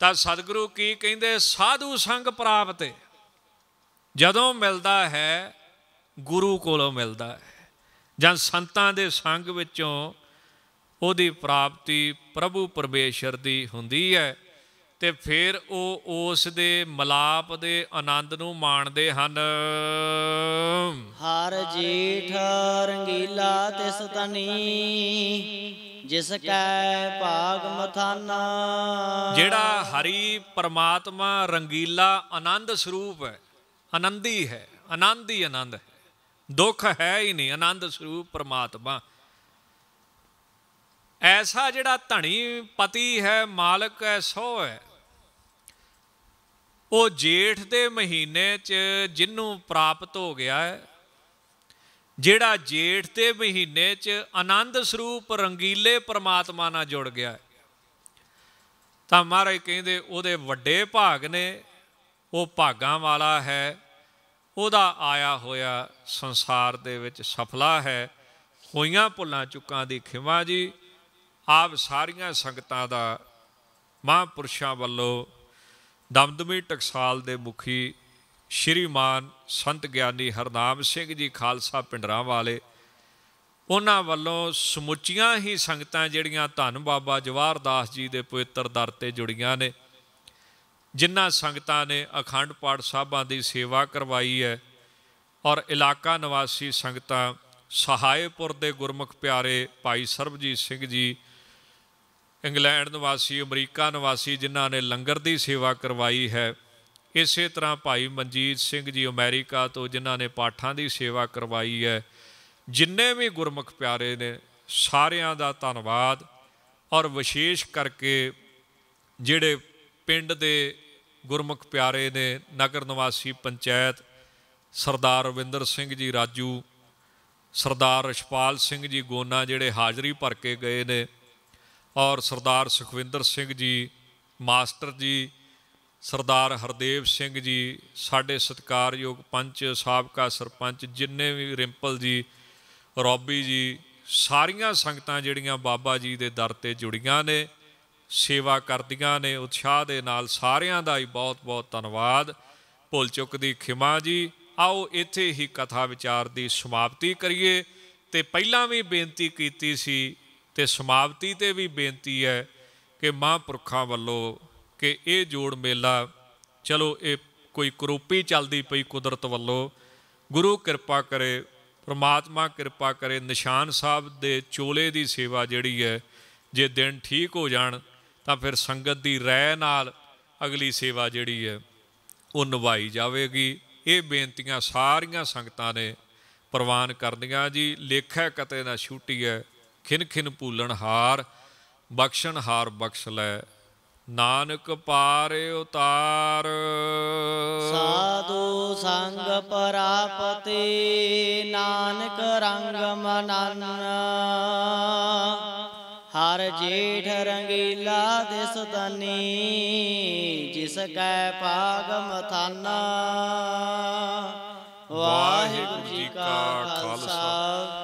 ਤਾਂ ਸਤਿਗੁਰੂ ਕੀ ਕਹਿੰਦੇ ਸਾਧੂ ਸੰਗ ਪ੍ਰਾਪਤ ਜਦੋਂ ਮਿਲਦਾ ਹੈ ਗੁਰੂ ਕੋਲੋਂ ਮਿਲਦਾ ਹੈ ਜਾਂ ਸੰਤਾਂ ਦੇ ਸੰਗ ਵਿੱਚੋਂ ਉਹਦੀ ਪ੍ਰਾਪਤੀ ਪ੍ਰਭੂ ਪਰਮੇਸ਼ਰ ਦੀ ਹੁੰਦੀ ਹੈ ਤੇ ਫਿਰ ਉਹ ਉਸ ਦੇ ਮਲਾਪ ਦੇ ਆਨੰਦ ਨੂੰ ਮਾਣਦੇ ਹਨ ਹਰ ਜੀਠ ਰੰਗੀਲਾ ਤਿਸ ਤਨੀ ਜਿਸ ਕੈ ਭਾਗ ਮਥਾਨਾ ਜਿਹੜਾ ਹਰੀ ਪਰਮਾਤਮਾ ਰੰਗੀਲਾ ਆਨੰਦ ਸਰੂਪ ਹੈ ਆਨੰਦੀ ਹੈ ਆਨੰਦੀ ਆਨੰਦ ਹੈ ਦੁੱਖ ਹੈ ਹੀ ਨਹੀਂ ਆਨੰਦ ਸਰੂਪ ਪਰਮਾਤਮਾ ਐਸਾ ਜਿਹੜਾ ਧਣੀ ਪਤੀ ਹੈ ਮਾਲਕ ਹੈ ਸੋ ਹੈ ਉਹ ਜੇਠ ਦੇ ਮਹੀਨੇ 'ਚ ਜਿੰਨੂੰ ਪ੍ਰਾਪਤ ਹੋ ਗਿਆ ਹੈ ਜਿਹੜਾ ਜੇਠ ਦੇ ਮਹੀਨੇ 'ਚ ਆਨੰਦ ਸਰੂਪ ਰੰਗੀਲੇ ਪ੍ਰਮਾਤਮਾ ਨਾਲ ਜੁੜ ਗਿਆ ਤਾਂ ਮਹਾਰਾਜ ਕਹਿੰਦੇ ਉਹਦੇ ਵੱਡੇ ਭਾਗ ਨੇ ਉਹ ਭਾਗਾਂ ਵਾਲਾ ਹੈ ਉਹਦਾ ਆਇਆ ਹੋਇਆ ਸੰਸਾਰ ਦੇ ਵਿੱਚ ਸਫਲਾ ਹੈ ਹੋਈਆਂ ਭੁੱਲਾਂ ਚੁੱਕਾਂ ਦੀ ਖਿਮਾ ਜੀ ਆਪ ਸਾਰੀਆਂ ਸੰਗਤਾਂ ਦਾ ਮਹਾਂਪੁਰਸ਼ਾਂ ਵੱਲੋਂ ਦਮਦਮੀ ਟਕਸਾਲ ਦੇ ਮੁਖੀ ਸ਼੍ਰੀਮਾਨ ਸੰਤ ਗਿਆਨੀ ਹਰਨਾਮ ਸਿੰਘ ਜੀ ਖਾਲਸਾ ਪਿੰਡਰਾਂ ਵਾਲੇ ਉਹਨਾਂ ਵੱਲੋਂ ਸਮੁੱਚੀਆਂ ਹੀ ਸੰਗਤਾਂ ਜਿਹੜੀਆਂ ਧੰਨ ਬਾਬਾ ਜਵਾਰਦਾਸ ਜੀ ਦੇ ਪਵਿੱਤਰ ਦਰ ਤੇ ਜੁੜੀਆਂ ਨੇ ਜਿਨ੍ਹਾਂ ਸੰਗਤਾਂ ਨੇ ਅਖੰਡ ਪਾਠ ਸਾਹਿਬਾਂ ਦੀ ਸੇਵਾ ਕਰਵਾਈ ਹੈ ਔਰ ਇਲਾਕਾ ਨਿਵਾਸੀ ਸੰਗਤਾਂ ਸਹਾਇਪੁਰ ਦੇ ਗੁਰਮੁਖ ਪਿਆਰੇ ਭਾਈ ਸਰਬਜੀਤ ਸਿੰਘ ਜੀ ਇੰਗਲੈਂਡ ਨਿਵਾਸੀ ਅਮਰੀਕਾ ਨਿਵਾਸੀ ਜਿਨ੍ਹਾਂ ਨੇ ਲੰਗਰ ਦੀ ਸੇਵਾ ਕਰਵਾਈ ਹੈ ਇਸੇ ਤਰ੍ਹਾਂ ਭਾਈ ਮਨਜੀਤ ਸਿੰਘ ਜੀ ਅਮਰੀਕਾ ਤੋਂ ਜਿਨ੍ਹਾਂ ਨੇ ਪਾਠਾਂ ਦੀ ਸੇਵਾ ਕਰਵਾਈ ਹੈ ਜਿੰਨੇ ਵੀ ਗੁਰਮੁਖ ਪਿਆਰੇ ਨੇ ਸਾਰਿਆਂ ਦਾ ਧੰਨਵਾਦ ਔਰ ਵਿਸ਼ੇਸ਼ ਕਰਕੇ ਜਿਹੜੇ ਪਿੰਡ ਦੇ ਗੁਰਮੁਖ ਪਿਆਰੇ ਨੇ ਨਗਰ ਨਿਵਾਸੀ ਪੰਚਾਇਤ ਸਰਦਾਰ ਰਵਿੰਦਰ ਸਿੰਘ ਜੀ ਰਾਜੂ ਸਰਦਾਰ ਰਸ਼ਪਾਲ ਸਿੰਘ ਜੀ ਗੋਨਾ ਜਿਹੜੇ ਹਾਜ਼ਰੀ ਭਰ ਕੇ ਗਏ ਨੇ ਔਰ ਸਰਦਾਰ ਸੁਖਵਿੰਦਰ ਸਿੰਘ ਜੀ ਮਾਸਟਰ ਜੀ ਸਰਦਾਰ ਹਰਦੇਵ ਸਿੰਘ ਜੀ ਸਾਡੇ ਸਤਿਕਾਰਯੋਗ ਪੰਚ ਸਾਬਕਾ ਸਰਪੰਚ ਜਿੰਨੇ ਵੀ ਰਿੰਪਲ ਜੀ ਰੌਬੀ ਜੀ ਸਾਰੀਆਂ ਸੰਗਤਾਂ ਜਿਹੜੀਆਂ ਬਾਬਾ ਜੀ ਦੇ ਦਰ ਤੇ ਜੁੜੀਆਂ ਨੇ ਸੇਵਾ ਕਰਦੀਆਂ ਨੇ ਉਤਸ਼ਾਹ ਦੇ ਨਾਲ ਸਾਰਿਆਂ ਦਾ ਹੀ ਬਹੁਤ-ਬਹੁਤ ਧੰਨਵਾਦ ਭੁੱਲ ਚੁੱਕ ਦੀ ਖਿਮਾ ਜੀ ਆਓ ਇੱਥੇ ਹੀ ਕਥਾ ਵਿਚਾਰ ਦੀ ਸਮਾਪਤੀ ਕਰੀਏ ਤੇ ਪਹਿਲਾਂ ਵੀ ਬੇਨਤੀ ਕੀਤੀ ਸੀ ਤੇ ਸਮਾਪਤੀ ਤੇ ਵੀ ਬੇਨਤੀ ਹੈ ਕਿ ਮਹਾਂਪੁਰਖਾਂ ਵੱਲੋਂ ਕਿ ਇਹ ਜੋੜ ਮੇਲਾ ਚਲੋ ਇਹ ਕੋਈ ਕਰੋਪੀ ਚੱਲਦੀ ਪਈ ਕੁਦਰਤ ਵੱਲੋਂ ਗੁਰੂ ਕਿਰਪਾ ਕਰੇ ਪ੍ਰਮਾਤਮਾ ਕਿਰਪਾ ਕਰੇ ਨਿਸ਼ਾਨ ਸਾਹਿਬ ਦੇ ਚੋਲੇ ਦੀ ਸੇਵਾ ਜਿਹੜੀ ਹੈ ਜੇ ਦਿਨ ਠੀਕ ਹੋ ਜਾਣ ਤਾਂ ਫਿਰ ਸੰਗਤ ਦੀ ਰਹਿ ਨਾਲ ਅਗਲੀ ਸੇਵਾ ਜਿਹੜੀ ਹੈ ਉਹ ਨਿਭਾਈ ਜਾਵੇਗੀ ਇਹ ਬੇਨਤੀਆਂ ਸਾਰੀਆਂ ਸੰਗਤਾਂ ਨੇ ਪ੍ਰਵਾਨ ਕਰਦੀਆਂ ਜੀ ਲੇਖਾ ਕਤੇ ਨਾ ਛੂਟੀ ਹੈ ਖਿਨ ਖਿਨ ਭੂਲਣ ਹਾਰ ਬਖਸ਼ਣ ਹਾਰ ਬਖਸ਼ ਲੈ ਨਾਨਕ ਪਾਰ ਉਤਾਰ ਸਾਧੂ ਸੰਗ ਪ੍ਰਾਪਤੀ ਨਾਨਕ ਰੰਗ ਮਨਨ ਹਰ ਜੀਠ ਰੰਗੀਲਾ ਦਿਸ ਤਨੀ ਜਿਸ ਕੈ ਪਾਗ ਮਥਨ ਵਾਹਿਗੁਰੂ ਜੀ ਕਾ ਖਾਲਸਾ